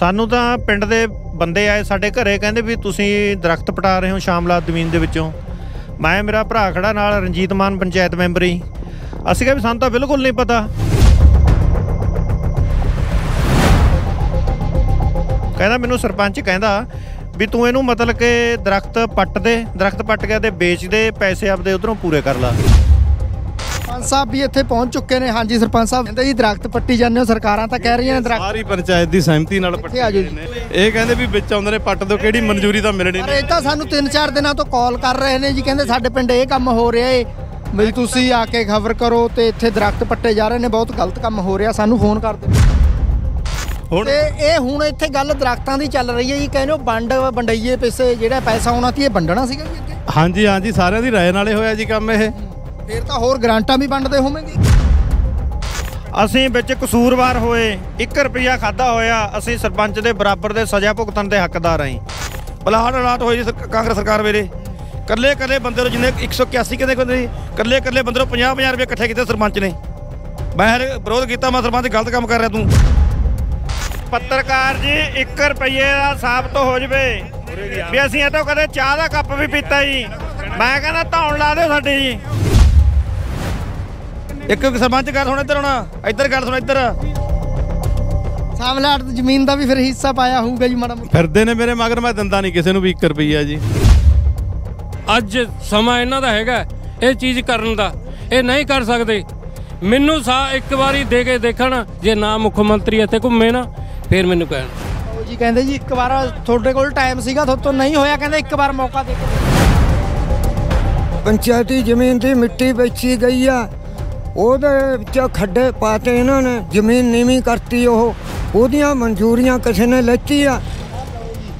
ਸਾਨੂੰ ਤਾਂ ਪਿੰਡ ਦੇ ਬੰਦੇ ਆਏ ਸਾਡੇ ਘਰੇ ਕਹਿੰਦੇ ਵੀ ਤੁਸੀਂ ਦਰਖਤ ਪਟਾ ਰਹੇ ਹੋ ਸ਼ਾਮਲਾ ਜ਼ਮੀਨ ਦੇ ਵਿੱਚੋਂ ਮੈਂ ਮੇਰਾ ਭਰਾ ਖੜਾ ਨਾਲ ਰਣਜੀਤ ਮਾਨ ਪੰਚਾਇਤ ਮੈਂਬਰ ਹੀ ਅਸੀਂ ਕਿਹਾ ਵੀ ਸਾਨੂੰ ਤਾਂ ਬਿਲਕੁਲ ਨਹੀਂ ਪਤਾ ਕਹਿੰਦਾ ਮੈਨੂੰ ਸਰਪੰਚ ਕਹਿੰਦਾ ਵੀ ਤੂੰ ਇਹਨੂੰ ਮਤਲਬ ਕਿ ਦਰਖਤ ਪੱਟ ਦੇ ਦਰਖਤ ਪੱਟ ਕੇ ਤੇ ਵੇਚ ਦੇ ਪੈਸੇ ਆਪਦੇ ਉਧਰੋਂ ਪੂਰੇ ਕਰ ਲੈ ਸਰਪੰਚ ਸਾਹਿਬ ਵੀ ਇੱਥੇ ਪਹੁੰਚ ਚੁੱਕੇ ਨੇ ਹਾਂਜੀ ਸਰਪੰਚ ਸਾਹਿਬ ਕਹਿੰਦੇ ਜੀ ਦਰਖਤ ਪੱਟੀ ਜਾਂਦੇ ਹੋ ਸਰਕਾਰਾਂ ਤਾਂ ਕਹਿ ਰਹੀਆਂ ਨੇ ਦਰਖਤ ਸਾਰੀ ਪੰਚਾਇਤ ਦੀ ਸਹਿਮਤੀ ਨਾਲ ਪੱਟੀ ਗਏ ਨੇ ਇਹ ਕਹਿੰਦੇ ਵੀ ਵਿੱਚ ਆਉਂਦੇ ਨੇ ਪੱਟ ਦੋ ਕਿਹੜੀ ਮਨਜ਼ੂਰੀ ਤਾਂ ਮਿਲਣੀ ਨਹੀਂ ਇਹ ਤਾਂ ਸਾਨੂੰ 3-4 ਦਿਨਾਂ ਤੋਂ ਕਾਲ ਕਰ ਰਹੇ ਨੇ ਜੀ ਕਹਿੰਦੇ ਸਾਡੇ ਪਿੰਡ ਇਹ ਕੰਮ ਹੋ ਰਿਹਾ ਏ ਵੀ ਤੁਸੀਂ ਆ ਕੇ ਖਬਰ ਕਰੋ ਤੇ ਇੱਥੇ ਦਰਖਤ ਪੱਟੇ ਜਾ ਰਹੇ ਨੇ ਬਹੁਤ ਗਲਤ ਕੰਮ ਹੋ ਰਿਹਾ ਸਾਨੂੰ ਫੋਨ ਕਰ ਦਿਓ ਹੁਣ ਤੇ ਇਹ ਹੁਣ ਇੱਥੇ ਗੱਲ ਦਰਖਤਾਂ ਦੀ ਚੱਲ ਰਹੀ ਹੈ ਜੀ ਕਹਿੰਦੇ ਵੰਡ ਵੰਡਈਏ ਪੈਸੇ ਜਿਹੜਾ ਪੈਸਾ ਆਉਣਾ ਸੀ ਇਹ ਵੰਡਣਾ ਸੀਗਾ ਜੀ ਅੱਗੇ ਹਾਂਜੀ ਹਾਂਜੀ ਸਾਰਿਆਂ ਦੀ ਰਾਏ ਨਾਲੇ ਹੋਇਆ ਜੀ ਕੰਮ ਇਹ ਫਿਰ ਤਾਂ ਹੋਰ ਗਰੰਟਾਂ ਵੀ ਵੰਡਦੇ ਹੋਵੇਂਗੇ ਅਸੀਂ ਵਿੱਚ ਕਸੂਰਵਾਰ ਹੋਏ 1 ਰੁਪਿਆ ਖਾਦਾ ਹੋਇਆ ਅਸੀਂ ਸਰਪੰਚ ਦੇ ਬਰਾਬਰ ਦੇ ਸਜ਼ਾ ਭੁਗਤਣ ਦੇ ਹੱਕਦਾਰ ਆਂ ਬਲਾਹੜ ਰਾਤ ਹੋਈ ਕਾਂਗਰਸ ਸਰਕਾਰ ਵੇਲੇ ਕੱਲੇ ਕੱਲੇ ਬੰਦੇ ਨੂੰ ਜਿੰਨੇ 181 ਕਹਿੰਦੇ ਕੋਈ ਕੱਲੇ ਕੱਲੇ ਬੰਦੇ ਨੂੰ 50 50 ਰੁਪਏ ਇਕੱਠੇ ਕੀਤੇ ਸਰਪੰਚ ਨੇ ਮੈਂ ਹਰ ਵਿਰੋਧ ਕੀਤਾ ਮੈਂ ਸਰਪੰਚ ਗਲਤ ਕੰਮ ਕਰ ਰਿਹਾ ਤੂੰ ਪੱਤਰਕਾਰ ਜੀ 1 ਰੁਪਏ ਦਾ ਸਾਬਤ ਹੋ ਜਵੇ ਵੀ ਅਸੀਂ ਇਹ ਤੋਂ ਕਦੇ ਚਾਹ ਦਾ ਕੱਪ ਵੀ ਪੀਤਾ ਜੀ ਮੈਂ ਕਹਿੰਦਾ ਧੌਣ ਲਾ ਦਿਓ ਸਾਡੇ ਜੀ ਇੱਕ ਇੱਕ ਸਰਪੰਚ ਗੱਲ ਸੁਣ ਇੱਧਰ ਹੁਣ ਇੱਧਰ ਗੱਲ ਸੁਣ ਇੱਧਰ ਸਾਮਲਾਟ ਜ਼ਮੀਨ ਦਾ ਵੀ ਫਿਰ ਹਿੱਸਾ ਪਾਇਆ ਹੋਊਗਾ ਜੀ ਮਾੜਾ ਫਿਰਦੇ ਨੇ ਮੇਰੇ ਮਗਰ ਮੈਂ ਦਿੰਦਾ ਨਹੀਂ ਕਿਸੇ ਨੂੰ ਵੀ 1 ਰੁਪਈਆ ਜੀ ਅੱਜ ਸਮਾਂ ਇਹਨਾਂ ਦਾ ਹੈਗਾ ਇਹ ਚੀਜ਼ ਕਰਨ ਦਾ ਇਹ ਨਹੀਂ ਕਰ ਸਕਦੇ ਮੈਨੂੰ ਸਾ ਇੱਕ ਵਾਰੀ ਦੇ ਕੇ ਦੇਖਣ ਜੇ ਨਾ ਮੁੱਖ ਮੰਤਰੀ ਇੱਥੇ ਘੁੰਮੇ ਨਾ ਫਿਰ ਮੈਨੂੰ ਕਹਿਣ ਉਹ ਜੀ ਕਹਿੰਦੇ ਜੀ ਇੱਕ ਵਾਰ ਤੁਹਾਡੇ ਕੋਲ ਟਾਈਮ ਸੀਗਾ ਤੁਹਾਤੋਂ ਨਹੀਂ ਹੋਇਆ ਕਹਿੰਦੇ ਇੱਕ ਵਾਰ ਮੌਕਾ ਦੇ ਕੇ ਪੰਚਾਇਤੀ ਜ਼ਮੀਨ ਦੀ ਮਿੱਟੀ ਵੇਚੀ ਗਈ ਆ ਉਹਦੇ ਵਿੱਚ ਖੱਡੇ ਪਾਤੇ ਇਹਨਾਂ ਨੇ ਜ਼ਮੀਨ ਨੀਵੀਂ ਕਰਤੀ ਉਹ ਉਹਦੀਆਂ ਮਨਜ਼ੂਰੀਆਂ ਕਿਸੇ ਨੇ ਲੈਤੀ ਆ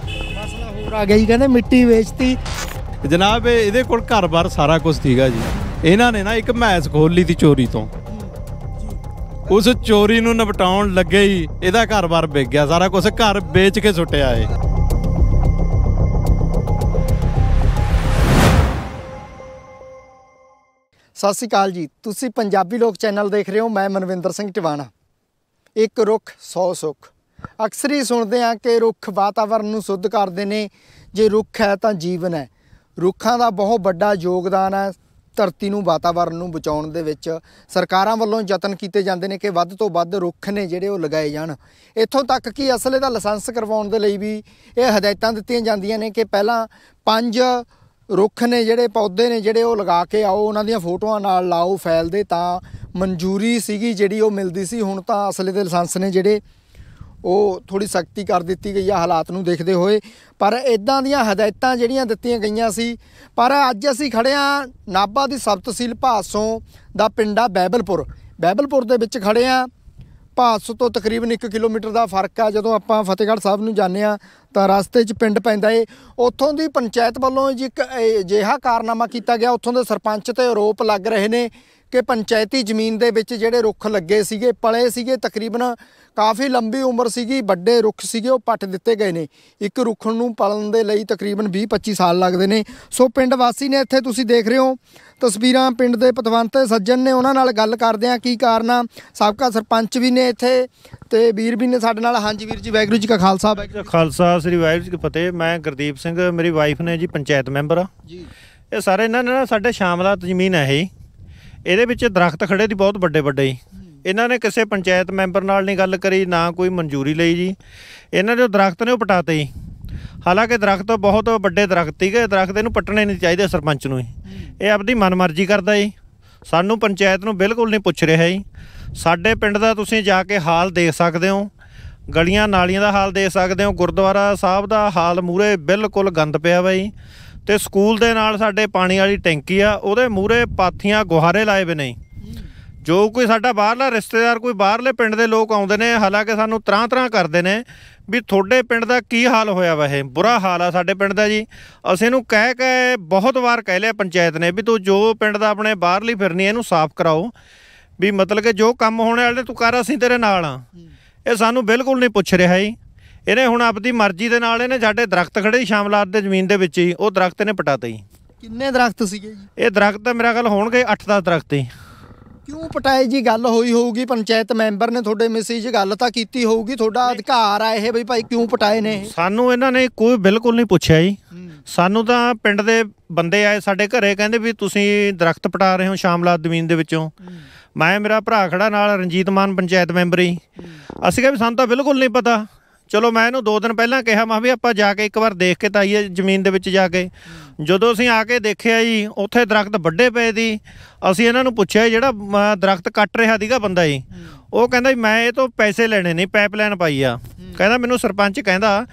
ਮਸਲਾ ਹੋਰ ਆ ਗਿਆ ਜੀ ਕਹਿੰਦੇ ਮਿੱਟੀ ਵੇਚਤੀ ਜਨਾਬ ਇਹਦੇ ਕੋਲ ਘਰ-ਬਾਰ ਸਾਰਾ ਕੁਝ ਸੀਗਾ ਜੀ ਇਹਨਾਂ ਨੇ ਨਾ ਇੱਕ ਮੈਸ ਖੋਲ ਲਈ ਚੋਰੀ ਤੋਂ ਉਸ ਚੋਰੀ ਨੂੰ ਨਿਪਟਾਉਣ ਲੱਗੇ ਹੀ ਇਹਦਾ ਘਰ-ਬਾਰ ਵਿਕ ਗਿਆ ਸਾਰਾ ਕੁਝ ਘਰ ਵੇਚ ਕੇ ਸੁੱਟਿਆ ਏ ਸਤਿ ਸ੍ਰੀ ਅਕਾਲ ਜੀ ਤੁਸੀਂ ਪੰਜਾਬੀ ਲੋਕ ਚੈਨਲ ਦੇਖ ਰਹੇ ਹੋ ਮੈਂ ਮਨਵਿੰਦਰ ਸਿੰਘ ਟਿਵਾਣਾ ਇੱਕ ਰੁੱਖ 100 ਸੁੱਖ ਅਕਸਰ ਹੀ ਸੁਣਦੇ ਆ ਕਿ ਰੁੱਖ ਵਾਤਾਵਰਣ ਨੂੰ ਸ਼ੁੱਧ ਕਰਦੇ ਨੇ ਜੇ ਰੁੱਖ ਹੈ ਤਾਂ ਜੀਵਨ ਹੈ ਰੁੱਖਾਂ ਦਾ ਬਹੁਤ ਵੱਡਾ ਯੋਗਦਾਨ ਹੈ ਧਰਤੀ ਨੂੰ ਵਾਤਾਵਰਣ ਨੂੰ ਬਚਾਉਣ ਦੇ ਵਿੱਚ ਸਰਕਾਰਾਂ ਵੱਲੋਂ ਯਤਨ ਕੀਤੇ ਜਾਂਦੇ ਨੇ ਕਿ ਵੱਧ ਤੋਂ ਵੱਧ ਰੁੱਖ ਨੇ ਜਿਹੜੇ ਉਹ ਲਗਾਏ ਜਾਣ ਇੱਥੋਂ ਤੱਕ ਕਿ ਅਸਲ ਇਹਦਾ ਲਾਇਸੈਂਸ ਕਰਵਾਉਣ ਦੇ ਲਈ ਵੀ ਇਹ ਹਦਾਇਤਾਂ ਦਿੱਤੀਆਂ ਜਾਂਦੀਆਂ ਨੇ ਕਿ ਪਹਿਲਾਂ ਪੰਜ ਰੁੱਖ ਨੇ ਜਿਹੜੇ ਪੌਦੇ ਨੇ ਜਿਹੜੇ ਉਹ ਲਗਾ ਕੇ ਆਓ ਉਹਨਾਂ ਦੀਆਂ ਫੋਟੋਆਂ ਨਾਲ ਲਾਓ ਫੈਲਦੇ ਤਾਂ ਮਨਜ਼ੂਰੀ ਸੀਗੀ ਜਿਹੜੀ ਉਹ ਮਿਲਦੀ ਸੀ ਹੁਣ ਤਾਂ ਅਸਲੇ ਦੇ ਲਾਇਸੈਂਸ ਨੇ ਜਿਹੜੇ ਉਹ ਥੋੜੀ ਸਖਤੀ ਕਰ ਦਿੱਤੀ ਗਈ ਆ ਹਾਲਾਤ ਨੂੰ ਦੇਖਦੇ ਹੋਏ ਪਰ ਇਦਾਂ ਦੀਆਂ ਹਦਾਇਤਾਂ ਜਿਹੜੀਆਂ ਦਿੱਤੀਆਂ ਗਈਆਂ ਸੀ ਪਰ ਅੱਜ ਅਸੀਂ ਖੜੇ ਆ ਨਾਬਾ ਦੀ ਸਬ ਤਹਿਸੀਲ ਭਾਸੋਂ ਦਾ ਪਿੰਡਾ ਬੈਬਲਪੁਰ ਬੈਬਲਪੁਰ ਦੇ ਵਿੱਚ ਖੜੇ ਆ ਭਾਸੋਂ ਤੋਂ ਤਕਰੀਬਨ 1 ਕਿਲੋਮੀਟਰ ਦਾ ਫਰਕ ਆ ਜਦੋਂ ਆਪਾਂ ਫਤਿਹਗੜ੍ਹ ਸਾਹਿਬ ਨੂੰ ਜਾਂਦੇ ਆ ਤਾਂ ਰਸਤੇ 'ਚ ਪਿੰਡ ਪੈਂਦਾ ਏ ਉੱਥੋਂ ਦੀ ਪੰਚਾਇਤ ਵੱਲੋਂ ਜੀ ਇੱਕ ਅਜਿਹਾ ਕਾਰਨਾਮਾ ਕੀਤਾ ਗਿਆ ਉੱਥੋਂ ਦੇ ਸਰਪੰਚ ਤੇ ਆਰੋਪ ਲੱਗ ਰਹੇ ਨੇ ਕਿ ਪੰਚਾਇਤੀ ਜ਼ਮੀਨ ਦੇ ਵਿੱਚ ਜਿਹੜੇ ਰੁੱਖ ਲੱਗੇ ਸੀਗੇ ਪਲੇ ਸੀਗੇ ਤਕਰੀਬਨ ਕਾਫੀ ਲੰਬੀ ਉਮਰ ਸੀਗੀ ਵੱਡੇ ਰੁੱਖ ਸੀਗੇ ਉਹ ਪੱਟ ਦਿੱਤੇ ਗਏ ਨੇ ਇੱਕ ਰੁੱਖ ਨੂੰ ਪਲਣ ਦੇ ਲਈ ਤਕਰੀਬਨ 20-25 ਸਾਲ ਲੱਗਦੇ ਨੇ ਸੋ ਪਿੰਡ ਵਾਸੀ ਨੇ ਇੱਥੇ ਤੁਸੀਂ ਦੇਖ ਰਹੇ ਹੋ ਤਸਵੀਰਾਂ ਪਿੰਡ ਦੇ ਪਤਵੰਤ ਸੱਜਣ ਨੇ ਉਹਨਾਂ ਨਾਲ ਗੱਲ ਕਰਦੇ ਆ ਕੀ ਕਾਰਨ ਆ ਸਾਬਕਾ ਸਰਪੰਚ ਵੀ ਨੇ ਇੱਥੇ ਤੇ ਵੀਰ ਵੀ ਨੇ ਸਾਡੇ ਨਾਲ ਹਾਂਜੀ ਵੀਰ ਜੀ ਵੈਗਰੂ ਜੀ ਦਾ ਖਾਲਸਾ ਖਾਲਸਾ ਸ੍ਰੀ ਵੈਗਰੂ ਜੀ ਕੀ ਫਤਿਹ ਮੈਂ ਗੁਰਦੀਪ ਸਿੰਘ ਮੇਰੀ ਵਾਈਫ ਨੇ ਜੀ ਪੰਚਾਇਤ ਮੈਂਬਰ ਆ ਜੀ ਇਹ ਸਾਰੇ ਇਹਨਾਂ ਨੇ ਸਾਡੇ ਸ਼ਾਮਲਾਤ ਜ਼ਮੀਨ ਹੈ ਇਹ ਇਹਦੇ ਵਿੱਚ ਦਰਖਤ ਖੜੇ ਦੀ ਬਹੁਤ ਵੱਡੇ ਵੱਡੇ ਹੀ ਇਹਨਾਂ ਨੇ ਕਿਸੇ ਪੰਚਾਇਤ ਮੈਂਬਰ ਨਾਲ ਨਹੀਂ ਗੱਲ ਕਰੀ ਨਾ ਕੋਈ ਮਨਜ਼ੂਰੀ ਲਈ ਜੀ ਇਹਨਾਂ ਦੇ ਦਰਖਤ ਨੇ ਉਹ ਪਟਾਤੇ ਜੀ ਹਾਲਾਂਕਿ ਦਰਖਤ ਬਹੁਤ ਵੱਡੇ ਦਰਖਤ ਸੀਗੇ ਦਰਖਤ ਇਹਨੂੰ ਪੱਟਣੇ ਨਹੀਂ ਚਾਹੀਦੇ ਸਰਪੰਚ ਨੂੰ ਇਹ ਆਪਦੀ ਮਨਮਰਜ਼ੀ ਕਰਦਾ ਜੀ ਸਾਨੂੰ ਪੰਚਾਇਤ ਨੂੰ ਬਿਲਕੁਲ ਨਹੀਂ ਪੁੱਛ ਰਿਹਾ ਜੀ ਸਾਡੇ ਪਿੰਡ ਦਾ ਤੁਸੀਂ ਜਾ ਕੇ ਹਾਲ ਦੇਖ ਸਕਦੇ ਹੋ ਗਲੀਆਂ ਨਾਲੀਆਂ ਦਾ ਹਾਲ ਦੇਖ ਸਕਦੇ ਹੋ ਗੁਰਦੁਆਰਾ ਸਾਹਿਬ ਦਾ ਹਾਲ ਮੂਰੇ ਬਿਲਕੁਲ ਗੰਦ ਪਿਆ ਵਾ ਜੀ ਤੇ ਸਕੂਲ ਦੇ ਨਾਲ ਸਾਡੇ ਪਾਣੀ ਵਾਲੀ ਟੈਂਕੀ ਆ ਉਹਦੇ ਮੂਹਰੇ ਪਾਥੀਆਂ ਗੁਹਾਰੇ ਲਾਏ ਵੀ ਨਹੀਂ ਜੋ ਕੋਈ ਸਾਡਾ ਬਾਹਰਲਾ ਰਿਸ਼ਤੇਦਾਰ ਕੋਈ ਬਾਹਰਲੇ ਪਿੰਡ ਦੇ ਲੋਕ ਆਉਂਦੇ ਨੇ ਹਾਲਾਂਕਿ ਸਾਨੂੰ ਤਰ੍ਹਾਂ ਤਰ੍ਹਾਂ ਕਰਦੇ ਨੇ ਵੀ ਤੁਹਾਡੇ ਪਿੰਡ ਦਾ ਕੀ ਹਾਲ ਹੋਇਆ ਵਾ ਇਹ ਬੁਰਾ ਹਾਲ ਆ ਸਾਡੇ ਪਿੰਡ ਦਾ ਜੀ ਅਸੀਂ ਨੂੰ ਕਹਿ ਕੇ ਬਹੁਤ ਵਾਰ ਕਹਿ ਲਿਆ ਪੰਚਾਇਤ ਨੇ ਵੀ ਤੂੰ ਜੋ ਪਿੰਡ ਦਾ ਆਪਣੇ ਬਾਹਰਲੀ ਫਿਰਨੀ ਇਹਨੂੰ ਸਾਫ਼ ਕਰਾਓ ਵੀ ਮਤਲਬ ਕਿ ਜੋ ਕੰਮ ਹੋਣ ਵਾਲੇ ਤੂੰ ਕਰ ਅਸੀਂ ਤੇਰੇ ਨਾਲ ਆ ਇਹ ਸਾਨੂੰ ਬਿਲਕੁਲ ਨਹੀਂ ਪੁੱਛ ਰਿਹਾ ਜੀ ਇਹਨੇ ਹੁਣ ਆਪਦੀ ਮਰਜ਼ੀ ਦੇ ਨਾਲ ਇਹਨੇ ਸਾਡੇ ਦਰਖਤ ਖੜੇ ਸ਼ਾਮਲਾਤ ਦੇ ਜ਼ਮੀਨ ਦੇ ਵਿੱਚ ਹੀ ਉਹ ਦਰਖਤ ਇਹਨੇ ਪਟਾਤੇ ਜੀ ਕਿੰਨੇ ਦਰਖਤ ਸੀਗੇ ਜੀ ਇਹ ਦਰਖਤ ਤਾਂ ਮੇਰਾ ਗੱਲ ਹੋਣਗੇ 8-10 ਦਰਖਤ ਹੀ ਕਿਉਂ ਪਟਾਏ ਜੀ ਗੱਲ ਹੋਈ ਹੋਊਗੀ ਪੰਚਾਇਤ ਮੈਂਬਰ ਨੇ ਤੁਹਾਡੇ ਮੈਸੇਜ ਗੱਲ ਤਾਂ ਕੀਤੀ ਹੋਊਗੀ ਤੁਹਾਡਾ ਅਧਿਕਾਰ ਆ ਇਹ ਬਈ ਭਾਈ ਕਿਉਂ ਪਟਾਏ ਨੇ ਸਾਨੂੰ ਇਹਨਾਂ ਨੇ ਕੋਈ ਬਿਲਕੁਲ ਨਹੀਂ ਪੁੱਛਿਆ ਜੀ ਸਾਨੂੰ ਤਾਂ ਪਿੰਡ ਦੇ ਬੰਦੇ ਆਏ ਸਾਡੇ ਘਰੇ ਕਹਿੰਦੇ ਵੀ ਤੁਸੀਂ ਦਰਖਤ ਪਟਾ ਰਹੇ ਹੋ ਸ਼ਾਮਲਾਤ ਜ਼ਮੀਨ ਦੇ ਵਿੱਚੋਂ ਮੈਂ ਮੇਰਾ ਭਰਾ ਖੜਾ ਨਾਲ ਰਣਜੀਤ ਮਾਨ ਪੰਚਾਇਤ ਮੈਂਬਰ ਹੀ ਅਸੀਂ ਕਿਹਾ ਵੀ ਸਾਨੂੰ ਤਾਂ ਬਿਲਕੁਲ ਨਹੀਂ ਪਤਾ ਚਲੋ ਮੈਂ ਇਹਨੂੰ 2 ਦਿਨ ਪਹਿਲਾਂ ਕਿਹਾ ਮੈਂ ਵੀ ਆਪਾਂ ਜਾ ਕੇ ਇੱਕ ਵਾਰ ਦੇਖ ਕੇ ਤਾਈਏ ਜ਼ਮੀਨ ਦੇ ਵਿੱਚ ਜਾ ਕੇ ਜਦੋਂ ਅਸੀਂ ਆ ਕੇ ਦੇਖਿਆ ਜੀ ਉੱਥੇ ਦਰਖਤ ਵੱਡੇ ਪਏ ਦੀ ਅਸੀਂ ਇਹਨਾਂ ਨੂੰ ਪੁੱਛਿਆ ਜਿਹੜਾ ਦਰਖਤ ਕੱਟ ਰਿਹਾ ਦੀਗਾ ਬੰਦਾ ਜੀ ਉਹ ਕਹਿੰਦਾ ਮੈਂ ਇਹ ਤੋਂ ਪੈਸੇ ਲੈਣੇ ਨਹੀਂ ਪਾਈਪਲਾਈਨ ਪਾਈ ਆ ਕਹਿੰਦਾ ਮੈਨੂੰ ਸਰਪੰਚ ਕਹਿੰਦਾ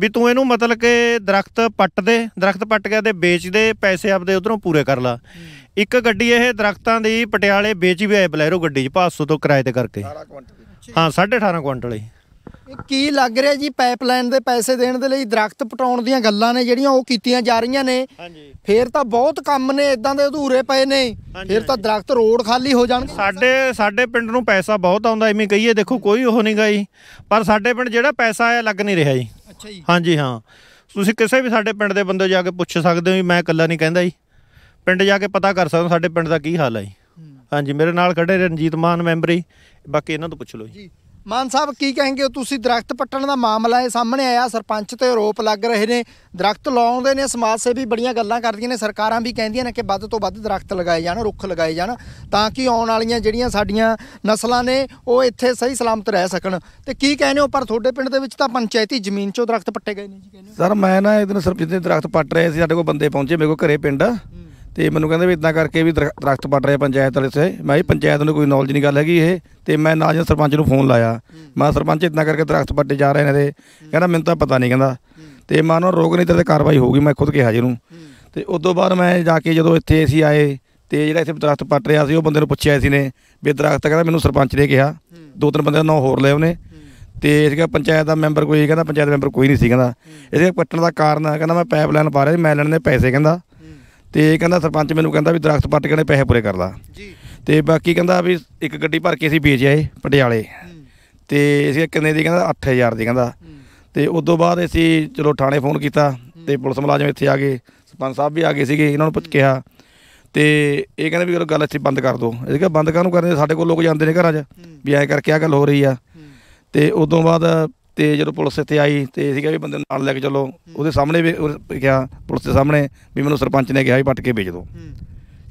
ਵੀ ਤੂੰ ਇਹਨੂੰ ਮਤਲਬ ਕਿ ਦਰਖਤ ਪੱਟ ਦੇ ਦਰਖਤ ਪੱਟ ਕੇ ਤੇ ਵੇਚ ਦੇ ਪੈਸੇ ਆਪਦੇ ਉਧਰੋਂ ਪੂਰੇ ਕਰ ਲਾ ਇੱਕ ਗੱਡੀ ਇਹ ਦਰਖਤਾਂ ਦੀ ਪਟਿਆਲੇ ਵੇਚ ਵੀ ਆਏ ਬਲੈਰੋ ਗੱਡੀ 'ਚ 500 ਤੋਂ ਕਿਰਾਏ ਤੇ ਕਰਕੇ ਹਾਂ 18.5 ਕੁਇੰਟਲ ਜੀ ਇਹ ਕੀ ਲੱਗ ਰਿਹਾ ਜੀ ਪਾਈਪਲਾਈਨ ਦੇ ਪੈਸੇ ਦੇਣ ਦੇ ਲਈ ਦਰਖਤ ਪਟਾਉਣ ਦੀਆਂ ਗੱਲਾਂ ਨੇ ਜਿਹੜੀਆਂ ਉਹ ਕੀਤੀਆਂ ਜਾ ਰਹੀਆਂ ਨੇ ਫੇਰ ਤਾਂ ਬਹੁਤ ਕੰਮ ਨੇ ਇਦਾਂ ਦੇ ਅਧੂਰੇ ਪਏ ਨੇ ਫੇਰ ਤਾਂ ਦਰਖਤ ਰੋਡ ਖਾਲੀ ਹੋ ਜਾਣਗੇ ਸਾਡੇ ਸਾਡੇ ਪਿੰਡ ਨੂੰ ਪੈਸਾ ਬਹੁਤ ਆਉਂਦਾ ਐਵੇਂ ਕਹੀਏ ਦੇਖੋ ਕੋਈ ਉਹ ਨਹੀਂ ਗਈ ਪਰ ਸਾਡੇ ਪਿੰਡ ਜਿਹੜਾ ਪੈਸਾ ਆਇਆ ਲੱਗ ਨਹੀਂ ਰਿਹਾ ਜੀ ਅੱਛਾ ਜੀ ਹਾਂਜੀ ਹਾਂ ਤੁਸੀਂ ਕਿਸੇ ਵੀ ਸਾਡੇ ਪਿੰਡ ਦੇ ਬੰਦੇ ਜਾ ਕੇ ਪੁੱਛ ਸਕਦੇ ਹੋ ਵੀ ਮੈਂ ਇਕੱਲਾ ਨਹੀਂ ਕਹਿੰਦਾ ਜੀ ਪਿੰਡ ਜਾ ਕੇ ਪਤਾ ਕਰ ਸਕਦੇ ਹੋ ਸਾਡੇ ਪਿੰਡ ਦਾ ਕੀ ਹਾਲ ਹੈ ਜੀ ਹਾਂਜੀ ਮੇਰੇ ਨਾਲ ਖੜੇ ਰਣਜੀਤ ਮਾਨ ਮੈਂਬਰੀ ਬਾਕੀ ਇਹਨਾਂ ਤੋਂ ਪੁੱਛ ਲਓ ਜੀ ਮਾਨ ਸਾਹਿਬ ਕੀ ਕਹਿੰਗੇ ਤੁਸੀਂ ਦਰਖਤ ਪੱਟਣ ਦਾ ਮਾਮਲਾ ਇਹ ਸਾਹਮਣੇ ਆਇਆ ਸਰਪੰਚ ਤੇ ਆਰੋਪ ਲੱਗ ਰਹੇ ਨੇ ਦਰਖਤ ਲਾਉਂਦੇ ਨੇ ਸਮਾਜ ਸੇਵੀ ਬੜੀਆਂ ਗੱਲਾਂ ਕਰਦੀਆਂ ਨੇ ਸਰਕਾਰਾਂ ਵੀ ਕਹਿੰਦੀਆਂ ਨੇ ਕਿ ਵੱਧ ਤੋਂ ਵੱਧ ਦਰਖਤ ਲਗਾਏ ਜਾਣ ਰੁੱਖ ਲਗਾਏ ਜਾਣ ਤਾਂ ਕਿ ਆਉਣ ਵਾਲੀਆਂ ਜਿਹੜੀਆਂ ਸਾਡੀਆਂ ਨਸਲਾਂ ਨੇ ਉਹ ਇੱਥੇ ਸਹੀ ਸਲਾਮਤ ਰਹਿ ਸਕਣ ਤੇ ਕੀ ਕਹਿੰਦੇ ਹੋ ਪਰ ਤੁਹਾਡੇ ਪਿੰਡ ਦੇ ਵਿੱਚ ਤਾਂ ਪੰਚਾਇਤੀ ਜ਼ਮੀਨ 'ਚੋਂ ਦਰਖਤ ਪੱਟੇ ਗਏ ਨੇ ਜੀ ਕਹਿੰਦੇ ਸਰ ਮੈਂ ਨਾ ਇਹਦੇ ਸਰਪੰਚ ਦੇ ਦਰਖਤ ਪੱਟ ਰਹੇ ਸੀ ਸਾਡੇ ਕੋਲ ਬੰਦੇ ਪਹੁੰਚੇ ਮੇਰੇ ਕੋਲ ਘਰੇ ਪਿੰਡ ਤੇ ਮੈਨੂੰ ਕਹਿੰਦੇ ਵੀ ਇਦਾਂ ਕਰਕੇ ਵੀ ਦਰਖਤ ਪੜ ਰਿਹਾ ਪੰਚਾਇਤ ਵਾਲੇ ਸੇ ਮੈਂ ਇਹ ਪੰਚਾਇਤ ਨੂੰ ਕੋਈ ਨੌਲੇਜ ਨਹੀਂ ਗੱਲ ਹੈਗੀ ਇਹ ਤੇ ਮੈਂ ਨਾਲ ਜਨ ਸਰਪੰਚ ਨੂੰ ਫੋਨ ਲਾਇਆ ਮੈਂ ਸਰਪੰਚ ਇਦਾਂ ਕਰਕੇ ਦਰਖਤ ਪੱਟੇ ਜਾ ਰਹੇ ਨੇ ਤੇ ਕਹਿੰਦਾ ਮੈਨੂੰ ਤਾਂ ਪਤਾ ਨਹੀਂ ਕਹਿੰਦਾ ਤੇ ਮੈਂ ਉਹਨਾਂ ਰੋਕ ਨਹੀਂ ਤੇ ਕਾਰਵਾਈ ਹੋਊਗੀ ਮੈਂ ਖੁਦ ਕਿਹਾ ਜੀ ਨੂੰ ਤੇ ਉਸ ਤੋਂ ਬਾਅਦ ਮੈਂ ਜਾ ਕੇ ਜਦੋਂ ਇੱਥੇ ਅਸੀਂ ਆਏ ਤੇ ਜਿਹੜਾ ਇੱਥੇ ਦਰਖਤ ਪੱਟ ਰਿਹਾ ਸੀ ਉਹ ਬੰਦੇ ਨੂੰ ਪੁੱਛਿਆ ਸੀ ਨੇ ਵੀ ਦਰਖਤ ਕਹਿੰਦਾ ਮੈਨੂੰ ਸਰਪੰਚ ਨੇ ਕਿਹਾ ਦੋ ਤਿੰਨ ਬੰਦੇ ਦਾ ਨੌ ਹੋਰ ਲਏ ਉਹਨੇ ਤੇ ਇਸ ਪੰਚਾਇਤ ਦਾ ਮੈਂਬਰ ਕੋਈ ਕਹਿੰਦਾ ਪੰਚਾਇਤ ਮੈਂਬਰ ਕੋਈ ਨਹੀਂ ਸੀ ਕਹਿੰਦਾ ਇਹਦੇ ਪੱਟਣ ਦਾ ਕਾਰਨ ਕਹਿੰਦਾ ਮੈਂ ਪਾਈਪਲਾਈਨ ਪਾ ਰਿਹਾ ਸੀ ਮੈਂ ਲੈਣ ਦੇ ਪੈਸੇ ਕਹਿੰਦਾ ਤੇ ਇਹ ਕਹਿੰਦਾ ਸਰਪੰਚ ਮੈਨੂੰ ਕਹਿੰਦਾ ਵੀ ਦਰਖਤ ਪੱਟ ਕੇ ਨੇ ਪੈਸੇ ਪੂਰੇ ਕਰ ਲਾ ਜੀ ਤੇ ਬਾਕੀ ਕਹਿੰਦਾ ਵੀ ਇੱਕ ਗੱਡੀ ਭਰ ਕੇ ਅਸੀਂ ਵੇਚ ਆਏ ਪਟਿਆਲੇ ਤੇ ਅਸੀਂ ਕਿੰਨੇ ਦੀ ਕਹਿੰਦਾ 8000 ਦੀ ਕਹਿੰਦਾ ਤੇ ਉਸ ਤੋਂ ਬਾਅਦ ਅਸੀਂ ਚਲੋ ਥਾਣੇ ਫੋਨ ਕੀਤਾ ਤੇ ਪੁਲਿਸ ਮੁਲਾਜ਼ਮ ਇੱਥੇ ਆ ਗਏ ਸਰਪੰਚ ਸਾਹਿਬ ਵੀ ਆ ਗਏ ਸੀਗੇ ਇਹਨਾਂ ਨੂੰ ਪੁੱਛ ਕਿਹਾ ਤੇ ਇਹ ਕਹਿੰਦੇ ਵੀ ਚਲੋ ਗੱਲ ਇੱਥੇ ਬੰਦ ਕਰ ਦਿਓ ਇਹ ਕਹਿੰਦਾ ਬੰਦ ਕਾਹਨੂੰ ਕਰਦੇ ਸਾਡੇ ਕੋਲ ਲੋਕ ਜਾਂਦੇ ਨੇ ਘਰਾਂ 'ਚ ਵੀ ਐਂ ਕਰਕੇ ਆ ਗੱਲ ਹੋ ਰਹੀ ਆ ਤੇ ਉਸ ਤੋਂ ਬਾਅਦ ਤੇ ਜਦੋਂ ਪੁਲਿਸ ਇੱਥੇ ਆਈ ਤੇ ਸੀਗਾ ਵੀ ਬੰਦੇ ਨੂੰ ਨਾਲ ਲੈ ਕੇ ਚੱਲੋ ਉਹਦੇ ਸਾਹਮਣੇ ਵੀ ਕਿਹਾ ਪੁਲਿਸ ਦੇ ਸਾਹਮਣੇ ਵੀ ਮੈਨੂੰ ਸਰਪੰਚ ਨੇ ਕਿਹਾ ਵੀ ਪੱਟ ਕੇ ਵੇਚ ਦੋ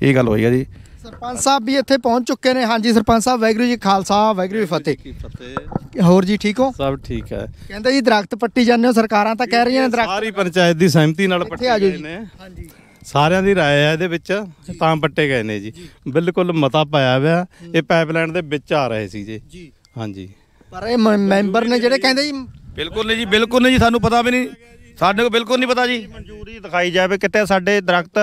ਇਹ ਗੱਲ ਹੋਈ ਆ ਜੀ ਸਰਪੰਚ ਸਾਹਿਬ ਵੀ ਇੱਥੇ ਪਹੁੰਚ ਚੁੱਕੇ ਨੇ ਹਾਂਜੀ ਸਰਪੰਚ ਸਾਹਿਬ ਵੈਗਰੂ ਜੀ ਖਾਲਸਾ ਵੈਗਰੂ ਜੀ ਫਤਿਹ ਹੋਰ ਜੀ ਠੀਕ ਹੋ ਸਭ ਠੀਕ ਹੈ ਕਹਿੰਦੇ ਜੀ ਦਰਖਤ ਪੱਟੀ ਜਾਂਦੇ ਹੋ ਸਰਕਾਰਾਂ ਤਾਂ ਕਹਿ ਰਹੀਆਂ ਨੇ ਦਰਖਤ ਸਾਰੀ ਪੰਚਾਇਤ ਦੀ ਸਹਿਮਤੀ ਨਾਲ ਪੱਟੇ ਗਏ ਨੇ ਹਾਂਜੀ ਸਾਰਿਆਂ ਦੀ رائے ਹੈ ਇਹਦੇ ਵਿੱਚ ਤਾਂ ਪੱਟੇ ਗਏ ਨੇ ਜੀ ਬਿਲਕੁਲ ਮਤਾ ਪਾਇਆ ਹੋਇਆ ਇਹ ਪਾਈਪਲਾਈਨ ਦੇ ਵਿੱਚ ਆ ਰਹੇ ਸੀ ਜੀ ਹਾਂਜੀ ਪਰ ਇਹ ਮੈਂਬਰ ਨੇ ਜਿਹੜੇ ਕਹਿੰਦੇ ਜੀ ਬਿਲਕੁਲ ਨਹੀਂ ਜੀ ਬਿਲਕੁਲ ਨਹੀਂ ਜੀ ਸਾਨੂੰ ਪਤਾ ਵੀ ਨਹੀਂ ਸਾਡੇ ਕੋਲ ਬਿਲਕੁਲ ਨਹੀਂ ਪਤਾ ਜੀ ਮਨਜ਼ੂਰੀ ਦਿਖਾਈ ਜਾਵੇ ਕਿਤੇ ਸਾਡੇ ਦਰਖਤ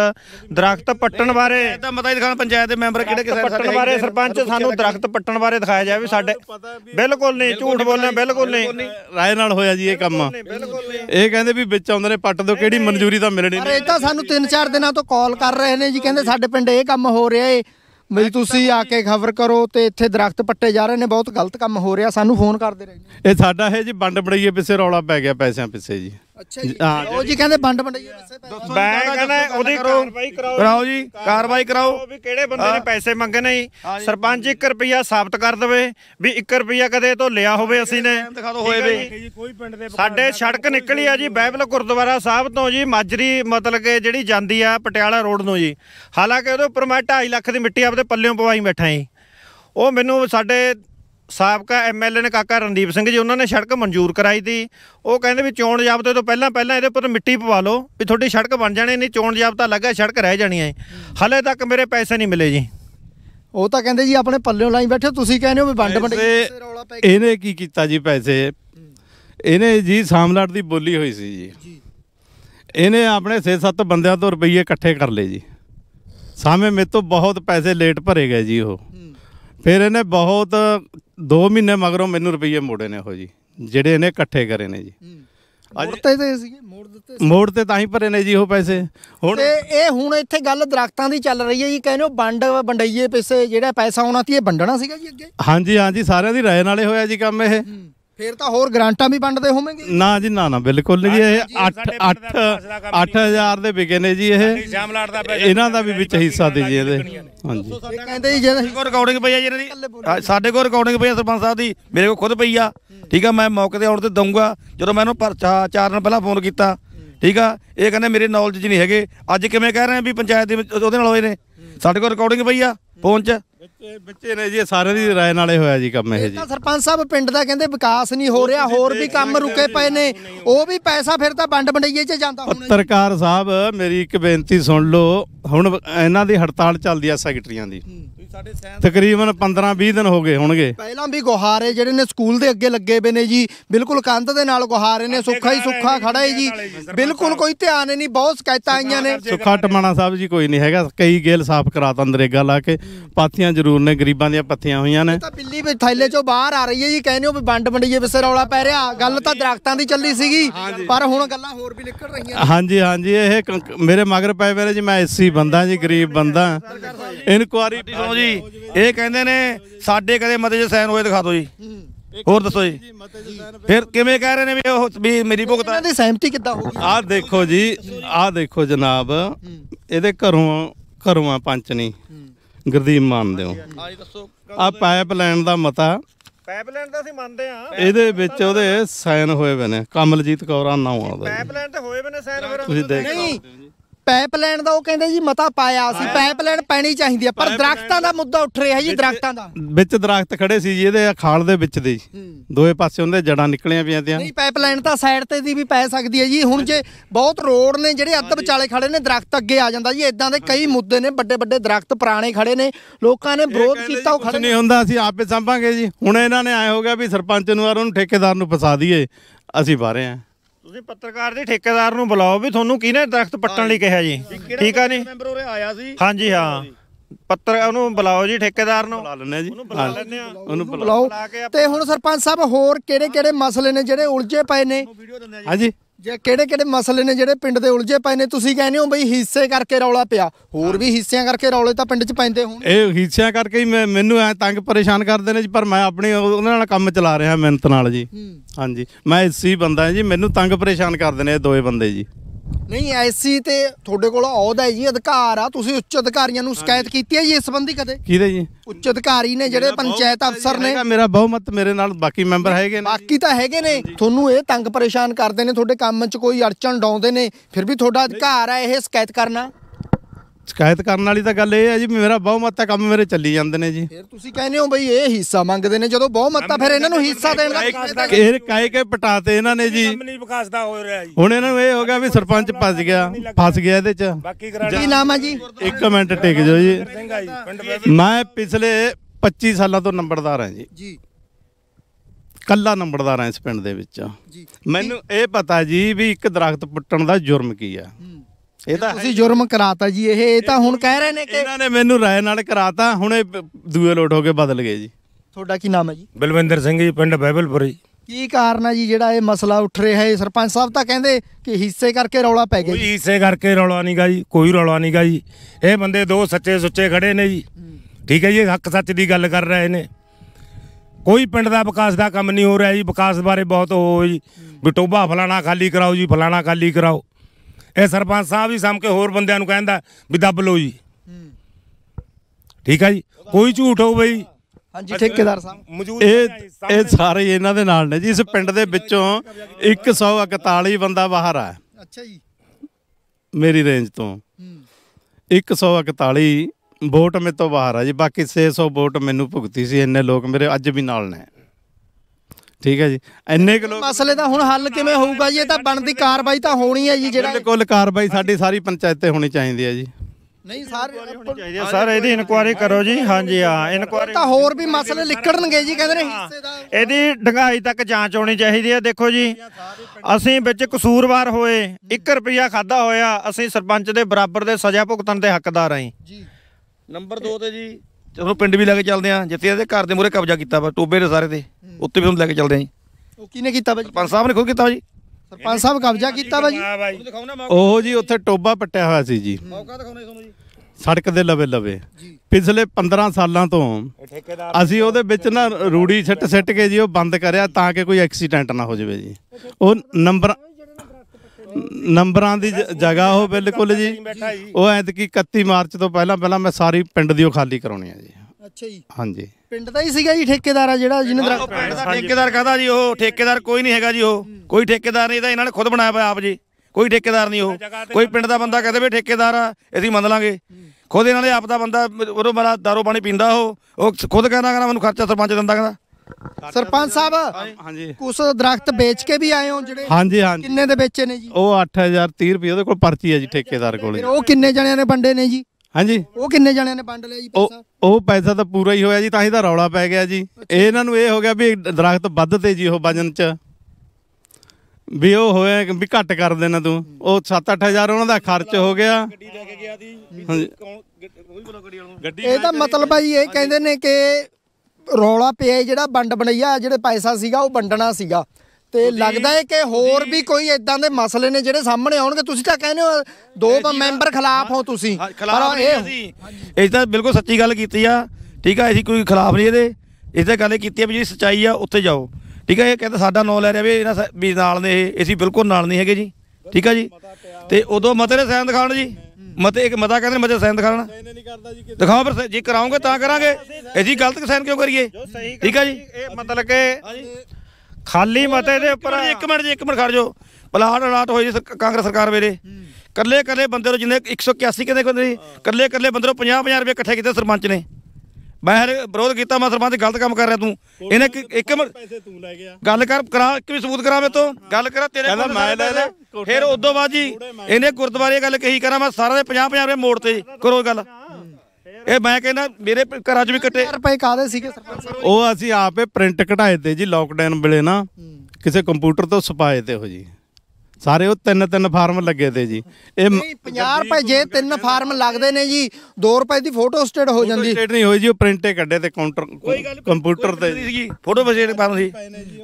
ਦਰਖਤ ਪੱਟਣ ਬਾਰੇ ਇਹਦਾ ਮਤਾ ਹੀ ਦਿਖਾਣ ਪੰਚਾਇਤ ਦੇ ਮੈਂਬਰ ਕਿਹੜੇ ਕਿਸੇ ਪੱਟਣ ਬਾਰੇ ਸਰਪੰਚ ਸਾਨੂੰ ਦਰਖਤ ਪੱਟਣ ਬਾਰੇ ਦਿਖਾਇਆ ਜਾਵੇ ਸਾਡੇ ਬਿਲਕੁਲ ਨਹੀਂ ਝੂਠ ਬੋਲਣਾ ਬਿਲਕੁਲ ਨਹੀਂ ਰਾਏ ਨਾਲ ਹੋਇਆ ਜੀ ਇਹ ਕੰਮ ਇਹ ਕਹਿੰਦੇ ਵੀ ਵਿੱਚ ਆਉਂਦੇ ਨੇ ਪੱਟ ਦੋ ਕਿਹੜੀ ਮਨਜ਼ੂਰੀ ਤਾਂ ਮਿਲਣੀ ਨਹੀਂ ਪਰ ਇਹ ਤਾਂ ਸਾਨੂੰ 3-4 ਦਿਨਾਂ ਤੋਂ ਕਾਲ ਕਰ ਰਹੇ ਨੇ ਜੀ ਕਹਿੰਦੇ ਸਾਡੇ ਪਿੰਡ ਇਹ ਕੰਮ ਹੋ ਰਿਹਾ ਏ ਮੈਂ ਤੁਸੀਂ ਆ ਕੇ ਖਬਰ ਕਰੋ ਤੇ ਇੱਥੇ ਦਰਖਤ ਪੱਟੇ ਜਾ ਰਹੇ ਨੇ ਬਹੁਤ ਗਲਤ ਕੰਮ ਹੋ ਰਿਹਾ ਸਾਨੂੰ ਫੋਨ ਕਰਦੇ ਰਹਿੰਦੇ ਇਹ ਸਾਡਾ ਇਹ ਜੀ ਵੰਡ ਬੜਈਏ ਪਿੱਛੇ ਰੌਲਾ ਪੈ ਗਿਆ ਪੈਸਿਆਂ ਪਿੱਛੇ ਜੀ ਅੱਛਾ ਜੀ ਉਹ ਜੀ ਕਹਿੰਦੇ ਬੰਡ ਵੰਡਈਏ ਪੈਸੇ ਮੈਂ ਕਹਿੰਦਾ ਉਹਦੀ ਕਾਰਵਾਈ ਕਰਾਓ ਕਰਾਓ ਜੀ ਕਾਰਵਾਈ ਕਰਾਓ ਵੀ ਕਿਹੜੇ ਬੰਦੇ ਨੇ ਪੈਸੇ ਮੰਗੇ ਨੇ ਸਰਪੰਚ 1 ਰੁਪਿਆ ਸਾਬਤ ਕਰ ਦੇਵੇ ਵੀ 1 ਰੁਪਿਆ ਕਦੇ ਤੋਂ ਲਿਆ ਹੋਵੇ ਅਸੀਂ ਨੇ ਸਾਡੇ ਸੜਕ ਨਿਕਲੀ ਆ ਜੀ ਬਾਈਬਲ ਗੁਰਦੁਆਰਾ ਸਾਹਿਬ ਤੋਂ ਜੀ ਮਾਜਰੀ ਮਤਲਬ ਕਿ ਜਿਹੜੀ ਜਾਂਦੀ ਆ ਪਟਿਆਲਾ ਰੋਡ ਨੂੰ ਜੀ ਹਾਲਾਂਕਿ ਉਹਦੇ ਉੱਪਰ ਮੈਂ 2.5 ਲੱਖ ਦੀ ਮਿੱਟੀ ਆਪਦੇ ਪੱਲਿਓਂ ਪਵਾਈ ਬੈਠਾ ਏ ਉਹ ਮੈਨੂੰ ਸਾਡੇ ਸਾਬਕਾ ਐਮਐਲਏ ਨੇ ਕਾਕਾ ਰਣਦੀਪ ਸਿੰਘ ਜੀ ਉਹਨਾਂ ਨੇ ਸੜਕ ਮਨਜ਼ੂਰ ਕਰਾਈ ਤੀ ਉਹ ਕਹਿੰਦੇ ਵੀ ਚੋਣ ਜਾਬਤੇ ਤੋਂ ਪਹਿਲਾਂ ਪਹਿਲਾਂ ਇਹਦੇ ਉੱਪਰ ਮਿੱਟੀ ਪਵਾ ਲਓ ਵੀ ਤੁਹਾਡੀ ਸੜਕ ਬਣ ਜਾਣੀ ਨਹੀਂ ਚੋਣ ਜਾਬਤਾ ਲੱਗਾ ਸੜਕ ਰਹਿ ਜਾਣੀ ਹੈ ਹਲੇ ਤੱਕ ਮੇਰੇ ਪੈਸੇ ਨਹੀਂ ਮਿਲੇ ਜੀ ਉਹ ਤਾਂ ਕਹਿੰਦੇ ਜੀ ਆਪਣੇ ਪੱਲਿਓਂ ਲਾਈ ਬੈਠੇ ਤੁਸੀਂ ਕਹਿੰਦੇ ਹੋ ਵੀ ਵੰਡ ਵੰਡ ਇਹਨੇ ਕੀ ਕੀਤਾ ਜੀ ਪੈਸੇ ਇਹਨੇ ਜੀ ਸਾਮਲਾਟ ਦੀ ਬੋਲੀ ਹੋਈ ਸੀ ਜੀ ਇਹਨੇ ਆਪਣੇ 6-7 ਬੰਦਿਆਂ ਤੋਂ ਰੁਪਈਏ ਇਕੱਠੇ ਕਰ ਲਏ ਜੀ ਸਾਹਮਣੇ ਮੇਤੋਂ ਬਹੁਤ ਪੈਸੇ ਲੇਟ ਭਰੇ ਗਏ ਜੀ ਉਹ ਫਿਰ ਇਹਨੇ ਬਹੁਤ 2 ਮਹੀਨੇ ਮਗਰੋਂ ਮੈਨੂੰ ਰੁਪਈਏ ਮੋੜੇ ਨੇ ਉਹ ਜੀ ਜਿਹੜੇ ਇਹਨੇ ਇਕੱਠੇ ਕਰੇ ਨੇ ਜੀ ਮੋੜਤੇ ਤੇ ਸੀਗੇ ਮੋੜ ਦਿੱਤੇ ਮੋੜ ਤੇ ਤਾਂ ਹੀ ਭਰੇ ਨੇ ਜੀ ਉਹ ਪੈਸੇ ਹੁਣ ਤੇ ਇਹ ਹੁਣ ਇੱਥੇ ਗੱਲ ਦਰਖਤਾਂ ਦੀ ਚੱਲ ਰਹੀ ਹੈ ਜੀ ਕਹਿੰਦੇ ਵੰਡ ਵੰਡਈਏ ਪੈਸੇ ਜਿਹੜਾ ਪੈਸਾ ਆਉਣਾ ਸੀ ਇਹ ਵੰਡਣਾ ਸੀਗਾ ਜੀ ਅੱਗੇ ਹਾਂਜੀ ਹਾਂਜੀ ਸਾਰਿਆਂ ਦੀ ਰਾਏ ਨਾਲੇ ਹੋਇਆ ਜੀ ਕੰਮ ਇਹ ਫੇਰ ਤਾਂ ਹੋਰ ਗਰੰਟਾਂ ਵੀ ਵੰਡਦੇ ਹੋਵੋਗੇ ਨਾ ਜੀ ਨਾ ਨਾ ਬਿਲਕੁਲ ਨਹੀਂ ਜੀ ਇਹ 8 8 8000 ਦੇ ਵਿਕੇ ਨੇ ਜੀ ਇਹ ਇਹਨਾਂ ਦਾ ਵੀ ਵਿੱਚ ਹਿੱਸਾ ਦੇ ਜੀ ਇਹਦੇ ਹਾਂਜੀ ਕਹਿੰਦੇ ਜੀ ਜਿਹੜਾ ਰਿਕਾਰਡਿੰਗ ਪਈ ਆ ਜੀ ਇਹਨਾਂ ਦੀ ਸਾਡੇ ਕੋਲ ਰਿਕਾਰਡਿੰਗ ਪਈ ਆ ਸਰਪੰਚ ਸਾਹਿਬ ਦੀ ਮੇਰੇ ਕੋਲ ਖੁਦ ਪਈ ਆ ਠੀਕ ਆ ਮੈਂ ਮੌਕੇ ਤੇ ਆਉਣ ਤੇ ਦਊਂਗਾ ਜਦੋਂ ਮੈਂ ਇਹਨੂੰ ਪਰਚਾ ਚਾਰ ਨਾਲ ਪਹਿਲਾਂ ਫੋਨ ਕੀਤਾ ਠੀਕ ਆ ਇਹ ਕਹਿੰਦੇ ਮੇਰੇ ਨੌਲੇਜ 'ਚ ਨਹੀਂ ਹੈਗੇ ਅੱਜ ਕਿਵੇਂ ਕਹਿ ਰਹੇ ਆ ਵੀ ਪੰਚਾਇਤ ਦੇ ਉਹਦੇ ਨਾਲ ਹੋਏ ਨੇ ਸਾਡੇ ਕੋਲ ਰਿਕਾਰਡਿੰਗ ਪਈ ਆ ਫੋਨ 'ਚ ਬੱਚੇ ਬੱਚੇ ਨੇ ਜੀ ਸਾਰਿਆਂ ਦੀ رائے ਨਾਲੇ ਹੋਇਆ ਜੀ ਕੰਮ ਇਹ ਜੀ ਤਾਂ ਸਰਪੰਚ ਸਾਹਿਬ ਪਿੰਡ ਦਾ ਕਹਿੰਦੇ ਵਿਕਾਸ ਨਹੀਂ ਹੋ ਰਿਹਾ ਹੋਰ ਵੀ ਕੰਮ ਰੁਕੇ ਪਏ ਨੇ ਉਹ ਵੀ ਪੈਸਾ ਫਿਰ ਤਾਂ ਵੰਡ ਵੰਡਈਏ 'ਚ ਜਾਂਦਾ ਹੋਣਾ ਪੱਤਰਕਾਰ ਸਾਹਿਬ ਮੇਰੀ ਇੱਕ ਬੇਨਤੀ ਸੁਣ ਲਓ ਹੁਣ ਇਹਨਾਂ ਦੀ ਹੜਤਾਲ ਚੱਲਦੀ ਆ ਸੈਕਟਰੀਆਂ ਦੀ ਤਕਰੀਬਨ 15-20 ਦਿਨ ਹੋ ਗਏ ਹੋਣਗੇ ਪਹਿਲਾਂ ਵੀ ਗੁਹਾਰੇ ਜਿਹੜੇ ਨੇ ਸਕੂਲ ਦੇ ਅੱਗੇ ਲੱਗੇ ਪਏ ਨੇ ਜੀ ਬਿਲਕੁਲ ਕੰਧ ਦੇ ਨਾਲ ਗੁਹਾਰੇ ਨੇ ਸੁੱਖਾ ਹੀ ਸੁੱਖਾ ਖੜਾ ਹੈ ਜੀ ਬਿਲਕੁਲ ਕੋਈ ਧਿਆਨ ਨਹੀਂ ਬਹੁਤ ਸ਼ਿਕਾਇਤਾਂ ਆਈਆਂ ਨੇ ਸੁੱਖਾ ਟਮਾਣਾ ਸਾਹਿਬ ਜੀ ਕੋਈ ਨਹੀਂ ਹੈਗਾ ਕਈ ਗੇਲ ਸਾਫ਼ ਕਰਾਤਾ ਅੰਦਰੇਗਾ ਲਾ ਕੇ ਪਾਥੀਆਂ ਜ਼ਰੂਰ ਨੇ ਗਰੀਬਾਂ ਦੀਆਂ ਪੱਥੀਆਂ ਹੋਈਆਂ ਨੇ ਤਾਂ ਬਿੱਲੀ ਵੀ ਥੈਲੇ ਚੋਂ ਬਾਹਰ ਆ ਰਹੀ ਹੈ ਜੀ ਕਹਿੰਦੇ ਹੋ ਵੀ ਵੰਡ ਜੇ ਵਿਸੇ ਰੌਲਾ ਪੈ ਰਿਹਾ ਗੱਲ ਤਾਂ ਦਰਖਤਾਂ ਦੀ ਚੱਲੀ ਸੀਗੀ ਪਰ ਹੁਣ ਗੱਲਾਂ ਹੋਰ ਵੀ ਨਿਕਲ ਰਹੀਆਂ ਹਾਂਜੀ ਹਾਂਜੀ ਇਹ ਮੇਰੇ ਮਗਰ ਪਏ ਵੇਲੇ ਜੀ ਮੈਂ ਐਸੀ ਬੰਦਾ ਜੀ ਗਰੀਬ ਬੰਦਾ ਇਨਕੁਆਰੀ ਤੋਂ ਜੀ ਇਹ ਕਹਿੰਦੇ ਨੇ ਸਾਡੇ ਕਦੇ ਮਤੇ 'ਚ ਸਾਈਨ ਹੋਏ ਦਿਖਾ ਦਿਓ ਜੀ ਹੋਰ ਦੱਸੋ ਜੀ ਫਿਰ ਕਿਵੇਂ ਕਹਿ ਰਹੇ ਨੇ ਵੀ ਉਹ ਵੀ ਮੇਰੀ ਭੁਗਤਾਂ ਇਹਨਾਂ ਦੀ ਸਹਿਮਤੀ ਕਿੱਦਾਂ ਹੋਊਗੀ ਆਹ ਦੇਖੋ ਜੀ ਆਹ ਦੇਖੋ ਜਨਾਬ ਇਹਦੇ ਘਰੋਂ ਘਰੋਂ ਆ ਨਹੀਂ ਗੁਰਦੀਪ ਮੰਨਦੇ ਹੋ ਦੱਸੋ ਆ ਪਾਈਪ ਲਾਈਨ ਦਾ ਮਤਾ ਪਾਈਪਲਾਈਨ ਤਾਂ ਅਸੀਂ ਮੰਨਦੇ ਆ ਇਹਦੇ ਵਿੱਚ ਉਹਦੇ ਸਾਈਨ ਹੋਏ ਬਨੇ ਕਮਲਜੀਤ ਕੌਰਾਂ ਨਾਮ ਆਉਂਦਾ ਪਾਈਪਲਾਈਨ ਤੇ ਹੋਏ ਬਨੇ ਸਾਈਨ ਫਿਰ ਤੁਸੀਂ ਦੇਖ ਨਹੀਂ ਪਾਈਪਲਾਈਨ ਦਾ ਉਹ ਕਹਿੰਦੇ ਜੀ ਮਤਾ ਪਾਇਆ ਸੀ ਪਾਈਪਲਾਈਨ ਪੈਣੀ ਚਾਹੀਦੀ ਆ ਪਰ ਦਰਖਤਾਂ ਦਾ ਮੁੱਦਾ ਉੱਠ ਰਿਹਾ ਜੀ ਦਰਖਤਾਂ ਦਾ ਵਿੱਚ ਦਰਖਤ ਖੜੇ ਸੀ ਜੀ ਇਹਦੇ ਖਾਲ ਦੇ ਵਿੱਚ ਦੇ ਦੋਏ ਪਾਸੇ ਉਹਦੇ ਜੜਾਂ ਨਿਕਲੀਆਂ ਪਈਆਂ ਤੀਆਂ ਨਹੀਂ ਪਾਈਪਲਾਈਨ ਤਾਂ ਸਾਈਡ ਤੇ ਦੀ ਵੀ ਪੈ ਸਕਦੀ ਹੈ ਜੀ ਹੁਣ ਜੇ ਬਹੁਤ ਰੋਡ ਨੇ ਜਿਹੜੇ ਅੱਧ ਵਿਚਾਲੇ ਖੜੇ ਨੇ ਦਰਖਤ ਅੱਗੇ ਆ ਜਾਂਦਾ ਜੀ ਇਦਾਂ ਦੇ ਕਈ ਮੁੱਦੇ ਨੇ ਵੱਡੇ ਵੱਡੇ ਦਰਖਤ ਪੁਰਾਣੇ ਖੜੇ ਨੇ ਲੋਕਾਂ ਨੇ ਵਿਰੋਧ ਕੀਤਾ ਉਹ ਖੜੇ ਨਹੀਂ ਹੁੰਦਾ ਅਸੀਂ ਆਪੇ ਸੰਭਾਂਗੇ ਜੀ ਹੁਣ ਇਹਨਾਂ ਨੇ ਆਏ ਹੋ ਗਿਆ ਵੀ ਸਰਪੰਚ ਨੂੰ ਆਰ ਉਹਨੂੰ ਠੇਕੇਦਾਰ ਨੂੰ ਫਸਾ ਦਈਏ ਅਸੀਂ ਬਾਰੇ ਆ ਤੁਸੀਂ ਪੱਤਰਕਾਰ ਦੇ ਠੇਕੇਦਾਰ ਨੂੰ ਬੁਲਾਓ ਵੀ ਤੁਹਾਨੂੰ ਕਿਹਨੇ ਦਰਖਤ ਪੱਟਣ ਲਈ ਕਿਹਾ ਜੀ ਠੀਕ ਆ ਨਹੀਂ ਮੈਂਬਰ ਉਹ ਆਇਆ ਸੀ ਹਾਂਜੀ ਹਾਂ ਪੱਤਰ ਉਹਨੂੰ ਬੁਲਾਓ ਜੀ ਠੇਕੇਦਾਰ ਨੂੰ ਬੁਲਾ ਲੈਣੇ ਜੀ ਉਹਨੂੰ ਬੁਲਾ ਲੈਣੇ ਆ ਉਹਨੂੰ ਬੁਲਾਓ ਤੇ ਹੁਣ ਸਰਪੰਚ ਸਾਹਿਬ ਹੋਰ ਕਿਹੜੇ ਕਿਹੜੇ ਮਸਲੇ ਨੇ ਜਿਹੜੇ ਉਲਝੇ ਪਏ ਨੇ ਹਾਂਜੀ ਜੇ ਕਿਹੜੇ ਕਿਹੜੇ ਮਸਲੇ ਨੇ ਜਿਹੜੇ ਪਿੰਡ ਦੇ ਉਲਝੇ ਪਏ ਨੇ ਤੁਸੀਂ ਕਹਿੰਦੇ ਹੋ ਬਈ ਹਿੱਸੇ ਕਰਕੇ ਰੌਲਾ ਪਿਆ ਹੋਰ ਵੀ ਹਿੱਸਿਆਂ ਕਰਕੇ ਰੌਲੇ ਤਾਂ ਪਿੰਡ 'ਚ ਪੈਂਦੇ ਹੋਣ ਇਹ ਹਿੱਸਿਆਂ ਕਰਕੇ ਹੀ ਮੈਨੂੰ ਐ ਤੰਗ ਪਰੇਸ਼ਾਨ ਕਰਦੇ ਨੇ ਜੀ ਪਰ ਮੈਂ ਆਪਣੀ ਉਹਨਾਂ ਨਾਲ ਕੰਮ ਚਲਾ ਰਿਹਾ ਮਿਹਨਤ ਨਾਲ ਜੀ ਹਾਂਜੀ ਮੈਂ ਇਸੇ ਬੰਦਾ ਜੀ ਮੈਨੂੰ ਤੰਗ ਪਰੇਸ਼ਾਨ ਕਰਦੇ ਨੇ ਇਹ ਦੋਏ ਬੰਦੇ ਜੀ ਨਹੀਂ ਐਸੀ ਤੇ ਤੁਹਾਡੇ ਕੋਲ ਆਉਦਾ ਹੈ ਜੀ ਅਧਿਕਾਰ ਆ ਤੁਸੀਂ ਉੱਚ ਅਧਿਕਾਰੀਆਂ ਨੂੰ ਸ਼ਿਕਾਇਤ ਕੀਤੀ ਹੈ ਜੀ ਇਸ ਸੰਬੰਧੀ ਕਦੇ ਕਿਹਦੇ ਜੀ ਉੱਚ ਅਧਿਕਾਰੀ ਨੇ ਜਿਹੜੇ ਪੰਚਾਇਤ ਅਫਸਰ ਨੇ ਮੇਰਾ ਬਹੁਮਤ ਮੇਰੇ ਨਾਲ ਬਾਕੀ ਮੈਂਬਰ ਹੈਗੇ ਨੇ ਬਾਕੀ ਤਾਂ ਹੈਗੇ ਨੇ ਤੁਹਾਨੂੰ ਇਹ ਤੰਗ ਪਰੇਸ਼ਾਨ ਕਰਦੇ ਨੇ ਤੁਹਾਡੇ ਕੰਮ 'ਚ ਕੋਈ ਅੜਚਣ ਡਾਉਂਦੇ ਨੇ ਫਿਰ ਵੀ ਤੁਹਾਡਾ ਅਧਿਕਾਰ ਆ ਇਹ ਸ਼ਿਕਾਇਤ ਕਰਨਾ ਸ਼ਿਕਾਇਤ ਕਰਨ ਵਾਲੀ ਤਾਂ ਗੱਲ ਇਹ ਹੈ ਜੀ ਮੇਰਾ ਬਹੁਮਤਾ ਕੰਮ ਮੇਰੇ ਚੱਲੀ ਜਾਂਦੇ ਨੇ ਜੀ ਫਿਰ ਤੁਸੀਂ ਕਹਿੰਦੇ ਹੋ ਬਈ ਇਹ ਹਿੱਸਾ ਮੰਗਦੇ ਨੇ ਜਦੋਂ ਬਹੁਮਤਾ ਫਿਰ ਇਹਨਾਂ ਨੂੰ ਹਿੱਸਾ ਦੇਣ ਦਾ ਇਹ ਕਾਇ ਕੇ ਪਟਾਤੇ ਇਹਨਾਂ ਨੇ ਜੀ ਨਾਮ ਨਹੀਂ ਵਿਕਾਸ ਦਾ ਹੋ ਰਿਹਾ ਜੀ ਹੁਣ ਇਹਨਾਂ ਨੂੰ ਇਹ ਹੋ ਗਿਆ ਵੀ ਸਰਪੰਚ ਫਸ ਗਿਆ ਫਸ ਗਿਆ ਇਹਦੇ ਚ ਬਾਕੀ ਕੀ ਨਾਮ ਹੈ ਜੀ ਇੱਕ ਮਿੰਟ ਟਿਕ ਜਾਓ ਜੀ ਮੈਂ ਪਿਛਲੇ 25 ਸਾਲਾਂ ਤੋਂ ਨੰਬਰਦਾਰ ਹਾਂ ਜੀ ਜੀ ਕੱਲਾ ਨੰਬਰਦਾਰ ਹਾਂ ਇਸ ਪਿੰਡ ਦੇ ਵਿੱਚ ਜੀ ਮੈਨੂੰ ਇਹ ਪਤਾ ਜੀ ਵੀ ਇੱਕ ਦਰਖਤ ਪੁੱਟਣ ਦਾ ਜੁਰਮ ਕੀ ਆ ਇਹ ਤਾਂ ਤੁਸੀਂ ਜੁਰਮ ਕਰਾਤਾ ਜੀ ਇਹ ਇਹ ਤਾਂ ਹੁਣ ਕਹਿ ਰਹੇ ਨੇ ਕਿ ਇਹਨਾਂ ਨੇ ਮੈਨੂੰ ਰਾਏ ਨਾਲ ਕਰਾਤਾ ਹੁਣ ਇਹ ਦੂਏ ਲੋਟ ਹੋ ਕੇ ਬਦਲ ਗਏ ਜੀ ਤੁਹਾਡਾ ਕੀ ਨਾਮ ਹੈ ਜੀ ਬਲਵਿੰਦਰ ਸਿੰਘ ਜੀ ਪਿੰਡ ਬਹਿਬਲਪੁਰ ਜੀ ਕੀ ਕਾਰਨ ਹੈ ਜੀ ਜਿਹੜਾ ਇਹ ਮਸਲਾ ਉੱਠ ਰਿਹਾ ਹੈ ਸਰਪੰਚ ਸਾਹਿਬ ਤਾਂ ਕਹਿੰਦੇ ਕਿ ਹਿੱਸੇ ਕਰਕੇ ਰੌਲਾ ਪੈ ਗਿਆ ਕੋਈ ਹਿੱਸੇ ਕਰਕੇ ਰੌਲਾ ਨਹੀਂਗਾ ਜੀ ਕੋਈ ਰੌਲਾ ਨਹੀਂਗਾ ਜੀ ਇਹ ਬੰਦੇ ਦੋ ਸੱਚੇ ਸੁੱਚੇ ਖੜੇ ਨੇ ਜੀ ਠੀਕ ਹੈ ਜੀ ਹੱਕ ਸੱਚ ਦੀ ਗੱਲ ਕਰ ਰਹੇ ਨੇ ਕੋਈ ਪਿੰਡ ਦਾ ਵਿਕਾਸ ਦਾ ਕੰਮ ਨਹੀਂ ਹੋ ਰਿਹਾ ਜੀ ਵਿਕਾਸ ਬਾਰੇ ਬਹੁਤ ਹੋ ਜੀ ਵੀ ਫਲਾਣਾ ਖਾਲੀ ਕਰਾਓ ਜੀ ਫਲਾਣਾ ਖਾਲੀ ਕਰਾਓ ਇਹ ਸਰਪੰਚ ਸਾਹਿਬ ਹੀ ਸਮਕੇ ਹੋਰ ਬੰਦਿਆਂ ਨੂੰ ਕਹਿੰਦਾ ਵੀ ਦੱਬ ਲੋ ਜੀ ਠੀਕ ਹੈ ਜੀ ਕੋਈ ਝੂਠ ਹੋ ਬਈ ਹਾਂਜੀ ਠੇਕੇਦਾਰ ਸਾਹਿਬ ਇਹ ਇਹ ਸਾਰੇ ਇਹਨਾਂ ਦੇ ਨਾਲ ਨੇ ਜੀ ਇਸ ਪਿੰਡ ਦੇ ਵਿੱਚੋਂ 141 ਬੰਦਾ ਬਾਹਰ ਆ ਅੱਛਾ ਜੀ ਮੇਰੀ ਰੇਂਜ ਤੋਂ 141 ਵੋਟ ਮੇ ਤੋਂ ਬਾਹਰ ਆ ਜੀ ਬਾਕੀ 600 ਵੋਟ ਮੈਨੂੰ ਭੁਗਤੀ ਸੀ ਇੰਨੇ ਲੋਕ ਮੇਰੇ ਅੱਜ ਵੀ ਨਾਲ ਨੇ ਠੀਕ ਹੈ ਜੀ ਇੰਨੇ ਕੋ ਮਸਲੇ ਦਾ ਹੁਣ ਹੱਲ ਕਿਵੇਂ ਹੋਊਗਾ ਜੀ ਇਹ ਤਾਂ ਬਣਦੀ ਕਾਰਵਾਈ ਤਾਂ ਹੋਣੀ ਹੈ ਜੀ ਜਿਹੜਾ ਬਿਲਕੁਲ ਕਾਰਵਾਈ ਸਾਡੀ ਸਾਰੀ ਪੰਚਾਇਤ ਤੇ ਹੋਣੀ ਚਾਹੀਦੀ ਹੈ ਜੀ ਨਹੀਂ ਸਰ ਸਰ ਇਹਦੀ ਇਨਕੁਆਰੀ ਕਰੋ ਜੀ ਹਾਂਜੀ ਹਾਂ ਇਨਕੁਆਰੀ ਤਾਂ ਹੋਰ ਵੀ ਮਸਲੇ ਲਿਕੜਨਗੇ ਜੀ ਕਹਿੰਦੇ ਨੇ ਹਿੱਸੇ ਦਾ ਇਹਦੀ ਡੰਗਾਈ ਤੱਕ ਜਾਂਚ ਹੋਣੀ ਚਾਹੀਦੀ ਹੈ ਦੇਖੋ ਜੀ ਅਸੀਂ ਵਿੱਚ ਕਸੂਰਵਾਰ ਹੋਏ 1 ਰੁਪਿਆ ਖਾਦਾ ਹੋਇਆ ਅਸੀਂ ਸਰਪੰਚ ਦੇ ਬਰਾਬਰ ਦੇ ਸਜ਼ਾ ਭੁਗਤਣ ਦੇ ਹੱਕਦਾਰ ਆਂ ਜੀ ਨੰਬਰ 2 ਤੇ ਜੀ ਚਲੋ ਪਿੰਡ ਵੀ ਲੈ ਕੇ ਚੱਲਦੇ ਆ ਜਿੱਥੇ ਇਹਦੇ ਘਰ ਦੇ ਮੂਰੇ ਕਬਜ਼ਾ ਕੀਤਾ ਵਾ ਟੋਬੇ ਦੇ ਸਾਰੇ ਤੇ ਉੱਤੇ ਵੀ ਤੁਹਾਨੂੰ ਲੈ ਕੇ ਚੱਲਦੇ ਆ ਜੀ ਉਹ ਕਿਹਨੇ ਕੀਤਾ ਬਾਜੀ ਸਰਪੰਚ ਸਾਹਿਬ ਨੇ ਖੁਦ ਕੀਤਾ ਵਾ ਜੀ ਸਰਪੰਚ ਸਾਹਿਬ ਕਬਜ਼ਾ ਕੀਤਾ ਬਾਜੀ ਉਹ ਜੀ ਉੱਥੇ ਟੋਬਾ ਪੱਟਿਆ ਹੋਇਆ ਸੀ ਜੀ ਮੌਕਾ ਦਿਖਾਉਣਾ ਤੁਹਾਨੂੰ ਜੀ ਸੜਕ ਦੇ ਲਵੇ ਲਵੇ ਪਿਛਲੇ 15 ਸਾਲਾਂ ਤੋਂ ਅਸੀਂ ਉਹਦੇ ਵਿੱਚ ਨਾ ਰੂੜੀ ਛੱਟ ਸਿੱਟ ਕੇ ਜੀ ਉਹ ਬੰਦ ਕਰਿਆ ਤਾਂ ਕਿ ਕੋਈ ਐਕਸੀਡੈਂਟ ਨਾ ਹੋ ਜਾਵੇ ਜੀ ਉਹ ਨੰਬਰ ਨੰਬਰਾਂ ਦੀ ਜਗ੍ਹਾ ਉਹ ਬਿਲਕੁਲ ਜੀ ਉਹ ਐਤਕੀ 31 ਮਾਰਚ ਤੋਂ ਪਹਿਲਾਂ ਪਹਿਲਾਂ ਮੈਂ ਸਾਰੀ ਪਿੰਡ ਦੀ ਉਹ ਖਾਲੀ ਕਰਾਉਣੀ ਹੈ ਜੀ ਅੱਛਾ ਜੀ ਹਾਂਜੀ ਪਿੰਡ ਦਾ ਹੀ ਸੀਗਾ ਜੀ ਠੇਕੇਦਾਰ ਆ ਜਿਹੜਾ ਜਿਹਨੇ ਦਰਖਤ- ਪਿੰਡ ਦਾ ਠੇਕੇਦਾਰ ਕਹਦਾ ਜੀ ਉਹ ਠੇਕੇਦਾਰ ਕੋਈ ਨਹੀਂ ਹੈਗਾ ਜੀ ਉਹ ਕੋਈ ਠੇਕੇਦਾਰ ਨਹੀਂ ਇਹਦਾ ਇਹਨਾਂ ਨੇ ਖੁਦ ਬਣਾਇਆ ਪਿਆ ਆਪ ਜੀ ਕੋਈ ਠੇਕੇਦਾਰ ਨਹੀਂ ਉਹ ਕੋਈ ਪਿੰਡ ਦਾ ਬੰਦਾ ਕਹਦੇ ਵੀ ਠੇਕੇਦਾਰ ਆ ਅਸੀਂ ਮੰਨ ਲਾਂਗੇ ਖੁਦ ਇਹਨਾਂ ਦੇ ਆਪ ਦਾ ਬੰਦਾ ਉਹ ਮਾਰਾ ਦਾਰੂ ਪਾਣੀ ਪੀਂਦਾ ਉਹ ਉਹ ਖੁਦ ਕਹਿੰਦਾ ਕਹਿੰਦਾ ਮੈਨੂੰ ਖਰਚਾ ਸਰਪੰਚ ਦਿੰਦਾ ਕਹਿੰਦਾ ਸਰਪੰਚ ਸਾਹਿਬ ਹਾਂਜੀ ਕੁਛ ਦਰਖਤ ਵੇਚ ਕੇ ਵੀ ਆਏ ਹੋ ਜਿਹੜੇ ਹਾਂਜੀ ਹਾਂਜੀ ਕਿੰਨੇ ਦੇ ਵੇਚੇ ਨੇ ਜੀ ਉਹ 8030 ਰੁਪਏ ਉਹਦੇ ਕੋਲ ਪਰਚੀ ਹੈ ਜੀ ਠੇਕੇਦਾਰ ਕੋਲ ਫਿਰ ਉਹ ਕਿੰਨੇ ਜਣਿਆਂ ਨੇ ਵੰਡੇ ਨੇ ਜੀ ਹਾਂਜੀ ਉਹ ਕਿੰਨੇ ਜਣਿਆਂ ਨੇ ਵੰਡ ਲਿਆ ਜੀ ਪੈਸਾ ਉਹ ਪੈਸਾ ਤਾਂ ਪੂਰਾ ਹੀ ਹੋਇਆ ਜੀ ਤਾਂ ਹੀ ਤਾਂ ਰੌਲਾ ਪੈ ਗਿਆ ਜੀ ਇਹਨਾਂ ਨੂੰ ਇਹ ਹੋ ਗਿਆ ਵੀ ਦਰਖਤ ਵੱਧ ਤੇ ਜੀ ਉਹ ਵਜਨ ਚ ਵੀ ਉਹ ਹੋਇਆ ਵੀ ਘੱਟ ਕਰ ਦੇਣਾ ਤੂੰ ਉਹ 7-8000 ਉਹਨਾਂ ਦਾ ਖਰਚ ਹੋ ਗਿਆ ਗੱਡੀ ਲੈ ਕੇ ਗਿਆ ਸੀ ਹਾਂਜੀ ਗੱਡੀ ਇਹ ਤਾਂ ਮਤਲਬ ਹੈ ਜੀ ਇਹ ਕਹਿੰਦੇ ਨੇ ਕਿ ਰੌਲਾ ਪਿਆ ਜਿਹੜਾ ਵੰਡ ਬਣਈਆ ਜਿਹੜੇ ਪੈਸਾ ਸੀਗਾ ਉਹ ਵੰਡਣਾ ਸੀਗਾ ਤੇ ਲੱਗਦਾ ਹੈ ਕਿ ਹੋਰ ਵੀ ਕੋਈ ਇਦਾਂ ਦੇ ਮਸਲੇ ਨੇ ਜਿਹੜੇ ਸਾਹਮਣੇ ਆਉਣਗੇ ਤੁਸੀਂ ਤਾਂ ਕਹਿੰਦੇ ਹੋ ਦੋ ਮੈਂਬਰ ਖਿਲਾਫ ਹੋ ਤੁਸੀਂ ਪਰ ਇਹ ਇਹ ਤਾਂ ਬਿਲਕੁਲ ਸੱਚੀ ਗੱਲ ਕੀਤੀ ਆ ਠੀਕ ਆ ਅਸੀਂ ਕੋਈ ਖਿਲਾਫ ਨਹੀਂ ਇਹਦੇ ਇਸ ਗੱਲ ਕੀਤੀ ਆ ਵੀ ਜਿਹੜੀ ਸਚਾਈ ਆ ਉੱਥੇ ਜਾਓ ਠੀਕ ਆ ਇਹ ਕਹਿੰਦਾ ਸਾਡਾ ਨਾਂ ਲੈ ਰਿਹਾ ਵੀ ਇਹਨਾਂ ਵੀ ਨਾਲ ਨੇ ਇਹ ਅਸੀਂ ਬਿਲਕੁਲ ਨਾਲ ਨਹੀਂ ਹੈਗੇ ਜੀ ਠੀਕ ਆ ਜੀ ਤੇ ਉਦੋਂ ਮਤਰੇ ਸੈਨ ਦਿਖਾਣ ਜੀ ਮਤੇ ਇੱਕ ਮਤਾ ਕਹਿੰਦੇ ਮਤੇ ਸਾਈਨ ਦਿਖਾਣਾ ਨਹੀਂ ਨਹੀਂ ਕਰਦਾ ਜੀ ਦਿਖਾਓ ਫਿਰ ਜੇ ਕਰਾਉਂਗੇ ਤਾਂ ਕਰਾਂਗੇ ਇਹ ਜੀ ਗਲਤ ਸਾਈਨ ਕਿਉਂ ਕਰੀਏ ਠੀਕ ਹੈ ਜੀ ਇਹ ਮਤਲਬ ਕਿ ਖਾਲੀ ਮਤੇ ਦੇ ਉੱਪਰ ਇੱਕ ਮਿੰਟ ਜੀ ਇੱਕ ਮਿੰਟ ਖੜ ਜਾਓ ਪਲਾਟ ਰਾਤ ਹੋਈ ਜੀ ਕਾਂਗਰਸ ਸਰਕਾਰ ਵੇਲੇ ਕੱਲੇ ਕੱਲੇ ਬੰਦੇ ਨੂੰ ਜਿੰਨੇ 181 ਕਹਿੰਦੇ ਕਹਿੰਦੇ ਕੱਲੇ ਕੱਲੇ ਬੰਦੇ ਨੂੰ 50 50 ਰੁਪਏ ਇਕੱਠੇ ਕੀਤੇ ਸਰਪੰਚ ਨੇ ਮੈਂ ਵਿਰੋਧ ਕੀਤਾ ਮੈਂ ਸਰਪੰਚ ਗਲਤ ਕੰਮ ਕਰ ਰਿਹਾ ਤੂੰ ਇਹਨੇ ਇੱਕ ਮਿੰਟ ਪੈਸੇ ਤੂੰ ਲੈ ਗਿਆ ਗੱਲ ਕਰ ਕਰਾ ਇੱਕ ਵੀ ਸਬੂਤ ਕਰਾ ਮੇਰੇ ਤੋਂ ਗੱਲ ਕਰਾ ਤੇਰੇ ਕੋਲ ਮੈਂ ਲੈ ਲੈ ਫਿਰ ਉਦੋਂ ਬਾਅਦ ਜੀ ਇਹਨੇ ਗੁਰਦੁਆਰੇ ਗੱਲ ਕਹੀ ਕਰਾਂ ਮੈਂ ਸਾਰਾ ਦੇ 50 50 ਰੁਪਏ ਮੋੜ ਤੇ ਕਰੋ ਗੱਲ ਇਹ ਮੈਂ ਕਹਿੰਦਾ ਮੇਰੇ ਘਰਾਂ 'ਚ ਵੀ ਕੱਟੇ ਰੁਪਏ ਕਾਦੇ ਸੀਗੇ ਸਰਪੰਚ ਉਹ ਅਸੀਂ ਆਪੇ ਪ੍ਰਿੰਟ ਕਢਾਏ ਤੇ ਜੀ ਲਾਕਡਾਊਨ ਵੇਲੇ ਨਾ ਕਿਸੇ ਕੰਪਿਊਟਰ ਤੋਂ ਸਪਾਏ ਤੇ ਹੋ ਜੀ ਸਾਰੇ ਉਹ ਤਿੰਨ ਤਿੰਨ ਫਾਰਮ ਲੱਗੇ ਤੇ ਜੀ ਇਹ 50 ਰੁਪਏ ਜੇ ਤਿੰਨ ਫਾਰਮ ਲੱਗਦੇ ਨੇ ਜੀ 2 ਰੁਪਏ ਦੀ ਫੋਟੋ ਸਟੇਟ ਹੋ ਜਾਂਦੀ ਸਟੇਟ ਨਹੀਂ ਹੋਈ ਜੀ ਉਹ ਪ੍ਰਿੰਟੇ ਕੱਢੇ ਤੇ ਕਾਊਂਟਰ ਕੰਪਿਊਟਰ ਤੇ ਫੋਟੋ ਸਟੇਟ ਫਾਰਮ ਸੀ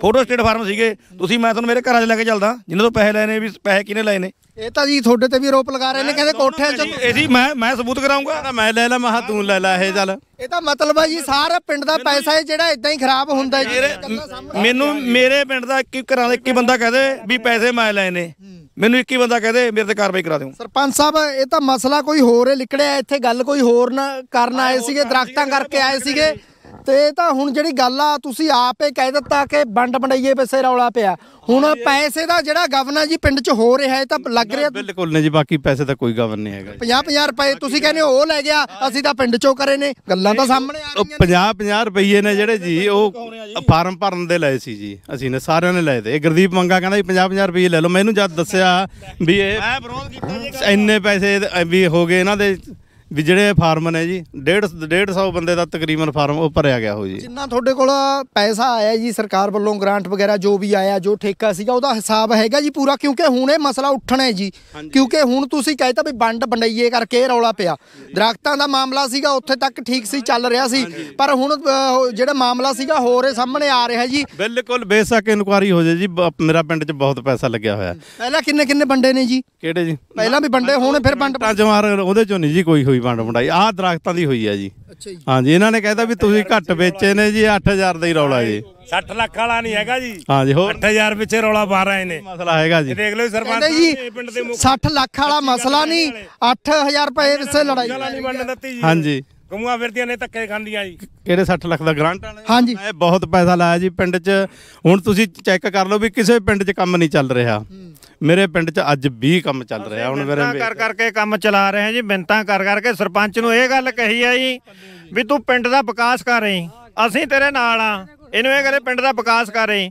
ਫੋਟੋ ਸਟੇਟ ਫਾਰਮ ਸੀਗੇ ਤੁਸੀਂ ਮੈਂ ਤੁਹਾਨੂੰ ਮੇਰੇ ਘਰਾਂ 'ਚ ਲੈ ਕੇ ਚੱਲਦਾ ਜਿਨ੍ਹਾਂ ਤੋਂ ਪੈਸੇ ਲੈਣੇ ਵੀ ਪੈਸੇ ਕਿਹਨੇ ਲੈਨੇ ਇਹ ਤਾਂ ਜੀ ਤੁਹਾਡੇ ਤੇ ਵੀ ਆਰੋਪ ਲਗਾ ਰਹੇ ਨੇ ਕਹਿੰਦੇ ਕੋਠੇ ਚ ਇਹਦੀ ਮੈਂ ਮੈਂ ਸਬੂਤ ਕਰਾਉਂਗਾ ਮੈਂ ਲੈ ਲੈ ਮਹਾ ਤੂੰ ਲੈ ਲੈ ਇਹ ਚੱਲ ਇਹ ਤਾਂ ਮਤਲਬ ਹੈ ਜੀ ਸਾਰਾ ਪਿੰਡ ਦਾ ਪੈਸਾ ਹੈ ਜਿਹੜਾ ਇਦਾਂ ਹੀ ਖਰਾਬ ਹੁੰਦਾ ਜੀ ਮੈਨੂੰ ਮੇਰੇ ਪਿੰਡ ਦਾ ਇੱਕ ਘਰਾਂ ਦਾ ਇੱਕ ਹੀ ਬੰਦਾ ਕਹਦੇ ਵੀ ਪੈਸੇ ਮੈਂ ਲੈ ਨੇ ਮੈਨੂੰ ਇੱਕ ਹੀ ਬੰਦਾ ਕਹਦੇ ਮੇਰੇ ਤੇ ਕਾਰਵਾਈ ਕਰਾ ਦਿਓ ਸਰਪੰਚ ਸਾਹਿਬ ਇਹ ਤਾਂ ਮਸਲਾ ਕੋਈ ਹੋਰ ਹੈ ਲਿਕੜਿਆ ਇੱਥੇ ਗੱਲ ਕੋਈ ਹੋਰ ਨਾ ਕਰਨ ਆਏ ਸੀਗੇ ਦਰਖਤਾਂ ਕਰਕੇ ਆਏ ਸੀਗੇ ਤੇ ਤਾਂ ਹੁਣ ਜਿਹੜੀ ਗੱਲ ਆ ਤੁਸੀਂ ਆਪੇ ਕਹਿ ਦਿੱਤਾ ਕਿ ਵੰਡ ਵੰਡਈਏ ਪੈਸੇ ਰੌਲਾ ਪਿਆ ਹੁਣ ਪੈਸੇ ਦਾ ਜਿਹੜਾ ਗਵਰਨਰ ਜੀ ਪਿੰਡ 'ਚ ਹੋ ਰਿਹਾ ਇਹ ਤਾਂ ਲੱਗ ਰਿਹਾ ਬਿਲਕੁਲ ਨਹੀਂ ਜੀ ਬਾਕੀ ਪੈਸੇ ਦਾ ਕੋਈ ਗਵਰਨ ਨਹੀਂ ਹੈਗਾ 50 50 ਰੁਪਏ ਤੁਸੀਂ ਕਹਿੰਦੇ ਉਹ ਲੈ ਗਿਆ ਅਸੀਂ ਤਾਂ ਪਿੰਡ 'ਚੋਂ ਕਰੇ ਨੇ ਗੱਲਾਂ ਤਾਂ ਸਾਹਮਣੇ ਆ ਰਹੀਆਂ 50 50 ਰੁਪਏ ਨੇ ਜਿਹੜੇ ਜੀ ਉਹ ਫਾਰਮ ਭਰਨ ਦੇ ਲਏ ਸੀ ਜੀ ਅਸੀਂ ਨੇ ਸਾਰਿਆਂ ਨੇ ਲਏ ਤੇ ਗੁਰਦੀਪ ਮੰਗਾ ਕਹਿੰਦਾ ਜੀ 50 50 ਰੁਪਏ ਲੈ ਲਓ ਮੈਨੂੰ ਜਦ ਦੱਸਿਆ ਵੀ ਇਹ ਇੰਨੇ ਪੈਸੇ ਵੀ ਹੋ ਗਏ ਇਹਨਾਂ ਦੇ ਵੀ ਜਿਹੜੇ ਫਾਰਮ ਨੇ ਜੀ 1.5 150 ਬੰਦੇ ਦਾ ਤਕਰੀਬਨ ਫਾਰਮ ਉਹ ਭਰਿਆ ਗਿਆ ਹੋ ਜੀ ਜਿੰਨਾ ਤੁਹਾਡੇ ਕੋਲ ਪੈਸਾ ਆਇਆ ਜੀ ਸਰਕਾਰ ਵੱਲੋਂ ਗ੍ਰਾਂਟ ਵਗੈਰਾ ਜੋ ਵੀ ਆਇਆ ਜੋ ਠੇਕਾ ਸੀਗਾ ਉਹਦਾ ਹਿਸਾਬ ਹੈਗਾ ਜੀ ਪੂਰਾ ਕਿਉਂਕਿ ਹੁਣ ਇਹ ਮਸਲਾ ਉੱਠਣਾ ਹੈ ਜੀ ਕਿਉਂਕਿ ਹੁਣ ਤੁਸੀਂ ਕਹਿੰਦਾ ਵੀ ਵੰਡ ਬੰਡਈਏ ਕਰਕੇ ਰੌਲਾ ਪਿਆ ਦਰਖਤਾਂ ਦਾ ਮਾਮਲਾ ਸੀਗਾ ਉੱਥੇ ਤੱਕ ਠੀਕ ਸੀ ਚੱਲ ਰਿਹਾ ਸੀ ਪਰ ਹੁਣ ਜਿਹੜਾ ਮਾਮਲਾ ਸੀਗਾ ਹੋਰ ਇਹ ਸਾਹਮਣੇ ਆ ਰਿਹਾ ਜੀ ਬਿਲਕੁਲ ਬੇਸ਼ੱਕ ਇਨਕੁਆਰੀ ਹੋ ਜੇ ਜੀ ਮੇਰਾ ਪਿੰਡ 'ਚ ਬਹੁਤ ਪੈਸਾ ਲੱਗਿਆ ਹੋਇਆ ਪਹਿਲਾਂ ਕਿੰਨੇ ਕਿੰਨੇ ਵੰਡੇ ਨੇ ਜੀ ਕਿਹੜੇ ਜੀ ਪਹਿਲਾਂ ਵੀ ਵੰਡੇ ਹੁਣ ਫਿਰ ਵੰਡ ਟਾਂਜਮਾਰ ਉਹਦੇ ਚੋਂ ਨਹੀਂ ਜੀ ਕੋਈ ਹੋਈ ਵੰਡ ਵੰਡਾਈ ਆਹ ਦਰਖਤਾਂ ਦੀ ਹੋਈ ਆ ਜੀ ਅੱਛਾ ਜੀ ਹਾਂਜੀ ਇਹਨਾਂ ਨੇ ਕਹਿੰਦਾ ਵੀ ਤੁਸੀਂ ਘੱਟ ਵੇਚੇ ਨੇ ਜੀ 8000 ਦਾ ਹੀ ਰੌਲਾ ਜੀ 60 ਲੱਖ ਵਾਲਾ ਨਹੀਂ ਹੈਗਾ ਜੀ ਹਾਂਜੀ ਹੋਰ 8000 ਵਿੱਚੇ ਰੌਲਾ ਪਾ ਰਹੇ ਨੇ ਮਸਲਾ ਹੈਗਾ ਜੀ ਦੇਖ ਲਓ ਸਰਪੰਚ ਜੀ ਪਿੰਡ ਦੇ 60 ਲੱਖ ਵਾਲਾ ਮਸਲਾ ਨਹੀਂ 8000 ਰੁਪਏ ਪਿੱਛੇ ਲੜਾਈ ਜੀ ਹਾਂਜੀ ਕਮੂਆ ਫਿਰਦੀਆਂ ਨੇ ਧੱਕੇ ਖਾਂਦੀਆਂ ਜੀ ਕਿਹੜੇ 60 ਲੱਖ ਦਾ ਗ੍ਰਾਂਟ ਆਣਾ ਹਾਂਜੀ ਮੈਂ ਬਹੁਤ ਪੈਸਾ ਲਾਇਆ ਜੀ ਪਿੰਡ 'ਚ ਹੁਣ ਤੁਸੀਂ ਚੈੱਕ ਕਰ ਲਓ ਵੀ ਕਿਸੇ ਪਿੰਡ 'ਚ ਕੰਮ ਨਹੀਂ ਚੱਲ ਰਿਹਾ ਮੇਰੇ ਪਿੰਡ 'ਚ ਅੱਜ 20 ਕੰਮ ਚੱਲ ਰਿਹਾ ਹੁਣ ਮੇਰੇ ਕਰ ਕਰਕੇ ਕੰਮ ਚਲਾ ਰਹੇ ਆ ਜੀ ਬਿੰਤਾ ਕਰ ਕਰਕੇ ਸਰਪੰਚ ਨੂੰ ਇਹ ਗੱਲ ਕਹੀ ਆ ਜੀ ਵੀ ਤੂੰ ਪਿੰਡ ਦਾ ਵਿਕਾਸ ਕਰ ਰਹੀ ਅਸੀਂ ਤੇਰੇ ਨਾਲ ਆ ਇਹਨੂੰ ਇਹ ਕਰੇ ਪਿੰਡ ਦਾ ਵਿਕਾਸ ਕਰ ਰਹੀ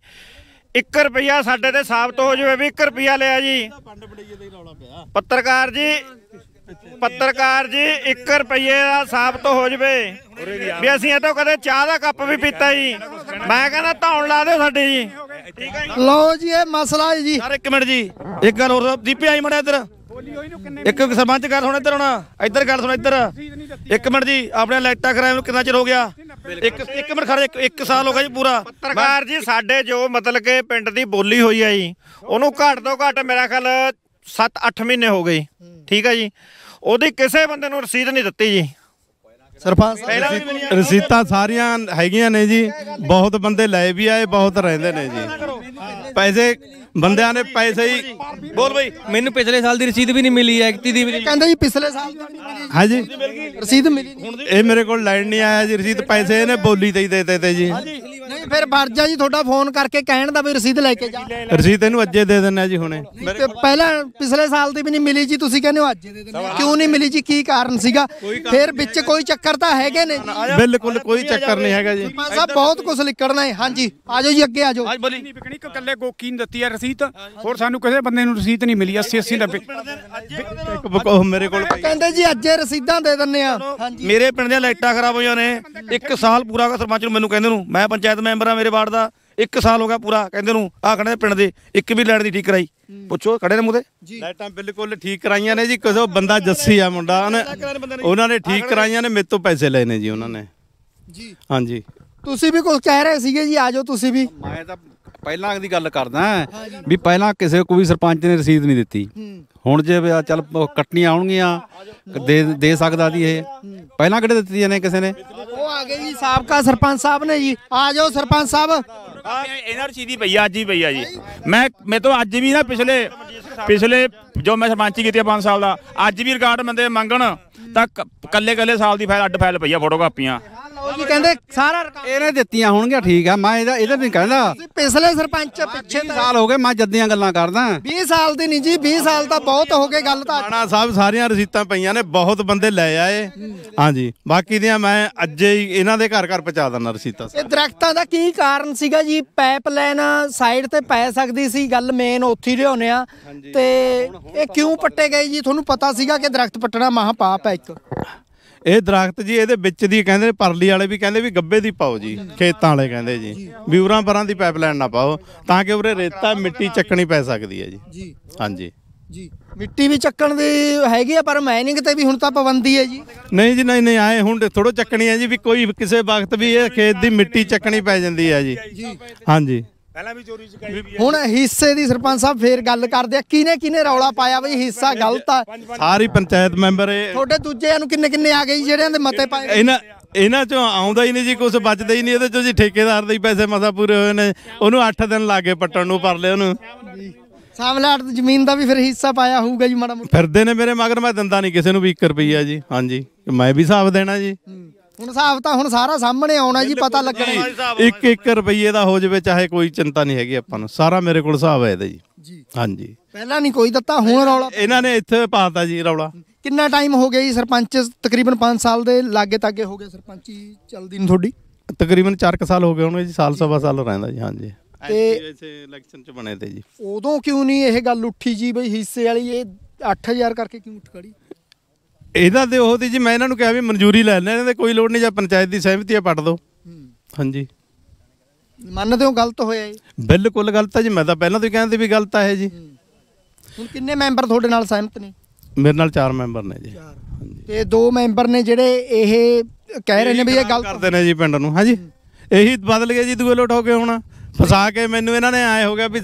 1 ਰੁਪਿਆ ਸਾਡੇ ਤੇ ਸਾਬਤ ਹੋ ਜਾਵੇ ਵੀ 1 ਰੁਪਿਆ ਲਿਆ ਜੀ ਪੱਤਰਕਾਰ ਜੀ ਪੱਤਰਕਾਰ ਜੀ 1 ਰੁਪਏ ਦਾ ਸਾਬਤ ਹੋ ਜਵੇ ਵੀ ਅਸੀਂ ਇਹ ਤੋਂ ਕਦੇ ਚਾਹ ਦਾ ਕੱਪ ਵੀ ਪੀਤਾ ਜੀ ਮੈਂ ਕਹਿੰਦਾ ਧੌਣ ਲਾ ਦਿਓ ਸਾਡੇ ਜੀ ਲਓ ਜੀ ਇਹ ਮਸਲਾ ਹੈ ਜੀ ਸਰ ਇੱਕ ਮਿੰਟ ਜੀ ਇੱਕ ਗੱਲ ਹੋਰ ਦੀਪੇ ਆਈ ਮੜਾ ਇੱਧਰ ਇੱਕ ਸਰਪੰਚ ਗੱਲ ਸੁਣ ਇੱਧਰ ਹੁਣ ਇੱਧਰ ਗੱਲ ਸੁਣ ਇੱਧਰ ਇੱਕ ਮਿੰਟ ਜੀ ਆਪਣੇ ਲਾਈਟਾਂ ਖਰਾਬ ਨੂੰ ਕਿੰਨਾ ਚਿਰ ਹੋ ਗਿਆ ਇੱਕ ਇੱਕ ਮਿੰਟ ਖੜੇ ਇੱਕ ਸਾਲ ਹੋ ਗਿਆ ਜੀ ਪੂਰਾ ਪੱਤਰਕਾਰ ਜੀ ਸਾਡੇ ਜੋ ਮਤਲਬ ਕਿ ਪਿੰਡ ਦੀ ਬੋਲੀ ਹੋਈ ਹੈ ਜੀ ਉਹਨੂੰ ਘੱਟ ਤੋਂ ਘੱਟ ਮੇਰਾ ਖਿਆਲ 7-8 ਮਹੀਨੇ ਹੋ ਗਏ ਠੀਕ ਹੈ ਜੀ ਉਹਦੀ ਕਿਸੇ ਬੰਦੇ ਨੂੰ ਰਸੀਦ ਨਹੀਂ ਦਿੱਤੀ ਜੀ ਸਰਪੰਚ ਰਸੀਤਾ ਰਸੀਤਾਂ ਸਾਰੀਆਂ ਹੈਗੀਆਂ ਨੇ ਜੀ ਬਹੁਤ ਬੰਦੇ ਲੈ ਵੀ ਆਏ ਬਹੁਤ ਰਹਿੰਦੇ ਨੇ ਜੀ ਪੈਸੇ ਬੰਦਿਆਂ ਨੇ ਪੈਸੇ ਹੀ ਬੋਲ ਬਈ ਮੈਨੂੰ ਪਿਛਲੇ ਸਾਲ ਦੀ ਰਸੀਦ ਵੀ ਨਹੀਂ ਮਿਲੀ ਐਕਤੀ ਦੀ ਮਿਲੀ ਕਹਿੰਦਾ ਜੀ ਪਿਛਲੇ ਸਾਲ ਹਾਂਜੀ ਰਸੀਦ ਮਿਲੀ ਇਹ ਮੇਰੇ ਕੋਲ ਲੈਣ ਨਹੀਂ ਆਇਆ ਜੀ ਰਸੀਦ ਪੈਸੇ ਇਹਨੇ ਬੋਲੀ ਤੇ ਹੀ ਦੇ ਦਿੱਤੇ ਜੀ ਨਹੀਂ ਫਿਰ ਵਰਜਾ ਜੀ ਤੁਹਾਡਾ ਫੋਨ ਕਰਕੇ ਕਹਿਣ ਦਾ ਵੀ ਰਸੀਦ ਲੈ ਕੇ ਜਾ ਰਸੀਦ ਇਹਨੂੰ ਅੱਜੇ ਦੇ ਦਿੰਨਾ ਜੀ ਹੁਣੇ ਤੇ ਪਹਿਲਾਂ ਪਿਛਲੇ ਸਾਲ ਦੀ ਵੀ ਨਹੀਂ ਮਿਲੀ ਜੀ ਤੁਸੀਂ ਕਹਿੰਦੇ ਹੋ ਅੱਜ ਦੇ ਦਿੰਦੇ ਕਿਉਂ ਨਹੀਂ ਮਿਲੀ ਜੀ ਕੀ ਕਾਰਨ ਸੀਗਾ ਫਿਰ ਵਿੱਚ ਕੋਈ ਚੱਕਰ ਤਾਂ ਹੈਗੇ ਨੇ ਬਿਲਕੁਲ ਕੋਈ ਚੱਕਰ ਨਹੀਂ ਹੈਗਾ ਜੀ ਸਾਹਿਬ ਬਹੁਤ ਕੁਝ ਲਿਕੜਨਾ ਹੈ ਹਾਂਜੀ ਆਜੋ ਜੀ ਅੱਗੇ ਆਜੋ ਬੋਲੀ ਨਹੀਂ ਵਿਕਣੀ ਕੱਲੇ ਇਕੱਲੇ ਗੋਕੀ ਦਿੱਤੀ ਹੈ ਰਸੀਦ ਹੋਰ ਸਾਨੂੰ ਕਿਸੇ ਬੰਦੇ ਨੂੰ ਰਸੀਦ ਨਹੀਂ ਮਿਲੀ 80 80 ਦਾ ਇੱਕ ਬਕੋ ਮੇਰੇ ਕੋਲ ਕਹਿੰਦੇ ਜੀ ਅੱਜੇ ਰਸੀਦਾਂ ਦੇ ਦਿੰਨੇ ਆ ਮੇਰੇ ਪਿੰਡ ਦੀਆਂ ਲਾਈਟਾਂ ਖਰਾਬ ਹੋਈਆਂ ਨੇ ਇੱਕ ਸਾਲ ਪੂਰਾ ਹੋ ਸਰਪੰਚ ਨੂੰ ਮੈਨੂੰ ਕਹਿੰਦੇ ਨੂੰ ਮੈਂ ਪੰਚਾਇਤ ਮੈਂਬਰ ਆ ਮੇਰੇ ਵਾਰਡ ਦਾ ਇੱਕ ਸਾਲ ਹੋ ਗਿਆ ਪੂਰਾ ਕਹਿੰਦੇ ਨੂੰ ਆ ਖੜੇ ਪਿੰਡ ਦੇ ਇੱਕ ਵੀ ਲਾਈਟ ਨਹੀਂ ਠੀਕ ਕਰਾਈ ਪੁੱਛੋ ਖੜੇ ਨੇ ਮੁੰਦੇ ਲਾਈਟਾਂ ਬਿਲਕੁਲ ਠੀਕ ਕਰਾਈਆਂ ਨੇ ਜੀ ਕਿਸੇ ਬੰਦਾ ਜੱਸੀ ਆ ਮੁੰਡਾ ਉਹਨਾਂ ਨੇ ਠੀਕ ਕਰਾਈਆਂ ਨੇ ਮੇਰੇ ਤੋਂ ਪੈਸੇ ਲੈਨੇ ਜੀ ਉਹਨਾਂ ਨੇ ਜੀ ਹਾਂਜੀ ਤੁਸੀਂ ਵੀ ਕੁਝ ਕਹਿ ਰਹੇ ਸੀਗੇ ਜੀ ਆਜੋ ਤੁਸੀਂ ਵੀ ਮੈਂ ਤਾਂ ਪਹਿਲਾਂ ਦੀ ਗੱਲ ਕਰਦਾ ਵੀ ਪਹਿਲਾਂ ਕਿਸੇ ਕੋਈ ਸਰਪੰਚ ਨੇ ਰਸੀਦ ਨਹੀਂ ਦਿੱਤੀ ਹੁਣ ਜੇ ਚੱਲ ਕੱਟਣੀਆਂ ਆਉਣਗੀਆਂ ਦੇ ਦੇ ਸਕਦਾ ਦੀ ਇਹ ਪਹਿਲਾਂ ਕਿਹੜੇ ਦਿੱਤੀ ਨੇ ਕਿਸੇ ਨੇ ਉਹ ਆ ਗਏ ਜੀ ਸਾਬਕਾ ਸਰਪੰਚ ਸਾਹਿਬ ਨੇ ਜੀ ਆਜੋ ਸਰਪੰਚ ਸਾਹਿਬ ਇਹਨਾਂ ਰਸੀਦ ਹੀ ਪਈ ਅੱਜ ਹੀ ਪਈ ਆ ਜੀ ਮੈਂ ਮੇ ਤੋਂ ਅੱਜ ਵੀ ਨਾ ਪਿਛਲੇ ਪਿਛਲੇ ਜੋ ਮੈਂ ਸਰਪੰਚੀ ਕੀਤੀ ਆ 5 ਸਾਲ ਦਾ ਅੱਜ ਵੀ ਰਿਕਾਰਡ ਬੰਦੇ ਮੰਗਣ ਤਾਂ ਕੱਲੇ ਕੱਲੇ ਸਾਲ ਦੀ ਫਾਈਲ ਅੱਡ ਫਾਈਲ ਪਈ ਆ ਫੋਟੋ ਕਾਪੀਆਂ ਕੀ ਕਹਿੰਦੇ ਸਾਰਾ ਇਹਨੇ ਦਿੱਤੀਆਂ ਹੋਣਗੀਆਂ ਠੀਕ ਆ ਮੈਂ ਇਹਦਾ ਇਹਦਾ ਨਹੀਂ ਕਹਿੰਦਾ ਪਿਛਲੇ ਸਰਪੰਚ ਪਿੱਛੇ 20 ਸਾਲ ਹੋ ਗਏ ਮੈਂ ਜੱਦੀਆਂ ਗੱਲਾਂ ਕਰਦਾ 20 ਸਾਲ ਦੀ ਨਹੀਂ ਜੀ 20 ਸਾਲ ਤਾਂ ਬਹੁਤ ਹੋ ਗਏ ਗੱਲ ਤਾਂ ਰਾਣਾ ਸਾਹਿਬ ਸਾਰੀਆਂ ਰਸੀਤਾਂ ਪਈਆਂ ਨੇ ਬਹੁਤ ਬੰਦੇ ਲੈ ਆਏ ਹਾਂਜੀ ਬਾਕੀ ਦੀਆਂ ਮੈਂ ਅੱਜ ਹੀ ਇਹਨਾਂ ਦੇ ਘਰ ਘਰ ਪਹੁੰਚਾ ਦਿੰਦਾ ਰਸੀਤਾਂ ਇਹ ਦਰਖਤਾਂ ਦਾ ਕੀ ਕਾਰਨ ਸੀਗਾ ਜੀ ਪਾਈਪ ਲਾਈਨ ਸਾਈਡ ਤੇ ਪੈ ਸਕਦੀ ਸੀ ਗੱਲ ਮੇਨ ਉੱਥੇ ਲਿਆਉਨੇ ਆ ਤੇ ਇਹ ਕਿਉਂ ਪੱਟੇ ਗਏ ਜੀ ਤੁਹਾਨੂੰ ਪਤਾ ਸੀਗਾ ਕਿ ਦਰਖਤ ਪੱਟਣਾ ਮਹਾ ਪਾਪ ਹੈ ਇੱਕ ਇਹ ਦਰਖਤ ਜੀ ਇਹਦੇ ਵਿੱਚ ਦੀ ਕਹਿੰਦੇ ਨੇ ਪਰਲੀ ਵਾਲੇ ਵੀ ਕਹਿੰਦੇ ਵੀ ਗੱਬੇ ਦੀ ਪਾਓ ਜੀ ਖੇਤਾਂ ਵਾਲੇ ਕਹਿੰਦੇ ਜੀ ਵੀ ਪਰਾਂ ਦੀ ਪਾਈਪਲਾਈਨ ਨਾ ਪਾਓ ਤਾਂ ਕਿ ਉਰੇ ਰੇਤਾ ਮਿੱਟੀ ਚੱਕਣੀ ਪੈ ਸਕਦੀ ਹੈ ਜੀ ਹਾਂਜੀ ਜੀ ਮਿੱਟੀ ਵੀ ਚੱਕਣ ਦੀ ਹੈਗੀ ਆ ਪਰ ਮਾਈਨਿੰਗ ਤੇ ਵੀ ਹੁਣ ਤਾਂ ਪਾਬੰਦੀ ਹੈ ਜੀ ਨਹੀਂ ਜੀ ਨਹੀਂ ਨਹੀਂ ਆਏ ਹੁਣ ਥੋੜੋ ਚੱਕਣੀ ਹੈ ਜੀ ਵੀ ਕੋਈ ਕਿਸੇ ਵਕਤ ਵੀ ਇਹ ਖੇਤ ਦੀ ਮਿੱਟੀ ਚੱਕਣੀ ਪੈ ਜਾਂਦੀ ਹੈ ਜੀ ਹਾਂਜੀ ਪਹਿਲਾਂ ਵੀ ਚੋਰੀ ਚਕਾਈ ਵੀ ਹੁਣ ਹਿੱਸੇ ਦੀ ਸਰਪੰਚ ਸਾਹਿਬ ਫੇਰ ਗੱਲ ਕਰਦੇ ਆ ਕਿਨੇ ਕਿਨੇ ਰੌਲਾ ਪਾਇਆ ਬਈ ਹਿੱਸਾ ਗਲਤ ਆ ਸਾਰੀ ਪੰਚਾਇਤ ਮੈਂਬਰ ਇਹ ਤੁਹਾਡੇ ਦੂਜਿਆਂ ਨੂੰ ਕਿੰਨੇ ਕਿੰਨੇ ਆ ਗਏ ਜਿਹੜਿਆਂ ਦੇ ਮਤੇ ਪਾਏ ਇਹਨਾਂ ਇਹਨਾਂ ਚੋਂ ਆਉਂਦਾ ਹੀ ਨਹੀਂ ਜੀ ਕੁਝ ਬਚਦਾ ਹੀ ਨਹੀਂ ਇਹਦੇ ਚੋਂ ਜੀ ਠੇਕੇਦਾਰ ਦੇ ਪੈਸੇ ਮਸਾ ਪੂਰੇ ਹੋਏ ਨੇ ਉਹਨੂੰ 8 ਦਿਨ ਲੱਗੇ ਪੱਟਣ ਨੂੰ ਪਰਲੇ ਉਹਨੂੰ ਸਾਮਲਾਟ ਜ਼ਮੀਨ ਦਾ ਵੀ ਫਿਰ ਹਿੱਸਾ ਪਾਇਆ ਹੋਊਗਾ ਜੀ ਮਾੜਾ ਮੋਟਾ ਫਿਰਦੇ ਨੇ ਮੇਰੇ ਮਗਰ ਮੈਂ ਦਿੰਦਾ ਨਹੀਂ ਕਿਸੇ ਨੂੰ ਵੀ 1 ਰੁਪਈਆ ਜੀ ਹਾਂਜੀ ਮੈਂ ਵੀ ਹਿਸਾਬ ਦੇਣਾ ਜੀ ਹੁਣ ਹਿਸਾਬ ਤਾਂ ਹੁਣ ਸਾਰਾ ਸਾਹਮਣੇ ਆਉਣਾ ਜੀ ਪਤਾ ਲੱਗਣਾ ਇੱਕ ਇੱਕ ਰੁਪਈਏ ਦਾ ਹੋ ਜਾਵੇ ਚਾਹੇ ਕੋਈ ਚਿੰਤਾ ਨਹੀਂ ਹੈਗੀ ਆਪਾਂ ਨੂੰ ਸਾਰਾ ਮੇਰੇ ਕੋਲ ਹਿਸਾਬ ਹੈ ਇਹਦਾ ਜੀ ਹਾਂਜੀ ਪਹਿਲਾਂ ਨਹੀਂ ਕੋਈ ਦਿੱਤਾ ਹੁਣ ਰੌਲਾ ਇਹਨਾਂ ਨੇ ਇੱਥੇ ਪਾਤਾ ਜੀ ਰੌਲਾ ਕਿੰਨਾ ਟਾਈਮ ਹੋ ਗਿਆ ਜੀ ਸਰਪੰਚ ਤਕਰੀਬਨ 5 ਸਾਲ ਦੇ ਲਾਗੇ ਤਾਗੇ ਹੋ ਗਿਆ ਸਰਪੰਚੀ ਚੱਲਦੀ ਨਹੀਂ ਥੋੜੀ ਤਕਰੀਬਨ 4 ਸਾਲ ਹੋ ਗਏ ਹੋਣਗੇ ਜੀ ਸਾਲ ਸਵਾ ਸਾਲ ਰਹਿੰਦਾ ਜੀ ਹਾਂਜੀ ਤੇ ਇਸੇ ਇਲੈਕਸ਼ਨ ਚ ਬਣੇ ਤੇ ਜੀ ਉਦੋਂ ਕਿਉਂ ਨਹੀਂ ਇਹ ਗੱਲ ਉੱਠੀ ਜੀ ਬਈ ਹਿੱਸੇ ਵਾਲੀ ਇਹ 8000 ਕਰਕੇ ਕਿਉਂ ਉੱਠ ਖੜੀ ਇਹਦਾ ਦੇ ਉਹਦੇ ਜੀ ਮੈਂ ਇਹਨਾਂ ਨੂੰ ਕਿਹਾ ਵੀ ਮਨਜ਼ੂਰੀ ਲੈ ਲੈਣਾ ਇਹਨਾਂ ਦੇ ਕੋਈ ਲੋੜ ਨਹੀਂ ਜਾਂ ਪੰਚਾਇਤ ਦੀ ਸਹਿਮਤੀ ਆ ਪੜ ਦੋ ਹਾਂਜੀ ਮੰਨਦੇ ਹੋ ਗਲਤ ਹੋਇਆ ਜੀ ਬਿਲਕੁਲ ਗਲਤ ਹੈ ਜੀ ਮੈਂ ਤਾਂ ਪਹਿਲਾਂ ਤੋਂ ਹੀ ਕਹਿੰਦੇ ਵੀ ਗਲਤ ਹੈ ਜੀ ਹੁਣ ਕਿੰਨੇ ਮੈਂਬਰ ਤੁਹਾਡੇ ਨਾਲ ਸਹਿਮਤ ਨੇ ਮੇਰੇ ਨਾਲ 4 ਮੈਂਬਰ ਨੇ ਜੀ ਤੇ ਦੋ ਮੈਂਬਰ ਨੇ ਜਿਹੜੇ ਇਹ ਕਹਿ ਰਹੇ ਨੇ ਵੀ ਇਹ ਗਲਤ ਕਰਦੇ ਨੇ ਜੀ ਪਿੰਡ ਨੂੰ ਹਾਂਜੀ ਇਹੀ ਬਦਲ ਗਿਆ ਜੀ ਦੂਏ ਲੋਟ ਹੋ ਕੇ ਹੁਣ ਫਸਾ ਕੇ ਮੈਨੂੰ ਇਹਨਾਂ ਨੇ ਆਏ ਹੋ ਗਿਆ ਵੀ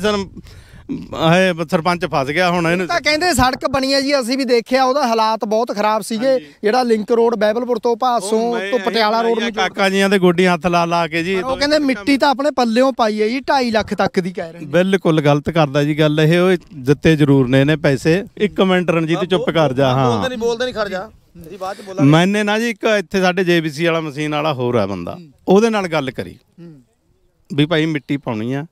ਇਹ ਸਰਪੰਚ ਫਸ ਗਿਆ ਹੁਣ ਇਹਨੂੰ ਤਾਂ ਕਹਿੰਦੇ ਸੜਕ ਬਣੀ ਹੈ ਜੀ ਅਸੀਂ ਵੀ ਦੇਖਿਆ ਉਹਦਾ ਹਾਲਾਤ ਬਹੁਤ ਖਰਾਬ ਸੀਗੇ ਜਿਹੜਾ ਲਿੰਕ ਰੋਡ ਬੈਬਲਪੁਰ ਤੋਂ ਪਾਸੋਂ ਤੋਂ ਪਟਿਆਲਾ ਰੋਡ ਨੂੰ ਕਾਕਾ ਜੀਆਂ ਦੇ ਗੋਡੀਆਂ ਹੱਥ ਲਾ ਲਾ ਕੇ ਜੀ ਉਹ ਕਹਿੰਦੇ ਮਿੱਟੀ ਤਾਂ ਆਪਣੇ ਪੱਲਿਓਂ ਪਾਈ ਹੈ ਜੀ 2.5 ਲੱਖ ਤੱਕ ਦੀ ਕਹਿ ਰਹੇ ਬਿਲਕੁਲ ਗਲਤ ਕਰਦਾ ਜੀ ਗੱਲ ਇਹ ਉਹ ਦਿੱਤੇ ਜ਼ਰੂਰ ਨੇ ਇਹਨੇ ਪੈਸੇ ਇੱਕ ਮਿੰਟ ਰਣਜੀਤ ਚੁੱਪ ਕਰ ਜਾ ਹਾਂ ਬੋਲਦੇ ਨਹੀਂ ਬੋਲਦੇ ਨਹੀਂ ਖੜ ਜਾ ਜੀ ਬਾਅਦ ਚ ਬੋਲਾਂਗੇ ਮੈਨੇ ਨਾ ਜੀ ਇੱਕ ਇੱਥੇ ਸਾਡੇ ਜੇਬੀਸੀ ਵਾਲਾ ਮਸ਼ੀਨ ਵਾਲਾ ਹੋਰ ਆ ਬੰਦਾ ਉਹਦੇ ਨਾਲ ਗੱਲ ਕਰੀ ਵੀ ਭਾਈ ਮਿੱਟੀ ਪਾਉਣੀ ਆ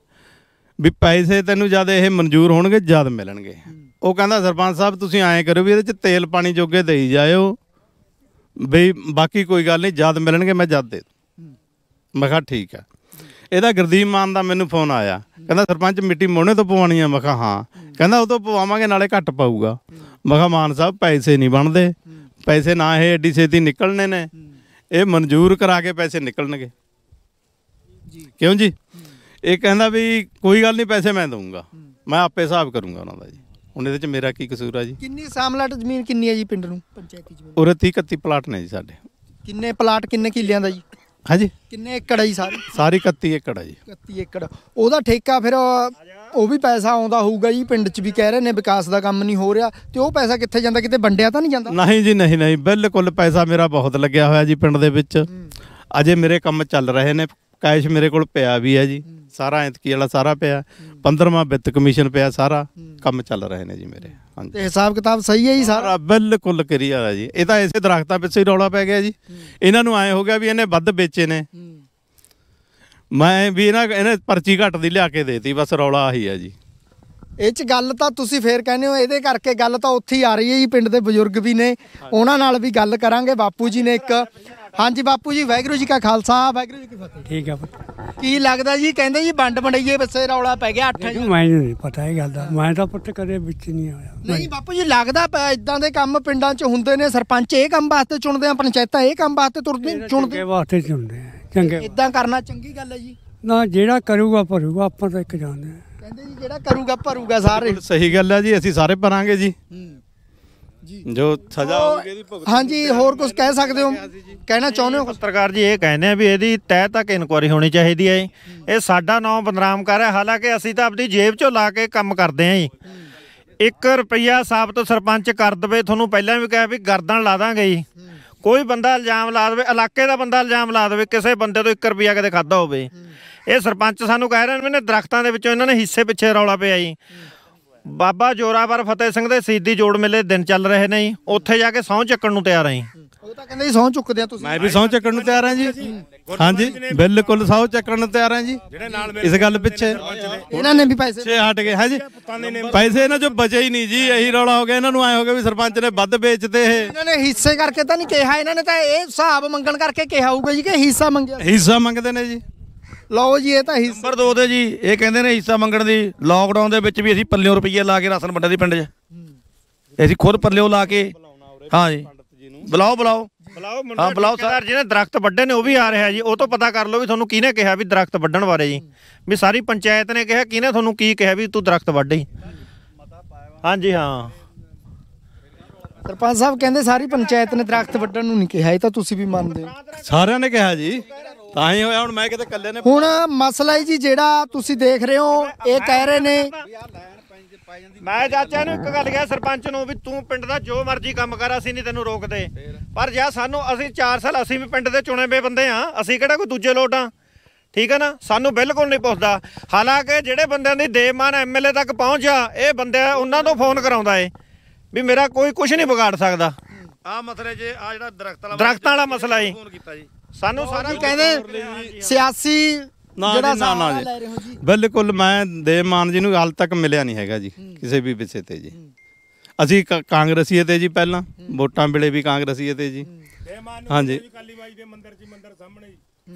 ਵੀ ਪੈਸੇ ਤੈਨੂੰ ਜਦ ਇਹ ਮਨਜ਼ੂਰ ਹੋਣਗੇ ਜਦ ਮਿਲਣਗੇ ਉਹ ਕਹਿੰਦਾ ਸਰਪੰਚ ਸਾਹਿਬ ਤੁਸੀਂ ਐਂ ਕਰੋ ਵੀ ਇਹਦੇ ਚ ਤੇਲ ਪਾਣੀ ਜੋਗੇ ਦੇਈ ਜਾਇਓ ਵੀ ਬਾਕੀ ਕੋਈ ਗੱਲ ਨਹੀਂ ਜਦ ਮਿਲਣਗੇ ਮੈਂ ਜਦ ਦੇ ਮੈਂ ਕਿਹਾ ਠੀਕ ਆ ਇਹਦਾ ਗੁਰਦੀਪ ਮਾਨ ਦਾ ਮੈਨੂੰ ਫੋਨ ਆਇਆ ਕਹਿੰਦਾ ਸਰਪੰਚ ਮਿੱਟੀ ਮੋਣੇ ਤੋਂ ਪਵਾਣੀ ਆ ਮੈਂ ਕਿਹਾ ਹਾਂ ਕਹਿੰਦਾ ਉਹ ਤੋਂ ਪਵਾਵਾਂਗੇ ਨਾਲੇ ਘੱਟ ਪਾਊਗਾ ਮੈਂ ਕਿਹਾ ਮਾਨ ਸਾਹਿਬ ਪੈਸੇ ਨਹੀਂ ਬਣਦੇ ਪੈਸੇ ਨਾ ਇਹ ਐਡੀ ਛੇਤੀ ਨਿਕਲਣੇ ਨੇ ਇਹ ਮਨਜ਼ੂਰ ਕਰਾ ਕੇ ਪੈਸੇ ਨਿਕਲਣਗੇ ਜੀ ਕਿਉਂ ਜੀ ਇਹ ਕਹਿੰਦਾ ਵੀ ਕੋਈ ਗੱਲ ਨਹੀਂ ਪੈਸੇ ਮੈਂ ਦਊਂਗਾ ਮੈਂ ਆਪੇ ਹਿਸਾਬ ਕਰੂੰਗਾ ਉਹਨਾਂ ਦਾ ਜੀ ਹੁਣ ਇਹਦੇ ਚ ਮੇਰਾ ਕੀ ਕਸੂਰ ਆ ਜੀ ਕਿੰਨੀ ਸਾਮਲਾਟ ਜ਼ਮੀਨ ਕਿੰਨੀ ਆ ਜੀ ਪਿੰਡ ਨੂੰ ਪੰਚਾਇਤ ਦੀ ਜ਼ਮੀਨ ਉਰੇ 30 31 ਪਲਾਟ ਨੇ ਜੀ ਸਾਡੇ ਕਿੰਨੇ ਪਲਾਟ ਕਿੰਨੇ ਕਿੱਲਿਆਂ ਦਾ ਜੀ ਹਾਂਜੀ ਕਿੰਨੇ ਏਕੜ ਆ ਜੀ ਸਾਰੀ ਸਾਰੀ 31 ਏਕੜ ਆ ਜੀ 31 ਏਕੜ ਉਹਦਾ ਠੇਕਾ ਫਿਰ ਉਹ ਵੀ ਪੈਸਾ ਆਉਂਦਾ ਹੋਊਗਾ ਜੀ ਪਿੰਡ 'ਚ ਵੀ ਕਹਿ ਰਹੇ ਨੇ ਵਿਕਾਸ ਦਾ ਕੰਮ ਨਹੀਂ ਹੋ ਰਿਹਾ ਤੇ ਉਹ ਪੈਸਾ ਕਿੱਥੇ ਜਾਂਦਾ ਕਿਤੇ ਵੰਡਿਆ ਤਾਂ ਨਹੀਂ ਜਾਂਦਾ ਨਹੀਂ ਜੀ ਨਹੀਂ ਨਹੀਂ ਬਿਲਕੁਲ ਪੈਸਾ ਮੇਰਾ ਬਹੁਤ ਲੱਗਿਆ ਹੋਇਆ ਜੀ ਪਿੰਡ ਦੇ ਵਿੱਚ ਅਜੇ ਮੇਰੇ ਕੰਮ ਚੱਲ ਰਹੇ ਨੇ ਕੈਸ਼ ਮੇਰੇ ਕੋਲ ਪਿਆ ਵੀ ਹੈ ਜੀ ਸਾਰਾ ਇਤਕੀ ਵਾਲਾ ਸਾਰਾ ਪਿਆ 15ਵਾਂ ਵਿੱਤ ਕਮਿਸ਼ਨ ਪਿਆ ਸਾਰਾ ਕੰਮ ਚੱਲ ਰਹੇ ਨੇ ਜੀ ਮੇਰੇ ਹਾਂਜੀ ਤੇ ਹਿਸਾਬ ਕਿਤਾਬ ਸਹੀ ਹੈ ਜੀ ਸਾਰਾ ਬਿਲਕੁਲ ਕਲੀਅਰ ਹੈ ਜੀ ਇਹ ਤਾਂ ਇਸੇ ਦਰਖਤਾਂ ਪਿੱਛੇ ਹੀ ਰੌਲਾ ਪੈ ਗਿਆ ਜੀ ਇਹਨਾਂ ਨੂੰ ਐ ਹੋ ਗਿਆ ਵੀ ਇਹਨੇ ਵੱਧ ਵੇਚੇ ਨੇ ਮੈਂ ਵੀ ਇਹਨਾਂ ਇਹਨੇ ਪਰਚੀ ਘੱਟ ਦੀ ਲਿਆ ਕੇ ਦੇਤੀ ਬਸ ਰੌਲਾ ਆਹੀ ਹੈ ਜੀ ਇਹ ਚ ਗੱਲ ਤਾਂ ਤੁਸੀਂ ਫੇਰ ਕਹਿੰਦੇ ਹੋ ਇਹਦੇ ਕਰਕੇ ਗੱਲ ਤਾਂ ਉੱਥੇ ਹੀ ਆ ਰਹੀ ਹੈ ਜੀ ਪਿੰਡ ਦੇ ਬਜ਼ੁਰਗ ਵੀ ਨੇ ਉਹਨਾਂ ਨਾਲ ਵੀ ਗੱਲ ਕਰਾਂਗੇ ਬਾਪੂ ਜੀ ਨੇ ਇੱਕ ਹਾਂਜੀ ਬਾਪੂ ਜੀ ਵੈਗਰੂ ਜੀ ਕਾ ਖਾਲਸਾ ਵੈਗਰੂ ਜੀ ਕੀ ਫਤਿਹ ਠੀਕ ਆ ਕੀ ਲੱਗਦਾ ਜੀ ਕਹਿੰਦੇ ਜੀ ਵੰਡ ਵੰਡਈਏ ਬਸੇ ਰੌਲਾ ਪੈ ਗਿਆ 8 ਜੀ ਮੈਂ ਨਹੀਂ ਪਤਾ ਇਹ ਗੱਲ ਦਾ ਮੈਂ ਤਾਂ ਪੁੱਤ ਕਦੇ ਵਿੱਚ ਨਹੀਂ ਆਇਆ ਨਹੀਂ ਬਾਪੂ ਜੀ ਲੱਗਦਾ ਇਦਾਂ ਦੇ ਕੰਮ ਪਿੰਡਾਂ 'ਚ ਹੁੰਦੇ ਨੇ ਸਰਪੰਚ ਇਹ ਕੰਮ ਵਾਸਤੇ ਚੁਣਦੇ ਆ ਪੰਚਾਇਤਾਂ ਇਹ ਕੰਮ ਵਾਸਤੇ ਤੁਰਦੇ ਚੁਣਦੇ ਵਾਸਤੇ ਚੁਣਦੇ ਆ ਚੰਗੇ ਇਦਾਂ ਕਰਨਾ ਚੰਗੀ ਗੱਲ ਹੈ ਜੀ ਨਾ ਜਿਹੜਾ ਕਰੂਗਾ ਭਰੂਗਾ ਆਪਾਂ ਤਾਂ ਇੱਕ ਜਾਣਦੇ ਆ ਕਹਿੰਦੇ ਜੀ ਜਿਹੜਾ ਕਰੂਗਾ ਭਰੂਗਾ ਸਾਰੇ ਸਹੀ ਗੱਲ ਹੈ ਜੀ ਅਸੀਂ ਸਾਰੇ ਭਰਾਂਗੇ ਜੀ ਜੋ ਸਜ਼ਾ ਹੋਵੇ ਇਹਦੀ ਭੁਗਤ ਹਾਂਜੀ ਹੋਰ ਕੁਝ ਕਹਿ ਸਕਦੇ ਹੋ ਕਹਿਣਾ ਚਾਹੁੰਦੇ ਹੋ ਸਰਕਾਰ ਪੱਤਰਕਾਰ ਜੀ ਇਹ ਕਹਿੰਦੇ ਆ ਵੀ ਇਹਦੀ ਤਹਿ ਤੱਕ ਇਨਕੁਆਰੀ ਹੋਣੀ ਚਾਹੀਦੀ ਹੈ ਇਹ ਸਾਡਾ ਨਾਮ ਬਦਨਾਮ ਕਰ ਰਿਹਾ ਹਾਲਾਂਕਿ ਅਸੀਂ ਤਾਂ ਆਪਣੀ ਜੇਬ ਚੋਂ ਲਾ ਕੇ ਕੰਮ ਕਰਦੇ ਆਂ ਜੀ 1 ਰੁਪਿਆ ਸਾਬਤ ਸਰਪੰਚ ਕਰ ਦਵੇ ਤੁਹਾਨੂੰ ਪਹਿਲਾਂ ਵੀ ਕਿਹਾ ਵੀ ਗਰਦਨ ਲਾ ਦਾਂਗੇ ਜੀ ਕੋਈ ਬੰਦਾ ਇਲਜ਼ਾਮ ਲਾ ਦਵੇ ਇਲਾਕੇ ਦਾ ਬੰਦਾ ਇਲਜ਼ਾਮ ਲਾ ਦਵੇ ਕਿਸੇ ਬੰਦੇ ਤੋਂ 1 ਰੁਪਿਆ ਕਦੇ ਖਾਦਾ ਹੋਵੇ ਇਹ ਸਰਪੰਚ ਸਾਨੂੰ ਕਹਿ ਰਹੇ ਨੇ ਦਰਖਤਾਂ ਦੇ ਵਿੱਚੋਂ ਇਹਨਾਂ ਨੇ ਹਿੱਸੇ ਪਿੱਛੇ ਰੌਲਾ ਪਿਆ ਜੀ ਬਾਬਾ ਜੋਰਾਵਰ ਫਤਿਹ ਸਿੰਘ ਦੇ ਸੀਦੀ ਜੋੜ ਮੇਲੇ ਦਿਨ ਚੱਲ ਰਹੇ ਨੇ ਜੀ ਉੱਥੇ ਜਾ ਕੇ ਸੌਂ ਚੱਕਣ ਨੂੰ ਤਿਆਰ ਆਂ ਜੀ ਉਹ ਤਾਂ ਕਹਿੰਦੇ ਜੀ ਸੌਂ ਚੁੱਕਦੇ ਆ ਤੁਸੀਂ ਮੈਂ ਵੀ ਸੌਂ ਚੱਕਣ ਨੂੰ ਤਿਆਰ ਆਂ ਜੀ ਹਾਂਜੀ ਬਿਲਕੁਲ ਸੌਂ ਚੱਕਣ ਨੂੰ ਤਿਆਰ ਆਂ ਜੀ ਇਸ ਗੱਲ ਪਿੱਛੇ ਇਹਨਾਂ ਨੇ ਵੀ ਪੈਸੇ ਛੇ ਹਟ ਗਏ ਹੈ ਜੀ ਪੈਸੇ ਇਹਨਾਂ ਚੋਂ ਬਚੇ ਹੀ ਨਹੀਂ ਜੀ ਇਹੀ ਰੌਲਾ ਹੋ ਗਿਆ ਇਹਨਾਂ ਨੂੰ ਆਏ ਹੋ ਗਿਆ ਵੀ ਸਰਪੰਚ ਨੇ ਵੱਧ ਵੇਚਦੇ ਇਹ ਇਹਨਾਂ ਨੇ ਹਿੱਸੇ ਕਰਕੇ ਤਾਂ ਨਹੀਂ ਕਿਹਾ ਇਹਨਾਂ ਨੇ ਤਾਂ ਇਹ ਹਿਸਾਬ ਮੰਗਣ ਕਰਕੇ ਕਿਹਾ ਹੋਊਗਾ ਜੀ ਕਿ ਹਿੱਸਾ ਮੰਗਿਆ ਹਿੱਸਾ ਮੰਗਦੇ ਨੇ ਜੀ ਲਓ ਜੀ ਇਹ ਤਾਂ ਹਿੱਸਾ ਨੰਬਰ 2 ਦੇ ਜੀ ਇਹ ਕਹਿੰਦੇ ਨੇ ਹਿੱਸਾ ਮੰਗਣ ਦੀ ਲਾਕਡਾਊਨ ਦੇ ਵਿੱਚ ਵੀ ਅਸੀਂ ਪੱਲਿਓ ਰੁਪਈਏ ਲਾ ਕੇ ਰਾਸ਼ਨ ਵੰਡਾ ਦੀ ਪਿੰਡ 'ਚ ਅਸੀਂ ਖੁਦ ਪੱਲਿਓ ਲਾ ਕੇ ਹਾਂ ਜੀ ਬੁਲਾਓ ਬੁਲਾਓ ਹਾਂ ਬੁਲਾਓ ਸਰ ਜਿਹਨੇ ਦਰਖਤ ਵੱਡੇ ਨੇ ਉਹ ਵੀ ਆ ਰਿਹਾ ਜੀ ਉਹ ਤੋਂ ਪਤਾ ਕਰ ਲਓ ਵੀ ਤੁਹਾਨੂੰ ਕਿਹਨੇ ਕਿਹਾ ਵੀ ਦਰਖਤ ਵੱਡਣ ਬਾਰੇ ਜੀ ਵੀ ਸਾਰੀ ਪੰਚਾਇਤ ਨੇ ਕਿਹਾ ਕਿਹਨੇ ਤੁਹਾਨੂੰ ਕੀ ਕਿਹਾ ਵੀ ਤੂੰ ਦਰਖਤ ਵੱਡੇ ਹਾਂਜੀ ਹਾਂ ਸਰਪੰਚ ਸਾਹਿਬ ਕਹਿੰਦੇ ਸਾਰੀ ਪੰਚਾਇਤ ਨੇ ਦਰਖਤ ਵੱਡਣ ਨੂੰ ਨਹੀਂ ਕਿਹਾ ਇਹ ਤਾਂ ਤੁਸੀਂ ਵੀ ਮੰਨਦੇ ਹੋ ਸਾਰਿਆਂ ਨੇ ਕਿਹਾ ਜੀ ਤਾਂ ਹੀ ਹੋਇਆ ਹੁਣ ਮੈਂ ਕਿਤੇ ਇਕੱਲੇ ਨੇ ਹੁਣ ਮਸਲਾ ਜੀ ਜਿਹੜਾ ਤੁਸੀਂ ਦੇਖ ਰਹੇ ਹੋ ਇਹ ਕਹਿ ਰਹੇ ਨੇ ਮੈਂ ਚਾਚਾ ਨੂੰ ਇੱਕ ਗੱਲ ਕਿਹਾ ਸਰਪੰਚ ਨੂੰ ਵੀ ਤੂੰ ਪਿੰਡ ਦਾ ਜੋ ਮਰਜ਼ੀ ਕੰਮ ਕਰ ਅਸੀਂ ਨਹੀਂ ਤੈਨੂੰ ਰੋਕਦੇ ਪਰ ਜੇ ਸਾਨੂੰ ਅਸੀਂ 4 ਸਾਲ ਅਸੀਂ ਵੀ ਪਿੰਡ ਦੇ ਚੁਣੇ ਵੇ ਬੰਦੇ ਆ ਅਸੀਂ ਕਿਹੜਾ ਕੋਈ ਦੂਜੇ ਲੋਟ ਆ ਠੀਕ ਹੈ ਨਾ ਸਾਨੂੰ ਬਿਲਕੁਲ ਨਹੀਂ ਪੁੱਛਦਾ ਹਾਲਾਂਕਿ ਜਿਹੜੇ ਬੰਦਿਆਂ ਦੀ ਦੇਮਾਨ ਐਮਐਲਏ ਤੱਕ ਪਹੁੰਚਿਆ ਇਹ ਬੰਦੇ ਉਹਨਾਂ ਤੋਂ ਫੋਨ ਕਰਾਉਂਦਾ ਏ ਵੀ ਮੇਰਾ ਕੋਈ ਕੁਝ ਨਹੀਂ ਵਿਗਾੜ ਸਕਦਾ ਆ ਮਸਲੇ 'ਚ ਆ ਜਿਹੜਾ ਦਰਖਤ ਵਾਲਾ ਦਰਖਤਾਂ ਵਾਲਾ ਮਸਲਾ ਫੋਨ ਕੀਤਾ ਜੀ ਸਾਨੂੰ ਸਾਰਾ ਕਹਿੰਦੇ ਸਿਆਸੀ ਨਾ ਜਿਹੜਾ ਨਾ ਨਾ ਜੀ ਬਿਲਕੁਲ ਮੈਂ ਦੇਵਮਾਨ ਜੀ ਨੂੰ ਹਾਲ ਤੱਕ ਮਿਲਿਆ ਨਹੀਂ ਹੈਗਾ ਜੀ ਕਿਸੇ ਵੀ ਵਿਸ਼ੇ ਤੇ ਜੀ ਅਸੀਂ ਕਾਂਗਰਸੀਏ ਤੇ ਜੀ ਪਹਿਲਾਂ ਵੋਟਾਂ ਵੇਲੇ ਵੀ ਕਾਂਗਰਸੀਏ ਤੇ ਜੀ ਹਾਂਜੀ ਦੇ ਮੰਦਿਰ ਜੀ ਮੰਦਿਰ ਸਾਹਮਣੇ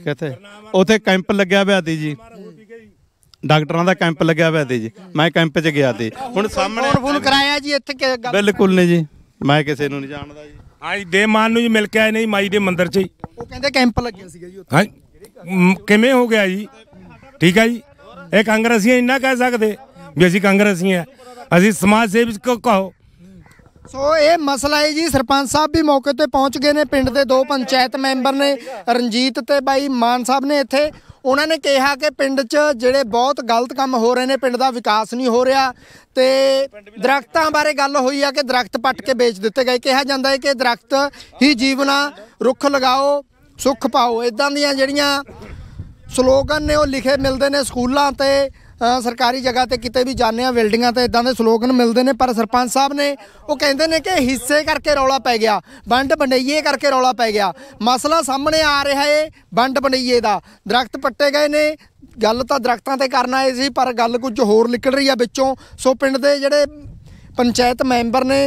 ਕਿੱਥੇ ਉਥੇ ਕੈਂਪ ਲੱਗਿਆ ਹੋਇਆ ਸੀ ਜੀ ਡਾਕਟਰਾਂ ਦਾ ਕੈਂਪ ਲੱਗਿਆ ਹੋਇਆ ਸੀ ਜੀ ਮੈਂ ਕੈਂਪ 'ਚ ਗਿਆ ਸੀ ਹੁਣ ਸਾਹਮਣੇ ਫੋਨ ਕਰਾਇਆ ਜੀ ਇੱਥੇ ਬਿਲਕੁਲ ਨਹੀਂ ਜੀ ਮੈਂ ਕਿਸੇ ਨੂੰ ਨਹੀਂ ਜਾਣਦਾ ਜੀ ਅੱਜ ਦੇ ਮਾਨ ਨੂੰ ਜੀ ਮਿਲ ਕੇ ਆਏ ਨਹੀਂ ਮਾਈ ਦੇ ਮੰਦਿਰ 'ਚ ਹੀ ਉਹ ਕਹਿੰਦੇ ਕੈਂਪ ਲੱਗਿਆ ਸੀਗਾ ਜੀ ਉੱਥੇ ਹਾਂ ਕਿਵੇਂ ਹੋ ਗਿਆ ਜੀ ਠੀਕ ਹੈ ਜੀ ਇਹ ਕਾਂਗਰਸੀਆਂ ਇੰਨਾ ਕਹਿ ਸਕਦੇ ਵੀ ਅਸੀਂ ਕਾਂਗਰਸੀਆਂ ਆ ਅਸੀਂ ਸਮਾਜ ਸੇਵਕ ਕੋ ਕਹੋ ਸੋ ਇਹ ਮਸਲਾ ਹੈ ਜੀ ਸਰਪੰਚ ਸਾਹਿਬ ਵੀ ਮੌਕੇ ਤੇ ਪਹੁੰਚ ਗਏ ਨੇ ਪਿੰਡ ਦੇ ਦੋ ਪੰਚਾਇਤ ਮੈਂਬਰ ਨੇ ਰਣਜੀਤ ਤੇ ਬਾਈ ਮਾਨ ਸਾਹਿਬ ਨੇ ਇੱਥੇ ਉਹਨਾਂ ਨੇ ਕਿਹਾ ਕਿ ਪਿੰਡ 'ਚ ਜਿਹੜੇ ਬਹੁਤ ਗਲਤ ਕੰਮ ਹੋ ਰਹੇ ਨੇ ਪਿੰਡ ਦਾ ਵਿਕਾਸ ਨਹੀਂ ਹੋ ਰਿਹਾ ਤੇ ਦਰਖਤਾਂ ਬਾਰੇ ਗੱਲ ਹੋਈ ਆ ਕਿ ਦਰਖਤ ਪੱਟ ਕੇ ਵੇਚ ਦਿੱਤੇ ਗਏ ਕਿਹਾ ਜਾਂਦਾ ਹੈ ਕਿ ਦਰਖਤ ਹੀ ਜੀਵਨਾ ਰੁੱਖ ਲਗਾਓ ਸੁੱਖ ਪਾਓ ਇਦਾਂ ਦੀਆਂ ਜਿਹੜੀਆਂ ਸਲੋਗਨ ਨੇ ਉਹ ਲਿਖੇ ਮਿਲਦੇ ਨੇ ਸਕੂਲਾਂ ਤੇ ਸਰਕਾਰੀ ਜਗ੍ਹਾ ਤੇ ਕਿਤੇ ਵੀ ਜਾਂਦੇ ਆ ਬਿਲਡਿੰਗਾਂ ਤੇ ਇਦਾਂ ਦੇ ਸਲੋਗਨ ਮਿਲਦੇ ਨੇ ਪਰ ਸਰਪੰਚ ਸਾਹਿਬ ਨੇ ਉਹ ਕਹਿੰਦੇ ਨੇ ਕਿ ਹਿੱਸੇ ਕਰਕੇ ਰੌਲਾ ਪੈ ਗਿਆ ਵੰਡ ਬੰਡਈਏ ਕਰਕੇ ਰੌਲਾ ਪੈ ਗਿਆ ਮਸਲਾ ਸਾਹਮਣੇ ਆ ਰਿਹਾ ਏ ਵੰਡ ਬੰਡਈਏ ਦਾ ਦਰਖਤ ਪੱਟੇ ਗਏ ਨੇ ਗੱਲ ਤਾਂ ਦਰਖਤਾਂ ਤੇ ਕਰਨ ਆਏ ਸੀ ਪਰ ਗੱਲ ਕੁਝ ਹੋਰ ਨਿਕਲ ਰਹੀ ਆ ਵਿੱਚੋਂ ਸੋ ਪਿੰਡ ਦੇ ਜਿਹੜੇ ਪੰਚਾਇਤ ਮੈਂਬਰ ਨੇ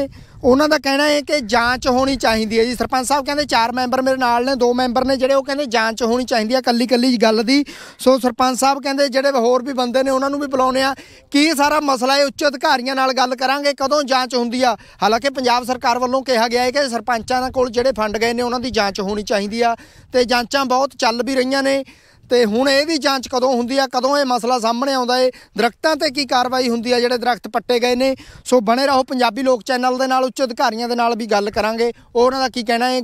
ਉਹਨਾਂ ਦਾ ਕਹਿਣਾ ਹੈ ਕਿ ਜਾਂਚ ਹੋਣੀ ਚਾਹੀਦੀ ਹੈ ਜੀ ਸਰਪੰਚ ਸਾਹਿਬ ਕਹਿੰਦੇ ਚਾਰ ਮੈਂਬਰ ਮੇਰੇ ਨਾਲ ਨੇ ਦੋ ਮੈਂਬਰ ਨੇ ਜਿਹੜੇ ਉਹ ਕਹਿੰਦੇ ਜਾਂਚ ਹੋਣੀ ਚਾਹੀਦੀ ਹੈ ਕੱਲੀ ਕੱਲੀ ਗੱਲ ਦੀ ਸੋ ਸਰਪੰਚ ਸਾਹਿਬ ਕਹਿੰਦੇ ਜਿਹੜੇ ਹੋਰ ਵੀ ਬੰਦੇ ਨੇ ਉਹਨਾਂ ਨੂੰ ਵੀ ਬੁਲਾਉਨੇ ਆ ਕੀ ਸਾਰਾ ਮਸਲਾ ਹੈ ਉੱਚ ਅਧਿਕਾਰੀਆਂ ਨਾਲ ਗੱਲ ਕਰਾਂਗੇ ਕਦੋਂ ਜਾਂਚ ਹੁੰਦੀ ਆ ਹਾਲਾਂਕਿ ਪੰਜਾਬ ਸਰਕਾਰ ਵੱਲੋਂ ਕਿਹਾ ਗਿਆ ਹੈ ਕਿ ਸਰਪੰਚਾਂ ਕੋਲ ਜਿਹੜੇ ਫੰਡ ਗਏ ਨੇ ਉਹਨਾਂ ਦੀ ਜਾਂਚ ਹੋਣੀ ਚਾਹੀਦੀ ਆ ਤੇ ਜਾਂਚਾਂ ਬਹੁਤ ਚੱਲ ਵੀ ਰਹੀਆਂ ਨੇ ਤੇ ਹੁਣ ਇਹਦੀ ਜਾਂਚ ਕਦੋਂ ਹੁੰਦੀ ਆ ਕਦੋਂ ਇਹ ਮਸਲਾ ਸਾਹਮਣੇ ਆਉਂਦਾ ਏ ਦਰਖਤਾਂ ਤੇ ਕੀ ਕਾਰਵਾਈ ਹੁੰਦੀ ਆ ਜਿਹੜੇ ਦਰਖਤ ਪੱਟੇ ਗਏ ਨੇ ਸੋ ਬਣੇ ਰਹੋ ਪੰਜਾਬੀ ਲੋਕ ਚੈਨਲ ਦੇ ਨਾਲ ਉੱਚ ਅਧਿਕਾਰੀਆਂ ਦੇ ਨਾਲ ਵੀ ਗੱਲ ਕਰਾਂਗੇ ਉਹਨਾਂ ਦਾ ਕੀ ਕਹਿਣਾ ਏ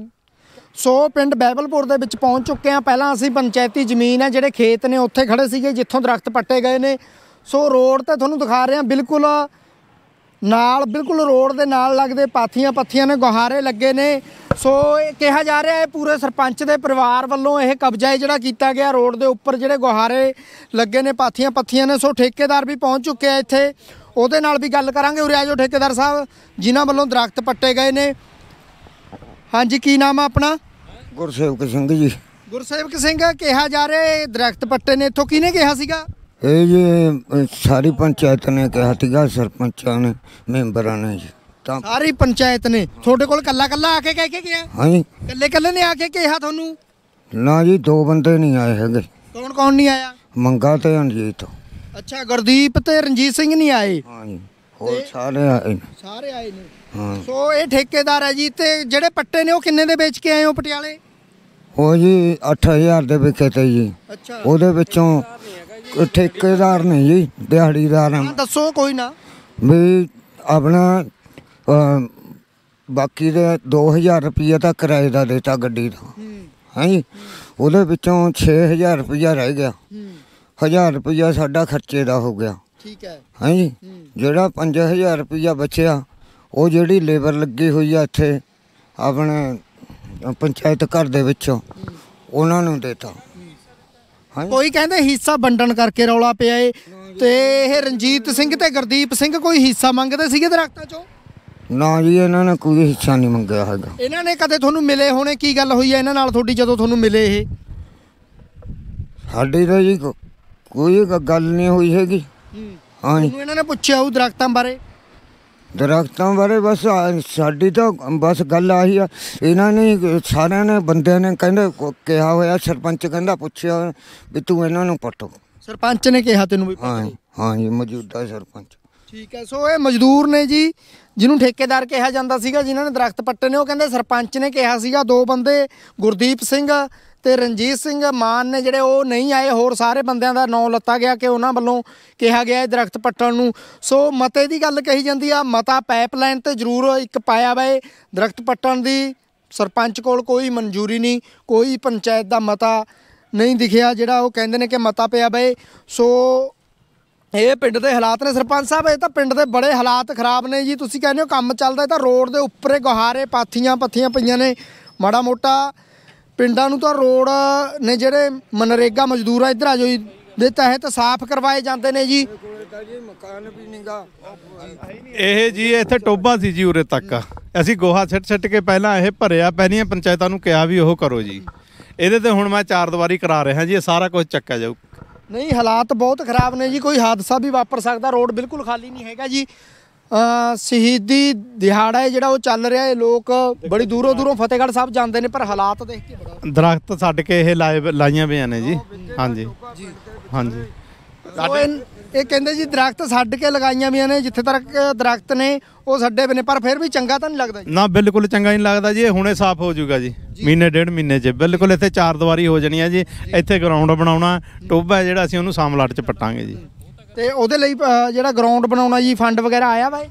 ਸੋ ਪਿੰਡ ਬੈਬਲਪੁਰ ਦੇ ਵਿੱਚ ਪਹੁੰਚ ਚੁੱਕੇ ਆ ਪਹਿਲਾਂ ਅਸੀਂ ਪੰਚਾਇਤੀ ਜ਼ਮੀਨ ਹੈ ਜਿਹੜੇ ਖੇਤ ਨੇ ਉੱਥੇ ਖੜੇ ਸੀਗੇ ਜਿੱਥੋਂ ਦਰਖਤ ਪੱਟੇ ਗਏ ਨੇ ਸੋ ਰੋਡ ਤੇ ਤੁਹਾਨੂੰ ਦਿਖਾ ਰਹੇ ਆ ਬਿਲਕੁਲ ਨਾਲ ਬਿਲਕੁਲ ਰੋਡ ਦੇ ਨਾਲ ਲੱਗਦੇ ਪਾਥੀਆਂ ਪੱਥੀਆਂ ਨੇ ਗੁਹਾਰੇ ਲੱਗੇ ਨੇ ਸੋ ਇਹ ਕਿਹਾ ਜਾ ਰਿਹਾ ਹੈ ਪੂਰੇ ਸਰਪੰਚ ਦੇ ਪਰਿਵਾਰ ਵੱਲੋਂ ਇਹ ਕਬਜ਼ਾ ਜਿਹੜਾ ਕੀਤਾ ਗਿਆ ਰੋਡ ਦੇ ਉੱਪਰ ਜਿਹੜੇ ਗੁਹਾਰੇ ਲੱਗੇ ਨੇ ਪਾਥੀਆਂ ਪੱਥੀਆਂ ਨੇ ਸੋ ਠੇਕੇਦਾਰ ਵੀ ਪਹੁੰਚ ਚੁੱਕੇ ਆ ਇੱਥੇ ਉਹਦੇ ਨਾਲ ਵੀ ਗੱਲ ਕਰਾਂਗੇ ਉਰੇ ਆਜੋ ਠੇਕੇਦਾਰ ਸਾਹਿਬ ਜਿਨ੍ਹਾਂ ਵੱਲੋਂ ਦਰਖਤ ਪੱਟੇ ਗਏ ਨੇ ਹਾਂਜੀ ਕੀ ਨਾਮ ਆ ਆਪਣਾ ਗੁਰਸੇਵਕ ਸਿੰਘ ਜੀ ਗੁਰਸੇਵਕ ਸਿੰਘ ਕਿਹਾ ਜਾ ਰਿਹਾ ਇਹ ਦਰਖਤ ਪੱਟੇ ਨੇ ਇੱਥੋਂ ਕਿਹਨੇ ਕਿਹਾ ਸੀਗਾ ਇਹ ਜੀ ਸਾਰੀ ਪੰਚਾਇਤ ਨੇ ਕਿਹਾ ਤੀਗਾ ਸਰਪੰਚਾਂ ਨੇ ਮੈਂਬਰਾਂ ਨੇ ਜੀ ਤਾਂ ਸਾਰੀ ਪੰਚਾਇਤ ਨੇ ਤੁਹਾਡੇ ਕੋਲ ਕੱਲਾ ਕੱਲਾ ਆ ਕੇ ਕਹਿ ਕੇ ਗਿਆ ਹਾਂਜੀ ਕੱਲੇ ਕੱਲੇ ਨੇ ਆ ਕੇ ਕਿਹਾ ਤੁਹਾਨੂੰ ਨਾ ਜੀ ਦੋ ਬੰਦੇ ਨਹੀਂ ਆਏ ਹੈਗੇ ਕੌਣ ਕੌਣ ਨਹੀਂ ਆਇਆ ਮੰਗਾ ਤੇ ਰਣਜੀਤ ਅੱਛਾ ਗੁਰਦੀਪ ਤੇ ਰਣਜੀਤ ਸਿੰਘ ਨਹੀਂ ਆਏ ਹਾਂਜੀ ਹੋਰ ਸਾਰੇ ਆਏ ਨੇ ਸਾਰੇ ਆਏ ਨੇ ਹਾਂ ਸੋ ਇਹ ਠੇਕੇਦਾਰ ਹੈ ਜੀ ਤੇ ਜਿਹੜੇ ਪੱਟੇ ਨੇ ਉਹ ਕਿੰਨੇ ਦੇ ਵੇਚ ਕੇ ਆਏ ਹੋ ਪਟਿਆਲੇ ਉਹ ਜੀ 8000 ਦੇ ਵਿਕੇ ਤੇ ਜੀ ਅੱਛਾ ਉਹਦੇ ਵਿੱਚੋਂ ਠੇਕੇਦਾਰ ਨਹੀਂ ਜੀ ਦਿਹਾੜੀਦਾਰ ਹਾਂ ਦੱਸੋ ਕੋਈ ਨਾ ਵੀ ਆਪਣਾ ਬਾਕੀ ਦੇ 2000 ਰੁਪਏ ਤਾਂ ਕਿਰਾਏ ਦਾ ਦਿੱਤਾ ਗੱਡੀ ਦਾ ਹਾਂਜੀ ਉਹਦੇ ਵਿੱਚੋਂ 6000 ਰੁਪਇਆ ਰਹਿ ਗਿਆ 1000 ਰੁਪਇਆ ਸਾਡਾ ਖਰਚੇ ਦਾ ਹੋ ਗਿਆ ਠੀਕ ਹੈ ਹਾਂਜੀ ਜਿਹੜਾ 5000 ਰੁਪਇਆ ਬਚਿਆ ਉਹ ਜਿਹੜੀ ਲੇਬਰ ਲੱਗੀ ਹੋਈ ਆ ਇੱਥੇ ਆਪਣੇ ਪੰਚਾਇਤ ਘਰ ਦੇ ਵਿੱਚੋਂ ਉਹਨਾਂ ਨੂੰ ਦੇਤਾ ਕੋਈ ਕਹਿੰਦੇ ਹਿੱਸਾ ਵੰਡਣ ਕਰਕੇ ਰੌਲਾ ਪਿਆ ਏ ਤੇ ਇਹ ਰਣਜੀਤ ਸਿੰਘ ਤੇ ਗੁਰਦੀਪ ਸਿੰਘ ਕੋਈ ਹਿੱਸਾ ਮੰਗਦੇ ਸੀਗੇ ਦਰਖਤਾਂ ਚੋਂ ਨਾ ਜੀ ਇਹਨਾਂ ਨੇ ਕੋਈ ਹਿੱਸਾ ਨਹੀਂ ਮੰਗਿਆ ਹੈਗਾ ਇਹਨਾਂ ਨੇ ਕਦੇ ਤੁਹਾਨੂੰ ਮਿਲੇ ਹੋਣੇ ਕੀ ਗੱਲ ਹੋਈ ਹੈ ਇਹਨਾਂ ਨਾਲ ਤੁਹਾਡੀ ਜਦੋਂ ਤੁਹਾਨੂੰ ਮਿਲੇ ਇਹ ਸਾਡੀ ਤਾਂ ਜੀ ਕੋਈ ਗੱਲ ਨਹੀਂ ਹੋਈ ਹੈਗੀ ਹਾਂ ਜੀ ਇਹਨਾਂ ਨੇ ਪੁੱਛਿਆ ਉਹ ਦਰਖਤਾਂ ਬਾਰੇ ਦਰਖਤਾਂ ਬਾਰੇ ਬਸ ਸਾਡੀ ਤਾਂ ਬਸ ਗੱਲ ਆਹੀ ਆ ਇਹਨਾਂ ਨੇ ਸਾਰਿਆਂ ਨੇ ਬੰਦਿਆਂ ਨੇ ਕਹਿੰਦੇ ਕਿਹਾ ਹੋਇਆ ਸਰਪੰਚ ਕਹਿੰਦਾ ਪੁੱਛਿਆ ਵੀ ਤੂੰ ਇਹਨਾਂ ਨੂੰ ਪੱਟੋ ਸਰਪੰਚ ਨੇ ਕਿਹਾ ਤੈਨੂੰ ਵੀ ਹਾਂ ਹਾਂ ਜੀ ਮੌਜੂਦਾ ਸਰਪੰਚ ਠੀਕ ਐ ਸੋ ਇਹ ਮਜ਼ਦੂਰ ਨੇ ਜੀ ਜਿਹਨੂੰ ਠੇਕੇਦਾਰ ਕਿਹਾ ਜਾਂਦਾ ਸੀਗਾ ਜਿਨ੍ਹਾਂ ਨੇ ਦਰਖਤ ਪੱਟੇ ਨੇ ਉਹ ਕਹਿੰਦੇ ਸਰਪੰਚ ਨੇ ਕਿਹਾ ਸੀਗਾ ਦੋ ਬੰਦੇ ਗੁਰਦੀਪ ਸਿੰਘ ਤੇ ਰਣਜੀਤ ਸਿੰਘ ਮਾਨ ਨੇ ਜਿਹੜੇ ਉਹ ਨਹੀਂ ਆਏ ਹੋਰ ਸਾਰੇ ਬੰਦਿਆਂ ਦਾ ਨਾਮ ਲੱਤਾ ਗਿਆ ਕਿ ਉਹਨਾਂ ਵੱਲੋਂ ਕਿਹਾ ਗਿਆ ਇਹ ਦਰਖਤ ਪੱਟਣ ਨੂੰ ਸੋ ਮਤੇ ਦੀ ਗੱਲ ਕਹੀ ਜਾਂਦੀ ਆ ਮਤਾ ਪਾਈਪਲਾਈਨ ਤੇ ਜ਼ਰੂਰ ਇੱਕ ਪਾਇਆ ਵਾਏ ਦਰਖਤ ਪੱਟਣ ਦੀ ਸਰਪੰਚ ਕੋਲ ਕੋਈ ਮਨਜ਼ੂਰੀ ਨਹੀਂ ਕੋਈ ਪੰਚਾਇਤ ਦਾ ਮਤਾ ਨਹੀਂ ਦਿਖਿਆ ਜਿਹੜਾ ਉਹ ਕਹਿੰਦੇ ਨੇ ਕਿ ਮਤਾ ਪਿਆ ਬਏ ਸੋ ਇਹ ਪਿੰਡ ਦੇ ਹਾਲਾਤ ਨੇ ਸਰਪੰਚ ਸਾਹਿਬ ਇਹ ਤਾਂ ਪਿੰਡ ਦੇ ਬੜੇ ਹਾਲਾਤ ਖਰਾਬ ਨੇ ਜੀ ਤੁਸੀਂ ਕਹਿੰਦੇ ਹੋ ਕੰਮ ਚੱਲਦਾ ਇਹ ਤਾਂ ਰੋਡ ਦੇ ਉੱਪਰੇ ਗੁਹਾਰੇ ਪਾਥੀਆਂ ਪੱਥੀਆਂ ਪਈਆਂ ਨੇ ਮਾੜਾ ਮੋਟਾ ਪਿੰਡਾਂ ਨੂੰ ਤਾਂ ਰੋਡ ਨੇ ਜਿਹੜੇ ਮਨਰੇਗਾ ਮਜ਼ਦੂਰ ਆ ਇੱਧਰ ਆ ਜੋ ਦੇ ਤਹਿਤ ਸਾਫ਼ ਕਰਵਾਏ ਜਾਂਦੇ ਨੇ ਜੀ ਇਹ ਜੀ ਇੱਥੇ ਟੋਬਾ ਸੀ ਜੀ ਉਰੇ ਤੱਕ ਅਸੀਂ ਗੋਹਾ ਛੱਟ ਛੱਟ ਕੇ ਪਹਿਲਾਂ ਇਹ ਭਰਿਆ ਪਹਿਲੀਆਂ ਪੰਚਾਇਤਾਂ ਨੂੰ ਕਿਹਾ ਵੀ ਉਹ ਕਰੋ ਜੀ ਇਹਦੇ ਤੇ ਹੁਣ ਮੈਂ ਚਾਰ ਦੀਵਾਰੀ ਕਰਾ ਰਿਹਾ ਜੀ ਇਹ ਸਾਰਾ ਕੁਝ ਚੱਕਿਆ ਜਾਊ ਨਹੀਂ ਹਾਲਾਤ ਬਹੁਤ ਖਰਾਬ ਨੇ ਜੀ ਕੋਈ ਹਾਦਸਾ ਵੀ ਵਾਪਰ ਸਕਦਾ ਰੋਡ ਬਿਲਕੁਲ ਖਾਲੀ ਨਹੀਂ ਹੈਗਾ ਜੀ ਸ਼ਹੀਦੀ ਦਿਹਾੜਾ ਹੈ ਜਿਹੜਾ ਉਹ ਚੱਲ ਰਿਹਾ ਹੈ ਲੋਕ ਬੜੀ ਦੂਰੋਂ ਦੂਰੋਂ ਫਤਿਹਗੜ੍ਹ ਸਾਹਿਬ ਜਾਂਦੇ ਨੇ ਪਰ ਹਾਲਾਤ ਦੇਖ ਕੇ ਬੜਾ ਦਰਖਤ ਛੱਡ ਕੇ ਇਹ ਲਾਏ ਲਾਈਆਂ ਪਈਆਂ ਨੇ ਜੀ ਹਾਂਜੀ ਹਾਂਜੀ ਇਹ ਕਹਿੰਦੇ ਜੀ ਦਰਖਤ ਛੱਡ ਕੇ ਲਗਾਈਆਂ ਵੀਆਂ ਨੇ ਜਿੱਥੇ ਤੱਕ ਦਰਖਤ ਨੇ ਉਹ ਛੱਡੇ ਵੀ ਨੇ ਪਰ ਫਿਰ ਵੀ ਚੰਗਾ ਤਾਂ ਨਹੀਂ ਲੱਗਦਾ ਜੀ ਨਾ ਬਿਲਕੁਲ ਚੰਗਾ ਨਹੀਂ ਲੱਗਦਾ ਜੀ ਇਹ ਹੁਣੇ ਸਾਫ਼ ਹੋ ਜਾਊਗਾ ਜੀ ਮਹੀਨੇ ਡੇਢ ਮਹੀਨੇ 'ਚ ਬਿਲਕੁਲ ਇੱਥੇ ਚਾਰ ਦੀਵਾਰੀ ਹੋ ਜਾਣੀ ਹੈ ਜੀ ਇੱਥੇ ਗਰਾਊਂਡ ਬਣਾਉਣਾ ਟੋਬਾ ਜਿਹੜਾ ਅਸੀਂ ਉਹਨੂੰ ਸਾਮਲਾਟ 'ਚ ਪਟਾਂਗੇ ਜੀ ਤੇ ਉਹਦੇ ਲਈ ਜਿਹੜਾ ਗਰਾਊਂਡ ਬਣਾਉਣਾ ਜੀ ਫੰਡ ਵਗੈਰਾ ਆਇਆ ਵਾ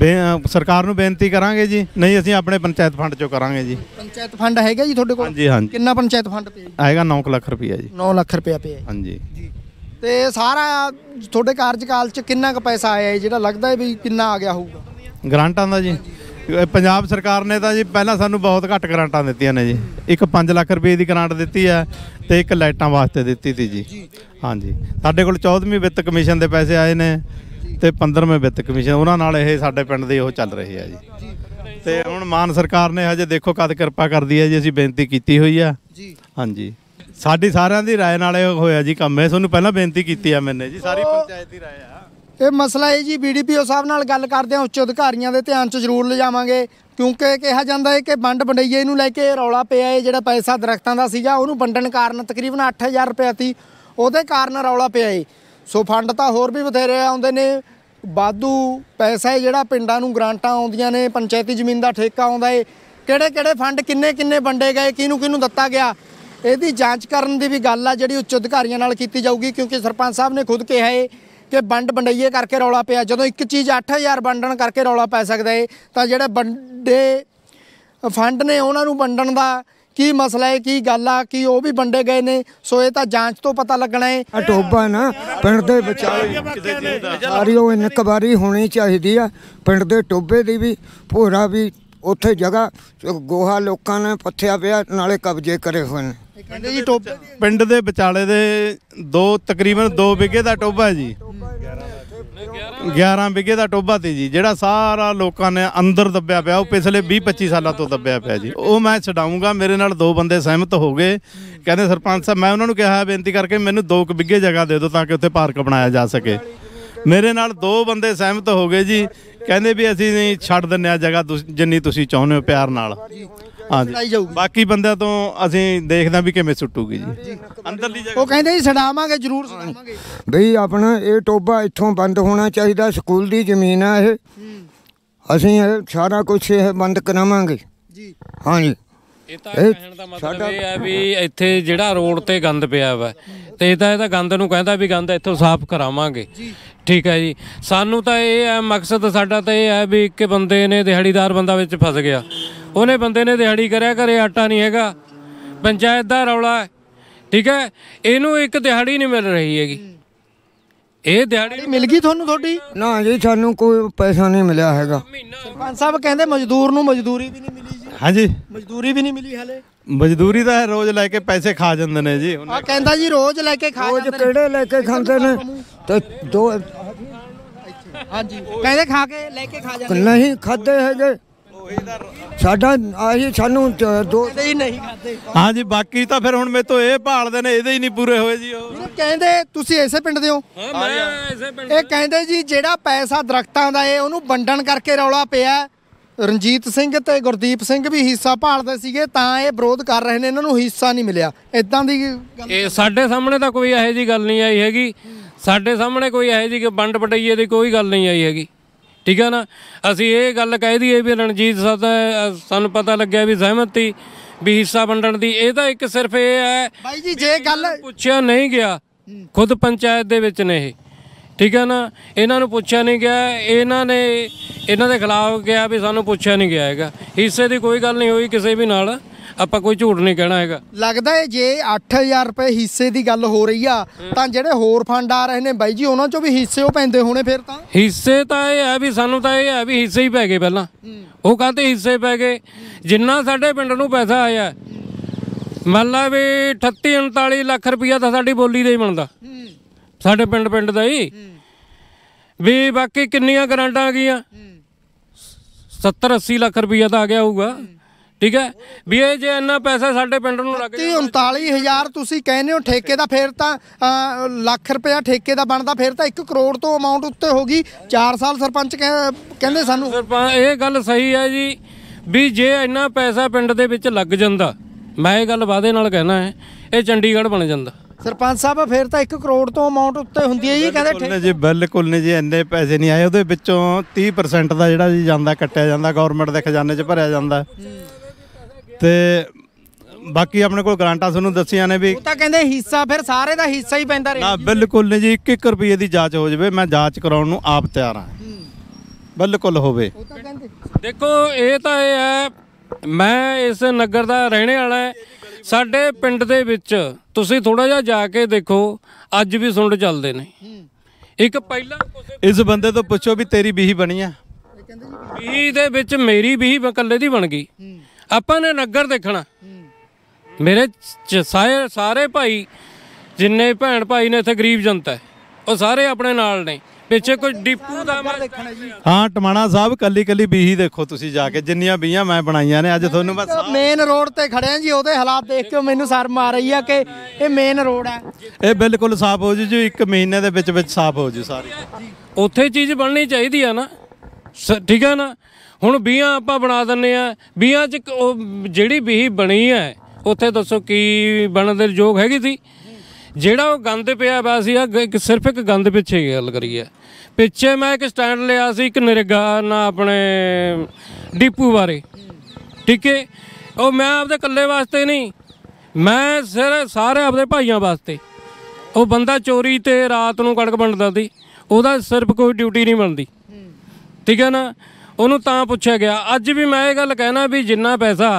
ਬੇ- ਸਰਕਾਰ ਨੂੰ ਬੇਨਤੀ ਕਰਾਂਗੇ ਜੀ ਨਹੀਂ ਅਸੀਂ ਆਪਣੇ ਪੰਚਾਇਤ ਫੰਡ ਚੋਂ ਕਰਾਂਗੇ ਜੀ ਪੰਚਾਇਤ ਫੰਡ ਹੈਗਾ ਜੀ ਤੁਹਾਡੇ ਕੋਲ ਹਾਂਜੀ ਹਾਂਜੀ ਕਿੰਨਾ ਪੰਚਾਇਤ ਫੰਡ ਪਿਆ ਜੀ ਆਏਗਾ 9 ਲੱਖ ਰੁਪਇਆ ਜੀ 9 ਲੱਖ ਰੁਪਇਆ ਪਿਆ ਜੀ। ਹਾਂਜੀ ਤੇ ਸਾਰਾ ਤੁਹਾਡੇ ਕਾਰਜਕਾਲ ਚ ਕਿੰਨਾ ਕੁ ਪੈਸਾ ਆਇਆ ਜਿਹੜਾ ਲੱਗਦਾ ਹੈ ਵੀ ਕਿੰਨਾ ਆ ਗਿਆ ਹੋਊਗਾ ਗ੍ਰਾਂਟਾਂ ਦਾ ਜੀ ਪੰਜਾਬ ਸਰਕਾਰ ਨੇ ਤਾਂ ਜੀ ਪਹਿਲਾਂ ਸਾਨੂੰ ਬਹੁਤ ਘੱਟ ਗ੍ਰਾਂਟਾਂ ਦਿੱਤੀਆਂ ਨੇ ਜੀ ਇੱਕ 5 ਲੱਖ ਰੁਪਏ ਦੀ ਗ੍ਰਾਂਟ ਦਿੱਤੀ ਹੈ ਤੇ ਇੱਕ ਲਾਈਟਾਂ ਵਾਸਤੇ ਦਿੱਤੀ ਸੀ ਜੀ ਹਾਂਜੀ ਸਾਡੇ ਕੋਲ 14ਵੀਂ ਵਿੱਤ ਕਮਿਸ਼ਨ ਦੇ ਪੈਸੇ ਆਏ ਨੇ ਤੇ 15ਵੇਂ ਵਿੱਤ ਕਮਿਸ਼ਨ ਉਹਨਾਂ ਨਾਲ ਇਹ ਸਾਡੇ ਪਿੰਡ ਦੇ ਉਹ ਚੱਲ ਰਹੇ ਆ ਜੀ ਤੇ ਹੁਣ ਮਾਨ ਸਰਕਾਰ ਨੇ ਹਜੇ ਦੇਖੋ ਕਦ ਕਿਰਪਾ ਕਰਦੀ ਹੈ ਜੀ ਅਸੀਂ ਬੇਨਤੀ ਕੀਤੀ ਹੋਈ ਆ ਜੀ ਹਾਂਜੀ ਸਾਡੀ ਸਾਰਿਆਂ ਦੀ رائے ਨਾਲ ਹੋਇਆ ਜੀ ਕੰਮ ਇਹ ਤੁਹਾਨੂੰ ਪਹਿਲਾਂ ਬੇਨਤੀ ਕੀਤੀ ਆ ਮੈਨੇ ਜੀ ਸਾਰੀ ਪੰਚਾਇਤ ਦੀ رائے ਆ ਇਹ ਮਸਲਾ ਇਹ ਜੀ ਬੀਡੀਪੀਓ ਸਾਹਿਬ ਨਾਲ ਗੱਲ ਕਰਦੇ ਹਾਂ ਉੱਚ ਅਧਿਕਾਰੀਆਂ ਦੇ ਧਿਆਨ 'ਚ ਜ਼ਰੂਰ ਲਿਜਾਵਾਂਗੇ ਕਿਉਂਕਿ ਕਿਹਾ ਜਾਂਦਾ ਹੈ ਕਿ ਵੰਡ ਵੰਡਈਏ ਨੂੰ ਲੈ ਕੇ ਰੌਲਾ ਪਿਆ ਹੈ ਜਿਹੜਾ ਪੈਸਾ ਦਰਖਤਾਂ ਦਾ ਸੀਗਾ ਉਹਨੂੰ ਵੰਡਣ ਕਾਰਨ ਤਕਰੀਬਨ 8000 ਰੁਪਏ ਤੀ ਉਹਦੇ ਕਾਰਨ ਰੌਲਾ ਪਿਆ ਹੈ ਸੋ ਫੰਡ ਤਾਂ ਹੋਰ ਵੀ ਬਥੇਰੇ ਆਉਂਦੇ ਨੇ ਬਾਦੂ ਪੈਸਾ ਹੈ ਜਿਹੜਾ ਪਿੰਡਾਂ ਨੂੰ ਗ੍ਰਾਂਟਾਂ ਆਉਂਦੀਆਂ ਨੇ ਪੰਚਾਇਤੀ ਜ਼ਮੀਨ ਦਾ ਠੇਕਾ ਆਉਂਦਾ ਹੈ ਕਿਹੜੇ ਕਿਹੜੇ ਫੰਡ ਕਿੰਨੇ ਕਿੰਨੇ ਵੰਡੇ ਗਏ ਕਿਹਨੂੰ ਕਿਹਨੂੰ ਦਿੱਤਾ ਗਿਆ ਇਹਦੀ ਜਾਂਚ ਕਰਨ ਦੀ ਵੀ ਗੱਲ ਆ ਜਿਹੜੀ ਉੱਚ ਅਧਿਕਾਰੀਆਂ ਨਾਲ ਕੀਤੀ ਜਾਊਗੀ ਕਿਉਂਕਿ ਸਰਪੰਚ ਸਾਹਿਬ ਨੇ ਖੁਦ ਕਿਹਾ ਹੈ ਕਿ ਵੰਡ ਵੰਡਈਏ ਕਰਕੇ ਰੌਲਾ ਪਿਆ ਜਦੋਂ ਇੱਕ ਚੀਜ਼ 8000 ਵੰਡਣ ਕਰਕੇ ਰੌਲਾ ਪੈ ਸਕਦਾ ਏ ਤਾਂ ਜਿਹੜੇ ਬੰਡੇ ਫੰਡ ਨੇ ਉਹਨਾਂ ਨੂੰ ਵੰਡਣ ਦਾ ਕੀ ਮਸਲਾ ਹੈ ਕੀ ਗੱਲ ਆ ਕੀ ਉਹ ਵੀ ਵੰਡੇ ਗਏ ਨੇ ਸੋ ਇਹ ਤਾਂ ਜਾਂਚ ਤੋਂ ਪਤਾ ਲੱਗਣਾ ਹੈ ਟੋਬਾ ਨਾ ਪਿੰਡ ਦੇ ਵਿਚਾਰੇ ਸਾਰੀ ਉਹ ਇਨਕ ਵਾਰੀ ਹੋਣੀ ਚਾਹੀਦੀ ਆ ਪਿੰਡ ਦੇ ਟੋਬੇ ਦੀ ਵੀ ਭੋਰਾ ਵੀ ਉੱਥੇ ਜਗ੍ਹਾ ਗੋਹਾ ਲੋਕਾਂ ਨੇ ਪੱਥਿਆ ਪਿਆ ਨਾਲੇ ਕਬਜ਼ੇ ਕਰੇ ਹੋਏ ਨੇ ਕਹਿੰਦੇ ਜੀ ਟੋਪ ਪਿੰਡ ਦੇ ਵਿਚਾਲੇ ਦੇ ਦੋ ਤਕਰੀਬਨ 2 ਵਿਗੇ ਦਾ ਟੋਭਾ ਜੀ 11 ਵਿਗੇ ਦਾ ਟੋਭਾ ਤੇ ਜੀ ਜਿਹੜਾ ਸਾਰਾ ਲੋਕਾਂ ਨੇ ਅੰਦਰ ਦੱਬਿਆ ਪਿਆ ਉਹ ਪਿਛਲੇ 20 25 ਸਾਲਾਂ ਤੋਂ ਦੱਬਿਆ ਪਿਆ ਜੀ ਉਹ ਮੈਂ ਛਡਾਉਂਗਾ ਮੇਰੇ ਨਾਲ ਦੋ ਬੰਦੇ ਸਹਿਮਤ ਹੋ ਗਏ ਕਹਿੰਦੇ ਸਰਪੰਚ ਸਾਹਿਬ ਮੈਂ ਉਹਨਾਂ ਨੂੰ ਕਿਹਾ ਬੇਨਤੀ ਕਰਕੇ ਮੈਨੂੰ ਕੁ ਵਿਗੇ ਜਗ੍ਹਾ ਦੇ ਦਿਓ ਤਾਂ ਕਿ ਉੱਥੇ ਪਾਰਕ ਬਣਾਇਆ ਜਾ ਸਕੇ ਮੇਰੇ ਨਾਲ ਦੋ ਬੰਦੇ ਸਹਿਮਤ ਹੋ ਗਏ ਜੀ ਕਹਿੰਦੇ ਵੀ ਅਸੀਂ ਛੱਡ ਦਿੰਨੇ ਆ ਜਗ੍ਹਾ ਜਿੰਨੀ ਤੁਸੀਂ ਚਾਹੁੰਦੇ ਹੋ ਪਿਆਰ ਨਾਲ ਹਾਂਜੀ ਜਾਊਗੀ ਬਾਕੀ ਬੰਦਿਆਂ ਤੋਂ ਅਸੀਂ ਦੇਖਦੇ ਹਾਂ ਵੀ ਕਿਵੇਂ ਸੁੱਟੂਗੀ ਜੀ ਅੰਦਰਲੀ ਜਗ੍ਹਾ ਉਹ ਕਹਿੰਦੇ ਜੀ ਸੜਾਵਾਂਗੇ ਜ਼ਰੂਰ ਸੜਾਵਾਂਗੇ ਬਈ ਆਪਣਾ ਇਹ ਟੋਬਾ ਇੱਥੋਂ ਬੰਦ ਹੋਣਾ ਚਾਹੀਦਾ ਸਕੂਲ ਦੀ ਜ਼ਮੀਨ ਆ ਇਹ ਅਸੀਂ ਇਹ ਸਾਰਾ ਕੁਝ ਇਹ ਬੰਦ ਕਰਾਵਾਂਗੇ ਜੀ ਹਾਂਜੀ ਇਹ ਤਾਂ ਕਹਿਣ ਦਾ ਮਤਲਬ ਇਹ ਹੈ ਵੀ ਇੱਥੇ ਜਿਹੜਾ ਰੋਡ ਤੇ ਗੰਦ ਪਿਆ ਵਾ ਤੇ ਇਹ ਤਾਂ ਇਹ ਤਾਂ ਗੰਦ ਨੂੰ ਕਹਿੰਦਾ ਵੀ ਗੰਦ ਇੱਥੋਂ ਸਾਫ਼ ਕਰਾਵਾਂਗੇ ਠੀਕ ਹੈ ਜੀ ਸਾਨੂੰ ਤਾਂ ਇਹ ਹੈ ਮਕਸਦ ਸਾਡਾ ਤਾਂ ਇਹ ਹੈ ਵੀ ਇੱਕ ਬੰਦੇ ਨੇ ਦਿਹਾੜੀਦਾਰ ਬੰਦਾ ਵਿੱਚ ਫਸ ਗਿਆ ਉਹਨੇ ਬੰਦੇ ਨੇ ਦਿਹਾੜੀ ਕਰਿਆ ਘਰੇ ਆਟਾ ਨਹੀਂ ਹੈਗਾ ਪੰਚਾਇਤ ਦਾ ਰੌਲਾ ਠੀਕ ਹੈ ਇਹਨੂੰ ਇੱਕ ਦਿਹਾੜੀ ਨਹੀਂ ਮਿਲ ਰਹੀ ਹੈਗੀ ਇਹ ਦਿਹਾੜੀ ਮਿਲ ਗਈ ਤੁਹਾਨੂੰ ਤੁਹਾਡੀ ਨਾ ਜੀ ਸਾਨੂੰ ਕੋਈ ਪੈਸਾ ਨਹੀਂ ਮਿਲਿਆ ਹੈਗਾ ਸਰਪੰਚ ਸਾਹਿਬ ਕਹਿੰਦੇ ਮਜ਼ਦੂਰ ਨੂੰ ਮਜ਼ਦੂਰੀ ਵੀ ਨਹੀਂ ਮਿਲੀ ਜੀ ਹਾਂਜੀ ਮਜ਼ਦੂਰੀ ਵੀ ਨਹੀਂ ਮਿਲੀ ਹਲੇ ਮਜ਼ਦੂਰੀ ਦਾ ਰੋਜ਼ ਲੈ ਕੇ ਪੈਸੇ ਖਾ ਜਾਂਦੇ ਨੇ ਜੀ ਆ ਕਹਿੰਦਾ ਜੀ ਰੋਜ਼ ਲੈ ਕੇ ਖਾ ਜਾਂਦੇ ਨੇ ਰੋਜ਼ ਕਿਹੜੇ ਲੈ ਕੇ ਖਾਂਦੇ ਨੇ ਤੇ ਦੋ ਹਾਂਜੀ ਕਹਿੰਦੇ ਖਾ ਕੇ ਲੈ ਕੇ ਖਾ ਜਾਂਦੇ ਨਹੀਂ ਖਾਦੇ ਹੈਗੇ ਸਾਡਾ ਆਹੀ ਸਾਨੂੰ ਦੋ ਹੀ ਨਹੀਂ ਖਾਦੇ ਹਾਂਜੀ ਬਾਕੀ ਤਾਂ ਫਿਰ ਹੁਣ ਮੇਰੇ ਤੋਂ ਇਹ ਭਾਲਦੇ ਨੇ ਇਹਦੇ ਹੀ ਨਹੀਂ ਪੂਰੇ ਹੋਏ ਜੀ ਉਹ ਕਹਿੰਦੇ ਤੁਸੀਂ ਐਸੇ ਪਿੰਡ ਦੇ ਹੋ ਹਾਂ ਮੈਂ ਐਸੇ ਪਿੰਡ ਇਹ ਕਹਿੰਦੇ ਜੀ ਜਿਹੜਾ ਪੈਸਾ ਦਰਖਤਾਂ ਦਾ ਇਹ ਉਹਨੂੰ ਵੰਡਣ ਕਰਕੇ ਰੌਲਾ ਪਿਆ ਰਣਜੀਤ ਸਿੰਘ ਤੇ ਗੁਰਦੀਪ ਸਿੰਘ ਵੀ ਹਿੱਸਾ ਭਾਲਦੇ ਸੀਗੇ ਤਾਂ ਇਹ ਵਿਰੋਧ ਕਰ ਰਹੇ ਨੇ ਇਹਨਾਂ ਨੂੰ ਹਿੱਸਾ ਨਹੀਂ ਮਿਲਿਆ ਇਦਾਂ ਦੀ ਇਹ ਸਾਡੇ ਸਾਹਮਣੇ ਤਾਂ ਕੋਈ ਇਹੋ ਜੀ ਗੱਲ ਨਹੀਂ ਆਈ ਹੈਗੀ ਸਾਡੇ ਸਾਹਮਣੇ ਕੋਈ ਇਹੋ ਜੀ ਵੰਡ ਪਟਾਈਏ ਦੀ ਕੋਈ ਗੱਲ ਨਹੀਂ ਆਈ ਹੈਗੀ ਠੀਕ ਹੈ ਨਾ ਅਸੀਂ ਇਹ ਗੱਲ ਕਹਿ ਦਈਏ ਵੀ ਰਣਜੀਤ ਸਾਹਿਬ ਸਾਨੂੰ ਪਤਾ ਲੱਗਿਆ ਵੀ ਸਹਿਮਤੀ ਵੀ ਹਿੱਸਾ ਵੰਡਣ ਦੀ ਇਹ ਤਾਂ ਇੱਕ ਸਿਰਫ ਇਹ ਹੈ ਬਾਈ ਜੀ ਜੇ ਗੱਲ ਪੁੱਛਿਆ ਨਹੀਂ ਗਿਆ ਖੁਦ ਪੰਚਾਇਤ ਦੇ ਵਿੱਚ ਨੇ ਇਹ ਠੀਕ ਹੈ ਨਾ ਇਹਨਾਂ ਨੂੰ ਪੁੱਛਿਆ ਨਹੀਂ ਗਿਆ ਇਹਨਾਂ ਨੇ ਇਹਨਾਂ ਦੇ ਖਿਲਾਫ ਗਿਆ ਵੀ ਸਾਨੂੰ ਪੁੱਛਿਆ ਨਹੀਂ ਗਿਆ ਹੈਗਾ ਹਿੱਸੇ ਦੀ ਕੋਈ ਗੱਲ ਨਹੀਂ ਹੋਈ ਕਿਸੇ ਵੀ ਨਾਲ ਆਪਾਂ ਕੋਈ ਝੂਠ ਨਹੀਂ ਕਹਿਣਾ ਹੈਗਾ ਲੱਗਦਾ ਹੈ ਜੇ 8000 ਰੁਪਏ ਹਿੱਸੇ ਦੀ ਗੱਲ ਹੋ ਰਹੀ ਆ ਤਾਂ ਜਿਹੜੇ ਹੋਰ ਫੰਡ ਆ ਰਹੇ ਨੇ ਬਾਈ ਜੀ ਉਹਨਾਂ ਚੋਂ ਵੀ ਹਿੱਸੇ ਉਹ ਪੈਂਦੇ ਹੋਣੇ ਫਿਰ ਤਾਂ ਹਿੱਸੇ ਤਾਂ ਇਹ ਹੈ ਵੀ ਸਾਨੂੰ ਤਾਂ ਇਹ ਹੈ ਵੀ ਹਿੱਸੇ ਹੀ ਪੈ ਗਏ ਪਹਿਲਾਂ ਉਹ ਕਹਿੰਦੇ ਹਿੱਸੇ ਪੈ ਗਏ ਜਿੰਨਾ ਸਾਡੇ ਪਿੰਡ ਨੂੰ ਪੈਸਾ ਆਇਆ ਮੰਨ ਲਾ ਵੀ 38 39 ਲੱਖ ਰੁਪਇਆ ਤਾਂ ਸਾਡੀ ਬੋਲੀ ਦਾ ਹੀ ਬਣਦਾ ਸਾਡੇ ਪਿੰਡ ਪਿੰਡ ਦਾ ਹੀ ਵੀ ਬਾਕੀ ਕਿੰਨੀਆਂ ਗਰਾਂਟਾਂ ਆ ਗਈਆਂ 70 80 ਲੱਖ ਰੁਪਇਆ ਤਾਂ ਆ ਗਿਆ ਹੋਊਗਾ ਠੀਕ ਹੈ ਵੀ ਇਹ ਜੇ ਇੰਨਾ ਪੈਸਾ ਸਾਡੇ ਪਿੰਡ ਨੂੰ ਲੱਗ ਗਿਆ 39000 ਤੁਸੀਂ ਕਹਿੰਦੇ ਹੋ ਠੇਕੇ ਦਾ ਫੇਰ ਤਾਂ ਲੱਖ ਰੁਪਇਆ ਠੇਕੇ ਦਾ ਬਣਦਾ ਫੇਰ ਤਾਂ 1 ਕਰੋੜ ਤੋਂ ਅਮਾਉਂਟ ਉੱਤੇ ਹੋ ਗਈ 4 ਸਾਲ ਸਰਪੰਚ ਕਹਿੰਦੇ ਸਾਨੂੰ ਸਰਪੰਚ ਇਹ ਗੱਲ ਸਹੀ ਹੈ ਜੀ ਵੀ ਜੇ ਇੰਨਾ ਪੈਸਾ ਪਿੰਡ ਦੇ ਵਿੱਚ ਲੱਗ ਜਾਂਦਾ ਮੈਂ ਇਹ ਗੱਲ ਵਾਦੇ ਨਾਲ ਕਹਿਣਾ ਹੈ ਇਹ ਚੰਡੀਗੜ੍ਹ ਬਣ ਜਾਂਦਾ ਸਰਪੰਚ ਸਾਹਿਬ ਫੇਰ ਤਾਂ 1 ਕਰੋੜ ਤੋਂ ਅਮਾਉਂਟ ਉੱਤੇ ਹੁੰਦੀ ਹੈ ਜੀ ਕਹਿੰਦੇ ਠੀਕ ਜੀ ਬਿਲਕੁਲ ਨਹੀਂ ਜੀ ਇੰਨੇ ਪੈਸੇ ਨਹੀਂ ਆਏ ਉਹਦੇ ਵਿੱਚੋਂ 30% ਦਾ ਜਿਹੜਾ ਜੀ ਜਾਂਦਾ ਕੱਟਿਆ ਜਾਂਦਾ ਗਵਰਨਮੈਂਟ ਦੇ ਖਜ਼ਾਨੇ 'ਚ ਭਰਿਆ ਜਾਂਦਾ ਤੇ ਬਾਕੀ ਆਪਣੇ ਕੋਲ ਗਰੰਟਾ ਤੁਹਾਨੂੰ ਦੱਸਿਆ ਨੇ ਵੀ ਉਹ ਤਾਂ ਕਹਿੰਦੇ ਹਿੱਸਾ ਫਿਰ ਸਾਰੇ ਦਾ ਹਿੱਸਾ ਹੀ ਪੈਂਦਾ ਰਿਹਾ ਨਾ ਬਿਲਕੁਲ ਨਹੀਂ ਜੀ 1-1 ਰੁਪਏ ਦੀ ਜਾਂਚ ਹੋ ਜਾਵੇ ਮੈਂ ਜਾਂਚ ਕਰਾਉਣ ਨੂੰ ਆਪ ਤਿਆਰ ਹਾਂ ਬਿਲਕੁਲ ਹੋਵੇ ਉਹ ਤਾਂ ਕਹਿੰਦੇ ਦੇਖੋ ਇਹ ਤਾਂ ਇਹ ਹੈ ਮੈਂ ਇਸ ਨਗਰ ਦਾ ਰਹਿਣੇ ਵਾਲਾ ਸਾਡੇ ਪਿੰਡ ਦੇ ਵਿੱਚ ਤੁਸੀਂ ਥੋੜਾ ਜਿਹਾ ਜਾ ਕੇ ਦੇਖੋ ਅੱਜ ਵੀ ਸੁੰਡ ਚੱਲਦੇ ਨੇ ਇੱਕ ਪਹਿਲਾਂ ਇਸ ਬੰਦੇ ਤੋਂ ਪੁੱਛੋ ਵੀ ਤੇਰੀ ਬੀਹੀ ਬਣੀ ਆ ਬੀਹੀ ਦੇ ਵਿੱਚ ਮੇਰੀ ਬੀਹੀ ਇਕੱਲੇ ਦੀ ਬਣ ਗਈ ਆਪਾਂ ਨੇ ਨਗਰ ਦੇਖਣਾ ਮੇਰੇ ਸਾਰੇ ਸਾਰੇ ਭਾਈ ਜਿੰਨੇ ਭੈਣ ਭਾਈ ਨੇ ਇੱਥੇ ਗਰੀਬ ਜਨਤਾ ਉਹ ਸਾਰੇ ਆਪਣੇ ਨਾਲ ਨੇ ਪਿੱਛੇ ਕੋਈ ਡਿਪੂ ਦਾ ਹਾਂ ਟਮਾਣਾ ਸਾਹਿਬ ਕੱਲੀ ਕੱਲੀ ਬੀਹੀ ਦੇਖੋ ਤੁਸੀਂ ਜਾ ਕੇ ਜਿੰਨੀਆਂ ਬੀਹਾਂ ਮੈਂ ਬਣਾਈਆਂ ਨੇ ਅੱਜ ਤੁਹਾਨੂੰ ਬਸ ਮੇਨ ਰੋਡ ਤੇ ਖੜੇ ਜੀ ਉਹਦੇ ਹਾਲਾਤ ਦੇਖ ਕੇ ਮੈਨੂੰ ਸ਼ਰਮ ਆ ਰਹੀ ਆ ਕਿ ਇਹ ਮੇਨ ਰੋਡ ਹੈ ਇਹ ਬਿਲਕੁਲ ਸਾਫ਼ ਹੋ ਜੂ ਜੀ ਇੱਕ ਮਹੀਨੇ ਦੇ ਵਿੱਚ ਵਿੱਚ ਸਾਫ਼ ਹੋ ਜੂ ਸਾਰੀ ਉੱਥੇ ਚੀਜ਼ ਬਣਨੀ ਚਾਹੀਦੀ ਆ ਨਾ ਠੀਕ ਆ ਨਾ ਹੁਣ 20 ਆਪਾਂ ਬਣਾ ਦਿੰਨੇ ਆ ਬੀਆਂ ਚ ਜਿਹੜੀ ਬੀਹੀ ਬਣੀ ਹੈ ਉੱਥੇ ਦੱਸੋ ਕੀ ਬਣਨ ਦੇ ਯੋਗ ਹੈਗੀ ਸੀ ਜਿਹੜਾ ਉਹ ਗੰਦ ਪਿਆ ਵਾ ਸੀ ਆ ਸਿਰਫ ਇੱਕ ਗੰਦ ਪਿੱਛੇ ਗੱਲ ਕਰੀ ਹੈ ਪਿੱਛੇ ਮੈਂ ਇੱਕ ਸਟੈਂਡ ਲਿਆ ਸੀ ਇੱਕ ਨਿਰਗਾ ਨਾ ਆਪਣੇ ਡੀਪੂ ਬਾਰੇ ਠੀਕ ਹੈ ਉਹ ਮੈਂ ਆਪਦੇ ਇਕੱਲੇ ਵਾਸਤੇ ਨਹੀਂ ਮੈਂ ਸਿਰ ਸਾਰੇ ਆਪਦੇ ਭਾਈਆਂ ਵਾਸਤੇ ਉਹ ਬੰਦਾ ਚੋਰੀ ਤੇ ਰਾਤ ਨੂੰ ਕੜਕ ਬੰਦਦਾ ਸੀ ਉਹਦਾ ਸਿਰਫ ਕੋਈ ਡਿਊਟੀ ਨਹੀਂ ਬਣਦੀ ਠੀਕ ਹੈ ਨਾ ਉਹਨੂੰ ਤਾਂ ਪੁੱਛਿਆ ਗਿਆ ਅੱਜ ਵੀ ਮੈਂ ਇਹ ਗੱਲ ਕਹਿਣਾ ਵੀ ਜਿੰਨਾ ਪੈਸਾ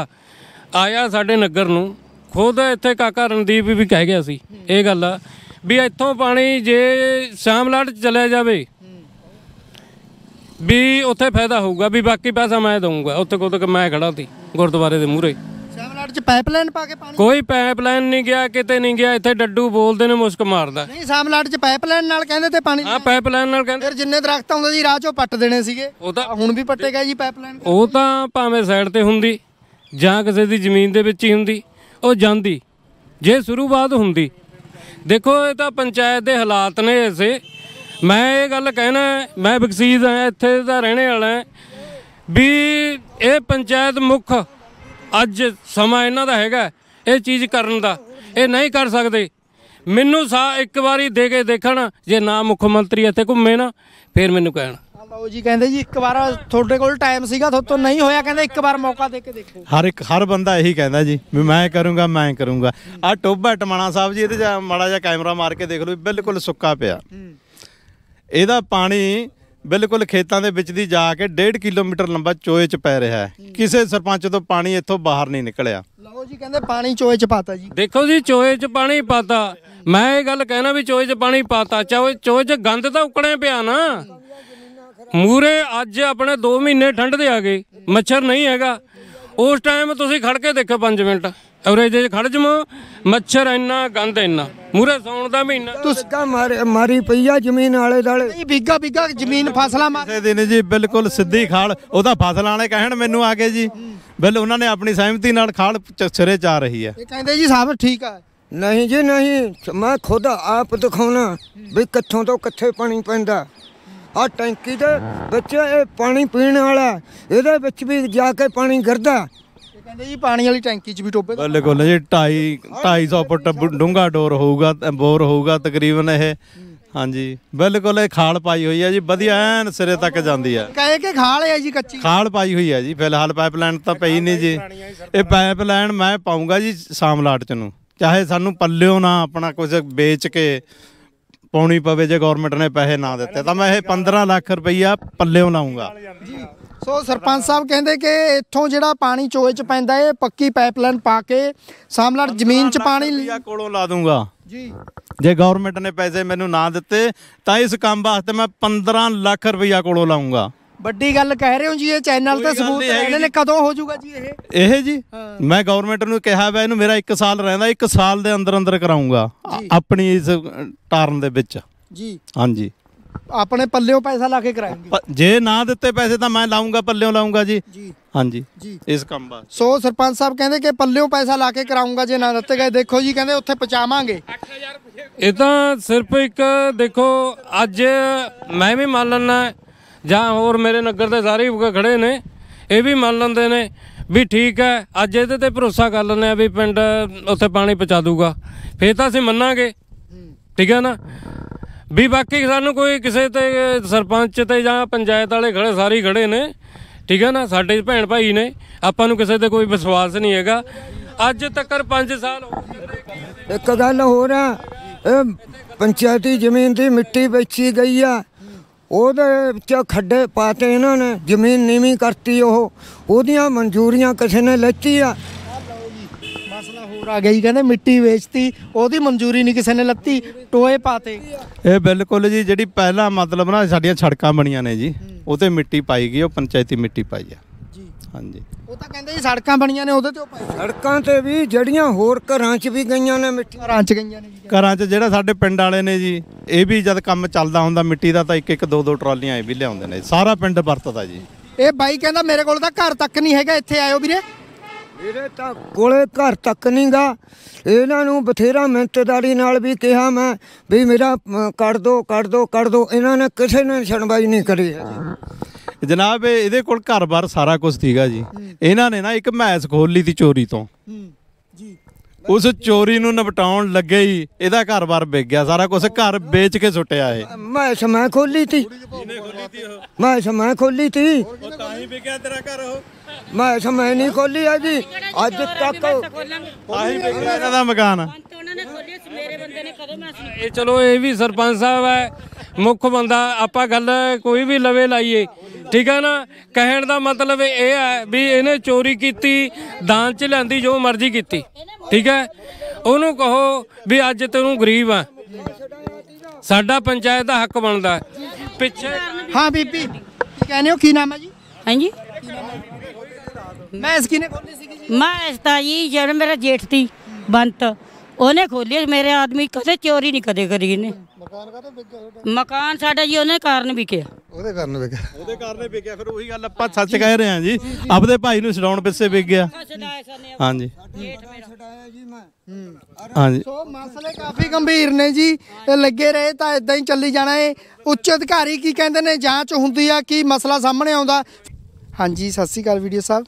ਆਇਆ ਸਾਡੇ ਨਗਰ ਨੂੰ ਖੁਦ ਇੱਥੇ ਕਾਕਾ ਰਣਦੀਪ ਵੀ ਕਹਿ ਗਿਆ ਸੀ ਇਹ ਗੱਲ ਆ ਵੀ ਇੱਥੋਂ ਪਾਣੀ ਜੇ ਚ ਚਲਿਆ ਜਾਵੇ ਵੀ ਉੱਥੇ ਫਾਇਦਾ ਹੋਊਗਾ ਵੀ ਬਾਕੀ ਪੈਸਾ ਮੈਂ ਦਊਂਗਾ ਉੱਥੇ ਕੋਲ ਤੱਕ ਮੈਂ ਖੜਾ ਸੀ ਗੁਰਦੁਆਰੇ ਦੇ ਮੂਹਰੇ ਘਾਟ 'ਚ ਪਾਈਪਲਾਈਨ ਪਾ ਕੇ ਪਾਣੀ ਕੋਈ ਪਾਈਪਲਾਈਨ ਨਹੀਂ ਗਿਆ ਕਿਤੇ ਨਹੀਂ ਗਿਆ ਇੱਥੇ ਡੱਡੂ ਬੋਲਦੇ ਨੇ ਮੁਸਕ ਮਾਰਦਾ ਨਹੀਂ ਸਾਮਲਾਟ 'ਚ ਪਾਈਪਲਾਈਨ ਨਾਲ ਕਹਿੰਦੇ ਤੇ ਪਾਣੀ ਆ ਪਾਈਪਲਾਈਨ ਨਾਲ ਕਹਿੰਦੇ ਫਿਰ ਜਿੰਨੇ ਦਰਖਤ ਆਉਂਦੇ ਸੀ ਰਾਹ 'ਚੋਂ ਪੱਟ ਦੇਣੇ ਸੀਗੇ ਉਹ ਤਾਂ ਹੁਣ ਵੀ ਪੱਟੇਗਾ ਜੀ ਪਾਈਪਲਾਈਨ ਉਹ ਤਾਂ ਭਾਵੇਂ ਸਾਈਡ ਤੇ ਹੁੰਦੀ ਜਾਂ ਕਿਸੇ ਦੀ ਜ਼ਮੀਨ ਦੇ ਵਿੱਚ ਹੀ ਹੁੰਦੀ ਉਹ ਜਾਂਦੀ ਜੇ ਸ਼ੁਰੂਆਤ ਹੁੰਦੀ ਦੇਖੋ ਇਹ ਤਾਂ ਪੰਚਾਇਤ ਦੇ ਹਾਲਾਤ ਨੇ ਐਸੇ ਮੈਂ ਇਹ ਗੱਲ ਕਹਿਣਾ ਮੈਂ ਬਖਸ਼ੀਦ ਆ ਇੱਥੇ ਦਾ ਰਹਿਣੇ ਵਾਲਾ ਵੀ ਇਹ ਪੰਚਾਇਤ ਮੁਖ ਅੱਜ ਸਮਾਂ ਇਹਨਾਂ ਦਾ ਹੈਗਾ ਇਹ ਚੀਜ਼ ਕਰਨ ਦਾ ਇਹ ਨਹੀਂ ਕਰ ਸਕਦੇ ਮੈਨੂੰ ਸਾ ਇੱਕ ਵਾਰੀ ਦੇ ਕੇ ਦੇਖਣ ਜੇ ਨਾ ਮੁੱਖ ਮੰਤਰੀ ਇੱਥੇ ਘੁੰਮੇ ਨਾ ਫਿਰ ਮੈਨੂੰ ਕਹਿਣ ਲਓ ਜੀ ਕਹਿੰਦੇ ਜੀ ਇੱਕ ਵਾਰ ਤੁਹਾਡੇ ਕੋਲ ਟਾਈਮ ਸੀਗਾ ਤੁਹਾਤੋਂ ਨਹੀਂ ਹੋਇਆ ਕਹਿੰਦੇ ਇੱਕ ਵਾਰ ਮੌਕਾ ਦੇ ਕੇ ਦੇਖੋ ਹਰ ਇੱਕ ਹਰ ਬੰਦਾ ਇਹੀ ਕਹਿੰਦਾ ਜੀ ਵੀ ਮੈਂ ਕਰੂੰਗਾ ਮੈਂ ਕਰੂੰਗਾ ਆ ਟੋਬਾ ਟਮਾਣਾ ਸਾਹਿਬ ਜੀ ਇਹਦੇ ਜਾ ਮਾੜਾ ਜਿਹਾ ਕੈਮਰਾ ਮਾਰ ਕੇ ਦੇਖ ਲਓ ਬਿਲਕੁਲ ਸੁੱਕਾ ਪਿਆ ਇਹਦਾ ਪਾਣੀ ਬਿਲਕੁਲ ਖੇਤਾਂ ਦੇ ਵਿੱਚ ਦੀ ਜਾ ਕੇ 1.5 ਕਿਲੋਮੀਟਰ ਲੰਬਾ ਚੋਏ ਚ ਪੈ ਰਿਹਾ ਹੈ ਕਿਸੇ ਸਰਪੰਚ ਤੋਂ ਪਾਣੀ ਇੱਥੋਂ ਬਾਹਰ ਨਹੀਂ ਨਿਕਲਿਆ ਲਓ ਜੀ ਕਹਿੰਦੇ ਪਾਣੀ ਚੋਏ ਚ ਪਾਤਾ ਜੀ ਦੇਖੋ ਜੀ ਚੋਏ ਚ ਪਾਣੀ ਪਾਤਾ ਮੈਂ ਇਹ ਗੱਲ ਕਹਿਣਾ ਵੀ ਚੋਏ ਚ ਪਾਣੀ ਪਾਤਾ ਚੋਏ ਚੋਏ ਚ ਗੰਦ ਤਾਂ ਉਕੜੇ ਪਿਆ ਨਾ ਮੂਰੇ ਅੱਜ ਆਪਣੇ 2 ਮਹੀਨੇ ਠੰਡ ਦੇ ਆ ਗਏ ਮੱਛਰ ਨਹੀਂ ਹੈਗਾ ਉਸ ਟਾਈਮ ਤੁਸੀਂ ਖੜ ਕੇ ਦੇਖੋ 5 ਮਿੰਟ ਔਰੇ ਦੇ ਖੜ ਜਮ ਮੱਛਰ ਇੰਨਾ ਗੰਦ ਇੰਨਾ ਮੂਰੇ ਸੌਣ ਦਾ ਮਹੀਨਾ ਤੁਸਕਾ ਮਾਰੀ ਪਈਆ ਜ਼ਮੀਨ ਵਾਲੇ ਦਾਲੇ ਨਹੀਂ ਬੀਗਾ ਬੀਗਾ ਜ਼ਮੀਨ ਫਸਲਾ ਮਾਰੇ ਦੇ ਨੇ ਜੀ ਬਿਲਕੁਲ ਸਿੱਧੀ ਖਾਲ ਉਹਦਾ ਫਸਲਾਂ ਵਾਲੇ ਕਹਿਣ ਮੈਨੂੰ ਆ ਕੇ ਜੀ ਬਿਲ ਉਹਨਾਂ ਨੇ ਆਪਣੀ ਸਹਿਮਤੀ ਨਾਲ ਖਾਲ ਚਸਰੇ ਚਾ ਰਹੀ ਹੈ ਇਹ ਕਹਿੰਦੇ ਜੀ ਸਾਹਿਬ ਠੀਕ ਆ ਨਹੀਂ ਜੀ ਨਹੀਂ ਮੈਂ ਖੁਦ ਆਪ ਦਿਖਾਉਣਾ ਵੀ ਕਿੱਥੋਂ ਤੋਂ ਕਿੱਥੇ ਪਾਣੀ ਪੈਂਦਾ ਆ ਟੈਂਕੀ ਦੇ ਵਿੱਚ ਇਹ ਪਾਣੀ ਪੀਣ ਵਾਲਾ ਇਹਦੇ ਵਿੱਚ ਵੀ ਜਾ ਕੇ ਪਾਣੀ ਗਿਰਦਾ ਕਹਿੰਦੇ ਜੀ ਪਾਣੀ ਵਾਲੀ ਟੈਂਕੀ 'ਚ ਵੀ ਟੋਬੇ ਬਿਲਕੁਲ ਜੀ 2.5 250 ਫੁੱਟ ਡੂੰਗਾ ਡੋਰ ਹੋਊਗਾ ਬੋਰ ਹੋਊਗਾ ਤਕਰੀਬਨ ਇਹ ਹਾਂਜੀ ਬਿਲਕੁਲ ਇਹ ਖਾਲ ਪਾਈ ਹੋਈ ਹੈ ਜੀ ਵਧੀਆ ਐਨ ਸਿਰੇ ਤੱਕ ਜਾਂਦੀ ਹੈ ਕਹੇ ਕਿ ਖਾਲ ਹੈ ਜੀ ਕੱਚੀ ਖਾਲ ਪਾਈ ਹੋਈ ਹੈ ਜੀ ਫਿਲਹਾਲ ਪਾਈਪਲਾਈਨ ਤਾਂ ਪਈ ਨਹੀਂ ਜੀ ਇਹ ਪਾਈਪਲਾਈਨ ਮੈਂ ਪਾਉਂਗਾ ਜੀ ਸਾਮਲਾਟ ਚ ਨੂੰ ਚਾਹੇ ਸਾਨੂੰ ਪੱਲਿਓ ਨਾ ਆਪਣਾ ਕੁਝ ਵੇਚ ਕੇ ਪਾਉਣੀ ਪਵੇ ਜੇ ਗਵਰਨਮੈਂਟ ਨੇ ਪੈਸੇ ਨਾ ਦਿੱਤੇ ਤਾਂ ਮੈਂ ਇਹ 15 ਲੱਖ ਰੁਪਈਆ ਪੱਲਿਓ ਲਾਉਂਗਾ ਜੀ ਸੋ ਸਰਪੰਚ ਸਾਹਿਬ ਕਹਿੰਦੇ ਕਿ ਇੱਥੋਂ ਜਿਹੜਾ ਪਾਣੀ ਚੋਏ ਚ ਪੈਂਦਾ ਏ ਪੱਕੀ ਪਾਈਪਲਾਈਨ ਪਾ ਕੇ ਸਾਮਲੜ ਜ਼ਮੀਨ ਚ ਪਾਣੀ ਕੋਲੋਂ ਲਾ ਦੂੰਗਾ ਜੀ ਜੇ ਗਵਰਨਮੈਂਟ ਨੇ ਪੈਸੇ ਮੈਨੂੰ ਨਾ ਦਿੱਤੇ ਤਾਂ ਇਸ ਕੰਮ ਵਾਸਤੇ ਮੈਂ 15 ਲੱਖ ਰੁਪਈਆ ਕੋਲੋਂ ਲਾਉਂਗਾ ਵੱਡੀ ਗੱਲ ਕਹਿ ਰਹੇ ਹੋ ਜੀ ਇਹ ਚੈਨਲ ਤੇ ਸਬੂਤ ਇਹਨਾਂ ਨੇ ਕਦੋਂ ਹੋ ਜਾਊਗਾ ਜੀ ਇਹ ਇਹ ਜੀ ਮੈਂ ਗਵਰਨਮੈਂਟ ਨੂੰ ਕਿਹਾ ਵਾ ਇਹਨੂੰ ਮੇਰਾ 1 ਸਾਲ ਰਹਿੰਦਾ 1 ਸਾਲ ਦੇ ਅੰਦਰ ਅੰਦਰ ਕਰਾਉਂਗਾ ਆਪਣੀ ਇਸ ਟਰਨ ਦੇ ਵਿੱਚ ਜੀ ਹਾਂਜੀ ਆਪਣੇ ਪੱਲਿਓਂ ਪੈਸਾ ਲਾ ਕੇ ਕਰਾਉਂਗੇ ਜੇ ਨਾ ਦਿੱਤੇ ਪੈਸੇ ਤਾਂ ਮੈਂ ਲਾਉਂਗਾ ਪੱਲਿਓਂ ਲਾਉਂਗਾ ਜੀ ਜੀ ਹਾਂਜੀ ਜੀ ਇਸ ਕੰਮ ਬਾਅਦ ਸੋ ਸਰਪੰਚ ਸਾਹਿਬ ਕਹਿੰਦੇ ਕਿ ਪੱਲਿਓਂ ਪੈਸਾ ਲਾ ਕੇ ਕਰਾਉਂਗਾ ਜੇ ਨਾ ਦਿੱਤੇ ਗਏ ਦੇਖੋ ਜੀ ਕਹਿੰਦੇ ਉੱਥੇ ਪਹੁੰਚਾਵਾਂਗੇ ਇਹ ਤਾਂ ਸਿਰਫ ਇੱਕ ਦੇਖੋ ਅੱਜ ਮੈਂ ਵੀ ਮੰਨ ਲੈਣਾ ਜਾਂ ਹੋਰ ਮੇਰੇ ਨਗਰ ਦੇ ਸਾਰੇ ਖੜੇ ਨੇ ਇਹ ਵੀ ਮੰਨ ਲੈਂਦੇ ਨੇ ਵੀ ਠੀਕ ਹੈ ਅੱਜ ਇਹਦੇ ਤੇ ਭਰੋਸਾ ਕਰ ਲੈਂਦੇ ਆ ਵੀ ਪਿੰਡ ਉੱਥੇ ਪਾਣੀ ਪਹੁੰਚਾ ਦੂਗਾ ਫੇਰ ਤਾਂ ਅਸੀਂ ਮੰਨਾਂਗੇ ਠੀਕ ਹੈ ਨਾ ਵੀ ਬਾਕੀ ਸਾਨੂੰ ਕੋਈ ਕਿਸੇ ਤੇ ਸਰਪੰਚ ਤੇ ਜਾਂ ਪੰਚਾਇਤ ਵਾਲੇ ਖੜੇ ਸਾਰੇ ਖੜੇ ਨੇ ਠੀਕ ਹੈ ਨਾ ਸਾਡੇ ਭੈਣ ਭਾਈ ਨੇ ਆਪਾਂ ਨੂੰ ਕਿਸੇ ਤੇ ਕੋਈ ਵਿਸ਼ਵਾਸ ਨਹੀਂ ਹੈਗਾ ਅੱਜ ਤੱਕ 5 ਸਾਲ ਹੋ ਗਏ ਇੱਕ ਗੱਲ ਹੋਰ ਆ ਇਹ ਪੰਚਾਇਤੀ ਜ਼ਮੀਨ ਦੀ ਮਿੱਟੀ ਵੇਚੀ ਗਈ ਆ ਉਹਦੇ ਵਿੱਚ ਖੱਡੇ ਪਾਤੇ ਇਹਨਾਂ ਨੇ ਜ਼ਮੀਨ ਨੀਵੀਂ ਕਰਤੀ ਉਹ ਉਹਦੀਆਂ ਮਨਜ਼ੂਰੀਆਂ ਕਿਸੇ ਨੇ ਲੈਤੀ ਆ ਹੋਰ ਆ ਗਿਆ ਜੀ ਕਹਿੰਦੇ ਮਿੱਟੀ ਵੇਚਤੀ ਉਹਦੀ ਮਨਜ਼ੂਰੀ ਨਹੀਂ ਕਿਸੇ ਨੇ ਲੱਤੀ ਟੋਏ ਪਾਤੇ ਇਹ ਬਿਲਕੁਲ ਜੀ ਜਿਹੜੀ ਪਹਿਲਾਂ ਮਤਲਬ ਨਾ ਸਾਡੀਆਂ ਸੜਕਾਂ ਬਣੀਆਂ ਨੇ ਜੀ ਉਹਤੇ ਮਿੱਟੀ ਪਾਈ ਗਈ ਉਹ ਪੰਚਾਇਤੀ ਮਿੱਟੀ ਪਾਈ ਆ ਜੀ ਹਾਂਜੀ ਉਹ ਤਾਂ ਕਹਿੰਦੇ ਜੀ ਸੜਕਾਂ ਬਣੀਆਂ ਨੇ ਉਹਦੇ ਤੇ ਉਹ ਪਾਈ ਸੜਕਾਂ ਤੇ ਵੀ ਜਿਹੜੀਆਂ ਹੋਰ ਘਰਾਂ 'ਚ ਵੀ ਗਈਆਂ ਨੇ ਮਿੱਟੀ ਘਰਾਂ 'ਚ ਗਈਆਂ ਨੇ ਜੀ ਘਰਾਂ 'ਚ ਜਿਹੜਾ ਸਾਡੇ ਪਿੰਡ ਵਾਲੇ ਨੇ ਜੀ ਇਹ ਵੀ ਜਦ ਕੰਮ ਚੱਲਦਾ ਹੁੰਦਾ ਮਿੱਟੀ ਦਾ ਤਾਂ ਇੱਕ ਇੱਕ ਦੋ ਦੋ ਟਰਾਲੀਆਂ ਇਹ ਵੀ ਲਿਆਉਂਦੇ ਨੇ ਸਾਰਾ ਪਿੰਡ ਵਰਤਦਾ ਜੀ ਇਹ ਬਾਈ ਕਹਿੰਦਾ ਮੇਰੇ ਕੋਲ ਤਾਂ ਘਰ ਤੱਕ ਨਹੀਂ ਹੈਗਾ ਇੱਥੇ ਆਇਓ ਵੀਰੇ ਮੇਰੇ ਤਾਂ ਕੋਲੇ ਘਰ ਤੱਕ ਨਹੀਂਗਾ ਇਹਨਾਂ ਨੂੰ ਬਥੇਰਾ ਮਿਹਨਤਦਾਰੀ ਨਾਲ ਵੀ ਕਿਹਾ ਮੈਂ ਵੀ ਮੇਰਾ ਕੱਢ ਦੋ ਕੱਢ ਦੋ ਕੱਢ ਦੋ ਇਹਨਾਂ ਨੇ ਕਿਸੇ ਨੇ ਸੁਣਵਾਈ ਨਹੀਂ ਕਰੀ ਜਨਾਬ ਇਹਦੇ ਕੋਲ ਘਰ-ਬਾਰ ਸਾਰਾ ਕੁਝ ਸੀਗਾ ਜੀ ਇਹਨਾਂ ਨੇ ਨਾ ਇੱਕ ਮੈਸ ਖੋਲ ਲਈ ਸੀ ਚੋਰੀ ਤੋਂ ਜੀ ਉਸ ਚੋਰੀ ਨੂੰ ਨਿਪਟਾਉਣ ਲੱਗੇ ਹੀ ਇਹਦਾ ਘਰ-ਬਾਰ ਵਿਕ ਗਿਆ ਸਾਰਾ ਕੁਝ ਘਰ ਵੇਚ ਕੇ ਸੁੱਟਿਆ ਏ ਮੈਂ ਸਮਾਂ ਖੋਲੀ ਤੀ ਮੈਂ ਸਮਾਂ ਖੋਲੀ ਉਹ ਤਾਂ ਹੀ ਵਿਕਿਆ ਤੇਰਾ ਘਰ ਉਹ ਮੈਂ ਸਮਝ ਨਹੀਂ ਖੋਲੀ ਹੈ ਜੀ ਅੱਜ ਤੱਕ ਆਹੀ ਵੇਖਿਆ ਇਹਨਾਂ ਦਾ ਮਕਾਨ ਉਹਨਾਂ ਨੇ ਮੇਰੇ ਬੰਦੇ ਨੇ ਕਦੇ ਮੈਂ ਇਹ ਚਲੋ ਇਹ ਵੀ ਸਰਪੰਚ ਸਾਹਿਬ ਹੈ ਮੁੱਖ ਬੰਦਾ ਆਪਾਂ ਗੱਲ ਕੋਈ ਵੀ ਲਵੇ ਲਾਈਏ ਠੀਕ ਹੈ ਨਾ ਕਹਿਣ ਦਾ ਮਤਲਬ ਇਹ ਹੈ ਵੀ ਇਹਨੇ ਚੋਰੀ ਕੀਤੀ ਦਾਨ ਚ ਲੈਂਦੀ ਜੋ ਮਰਜ਼ੀ ਕੀਤੀ ਠੀਕ ਹੈ ਉਹਨੂੰ ਕਹੋ ਵੀ ਅੱਜ ਤੈਨੂੰ ਗਰੀਬ ਆ ਸਾਡਾ ਪੰਚਾਇਤ ਦਾ ਹੱਕ ਬਣਦਾ ਪਿੱਛੇ ਹਾਂ ਬੀਬੀ ਕੀ ਕਹਿੰਦੇ ਹੋ ਕੀ ਨਾਮ ਹੈ ਜੀ ਹਾਂਜੀ ਮੈਂ ਇਸ ਕਿਨੇ ਖੋਲੀ ਸੀ ਜੀ ਮੈਂ ਇਸ ਤਾਂ ਜੀ ਜਿਹੜਾ ਮੇਰਾ ਜੇਠ ਸੀ ਬੰਤ ਉਹਨੇ ਖੋਲੀ ਮੇਰੇ ਆਦਮੀ ਕਦੇ ਚੋਰੀ ਨਹੀਂ ਕਦੇ ਕਰੀ ਨੇ ਮਕਾਨ ਕਾਹਦਾ ਵਿਕ ਗਿਆ ਮਕਾਨ ਸਾਡਾ ਜੀ ਉਹਨੇ ਕਾਰਨ ਵਿਕਿਆ ਉਹਦੇ ਕਾਰਨ ਵਿਕਿਆ ਉਹਦੇ ਕਾਰਨ ਹੀ ਵਿਕਿਆ ਫਿਰ ਉਹੀ ਗੱਲ ਆਪਾਂ ਸੱਚ ਕਹਿ ਰਹੇ ਹਾਂ ਜੀ ਆਪਦੇ ਭਾਈ ਨੂੰ ਛਡਾਉਣ ਪਿੱਛੇ ਵਿਕ ਗਿਆ ਹਾਂਜੀ ਜੀ ਮੈਂ ਹਾਂਜੀ ਸੋ ਮਸਲੇ ਕਾਫੀ ਗੰਭੀਰ ਨੇ ਜੀ ਇਹ ਲੱਗੇ ਰਹੇ ਤਾਂ ਇਦਾਂ ਹੀ ਚੱਲੀ ਜਾਣਾ ਏ ਉੱਚ ਅਧਿਕਾਰੀ ਕੀ ਕਹਿੰਦੇ ਨੇ ਜਾਂਚ ਹੁੰਦੀ ਆ ਕੀ ਮਸਲਾ ਸਾਹਮਣੇ ਆਉਂਦਾ ਹਾਂਜੀ ਸਤਿ ਸ੍ਰੀ ਅਕਾਲ ਵੀਡੀਓ ਸਾਹਿਬ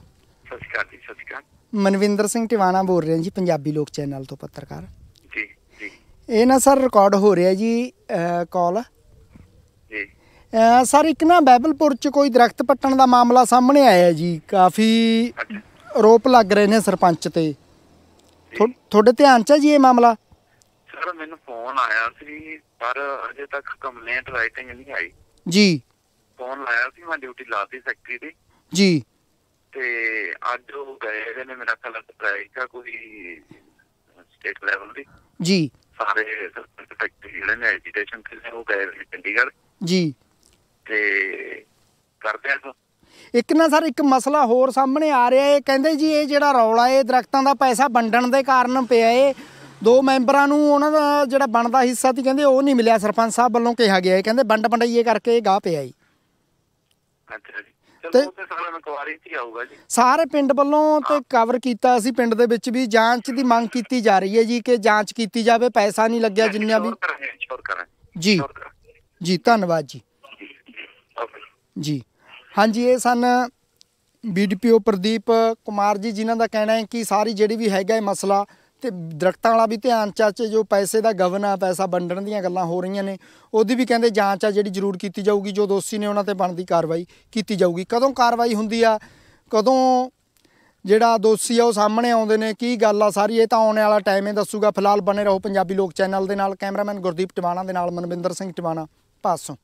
ਸਤਿ ਸ਼੍ਰੀ ਅਕਾਲ ਜੀ ਸਤਿ ਸ਼੍ਰੀ ਅਕਾਲ ਮਨਵਿੰਦਰ ਸਿੰਘ ਟਿਵਾਣਾ ਬੋਲ ਰਿਹਾ ਜੀ ਪੰਜਾਬੀ ਲੋਕ ਚੈਨਲ ਤੋਂ ਪੱਤਰਕਾਰ ਜੀ ਜੀ ਇਹ ਨਾ ਸਰ ਰਿਕਾਰਡ ਹੋ ਰਿਹਾ ਜੀ ਕਾਲ ਜੀ ਸਰ ਇੱਕ ਨਾ ਬੈਬਲਪੁਰ ਚ ਕੋਈ ਦਰਖਤ ਪੱਟਣ ਦਾ ਮਾਮਲਾ ਸਾਹਮਣੇ ਆਇਆ ਜੀ ਕਾਫੀ ਰੋਪ ਲੱਗ ਰਹੇ ਨੇ ਸਰਪੰਚ ਤੇ ਤੁਹਾਡੇ ਧਿਆਨ ਚ ਹੈ ਜੀ ਇਹ ਮਾਮਲਾ ਸਰ ਮੈਨੂੰ ਫੋਨ ਆਇਆ ਸੀ ਪਰ ਅਜੇ ਤੱਕ ਕੰਪਲੇਂਟ ਰਾਈਟਿੰਗ ਨਹੀਂ ਆਈ ਜੀ ਫੋਨ ਆਇਆ ਸੀ ਮੈਂ ਡਿਊਟੀ ਲਾਤੀ ਸੈਕਟਰੀ ਦੀ ਜੀ ਤੇ ਅੱਜ ਉਹ ਗਏ ਨੇ ਮੇਰਾ ਖਿਆਲ ਦਾ ਕੋਈ ਸਟੇਟ ਲੈਵਲ ਦੀ ਜੀ ਸਾਰੇ ਫੈਕਟਰੀ ਜਿਹੜੇ ਨੇ ਐਜੀਟੇਸ਼ਨ ਤੇ ਉਹ ਗਏ ਨੇ ਚੰਡੀਗੜ੍ਹ ਜੀ ਤੇ ਕਰਦੇ ਆ ਇੱਕ ਨਾ ਸਰ ਇੱਕ ਮਸਲਾ ਹੋਰ ਸਾਹਮਣੇ ਆ ਰਿਹਾ ਹੈ ਕਹਿੰਦੇ ਜੀ ਇਹ ਜਿਹੜਾ ਰੌਲਾ ਹੈ ਦਰਖਤਾਂ ਦਾ ਪੈਸਾ ਵੰਡਣ ਦੇ ਕਾਰਨ ਪਿਆ ਹੈ ਦੋ ਮੈਂਬਰਾਂ ਨੂੰ ਉਹਨਾਂ ਦਾ ਜਿਹੜਾ ਬਣਦਾ ਹਿੱਸਾ ਸੀ ਕਹਿੰਦੇ ਉਹ ਨਹੀਂ ਮਿਲਿਆ ਸਰਪੰਚ ਸਾਹਿਬ ਵੱਲੋਂ ਕਿਹਾ ਗਿਆ ਹੈ ਕਹਿੰਦੇ ਵੰਡ ਵੰਡਾਈਏ ਕਰਕੇ ਇਹ ਗਾਹ ਪਿਆ ਹੈ ਅੱਛਾ ਜੀ ਤੇ ਉਹ ਤੇ ਸਾਰਾ ਇਨਕੁਆਰੀ ਤੇ ਆਊਗਾ ਜੀ ਸਾਰੇ ਪਿੰਡ ਵੱਲੋਂ ਤੇ ਕਵਰ ਕੀਤਾ ਅਸੀਂ ਪਿੰਡ ਦੇ ਵਿੱਚ ਵੀ ਜਾਂਚ ਦੀ ਮੰਗ ਕੀਤੀ ਜਾ ਰਹੀ ਹੈ ਜੀ ਕਿ ਜਾਂਚ ਕੀਤੀ ਜਾਵੇ ਪੈਸਾ ਨਹੀਂ ਲੱਗਿਆ ਜਿੰਨਾ ਵੀ ਜੀ ਜੀ ਧੰਨਵਾਦ ਜੀ ਜੀ ਹਾਂਜੀ ਇਹ ਸਨ ਬੀਡੀਪੀਓ ਪ੍ਰਦੀਪ ਕੁਮਾਰ ਜੀ ਜਿਨ੍ਹਾਂ ਦਾ ਕਹਿਣਾ ਹੈ ਕਿ ਸਾਰੀ ਜਿਹੜੀ ਵੀ ਹੈਗਾ ਇਹ ਮਸਲਾ ਤੇ ਦਰਖਤਾਂ ਵਾਲਾ ਵੀ ਧਿਆਨ ਚਾਚੇ ਜੋ ਪੈਸੇ ਦਾ ਗਵਨਾ ਪੈਸਾ ਵੰਡਣ ਦੀਆਂ ਗੱਲਾਂ ਹੋ ਰਹੀਆਂ ਨੇ ਉਹਦੀ ਵੀ ਕਹਿੰਦੇ ਜਾਂਚ ਆ ਜਿਹੜੀ ਜ਼ਰੂਰ ਕੀਤੀ ਜਾਊਗੀ ਜੋ ਦੋਸ਼ੀ ਨੇ ਉਹਨਾਂ ਤੇ ਬਣਦੀ ਕਾਰਵਾਈ ਕੀਤੀ ਜਾਊਗੀ ਕਦੋਂ ਕਾਰਵਾਈ ਹੁੰਦੀ ਆ ਕਦੋਂ ਜਿਹੜਾ ਦੋਸ਼ੀ ਆ ਉਹ ਸਾਹਮਣੇ ਆਉਂਦੇ ਨੇ ਕੀ ਗੱਲ ਆ ਸਾਰੀ ਇਹ ਤਾਂ ਆਉਣ ਵਾਲਾ ਟਾਈਮ ਹੀ ਦੱਸੂਗਾ ਫਿਲਹਾਲ ਬਣੇ ਰਹੋ ਪੰਜਾਬੀ ਲੋਕ ਚੈਨਲ ਦੇ ਨਾਲ ਕੈਮਰਾਮੈਨ ਗੁਰਦੀਪ ਟਿਵਾਣਾ ਦੇ ਨਾਲ ਮਨਵਿੰਦਰ ਸਿੰਘ ਟਿਵਾਣਾ ਪਾਸੋਂ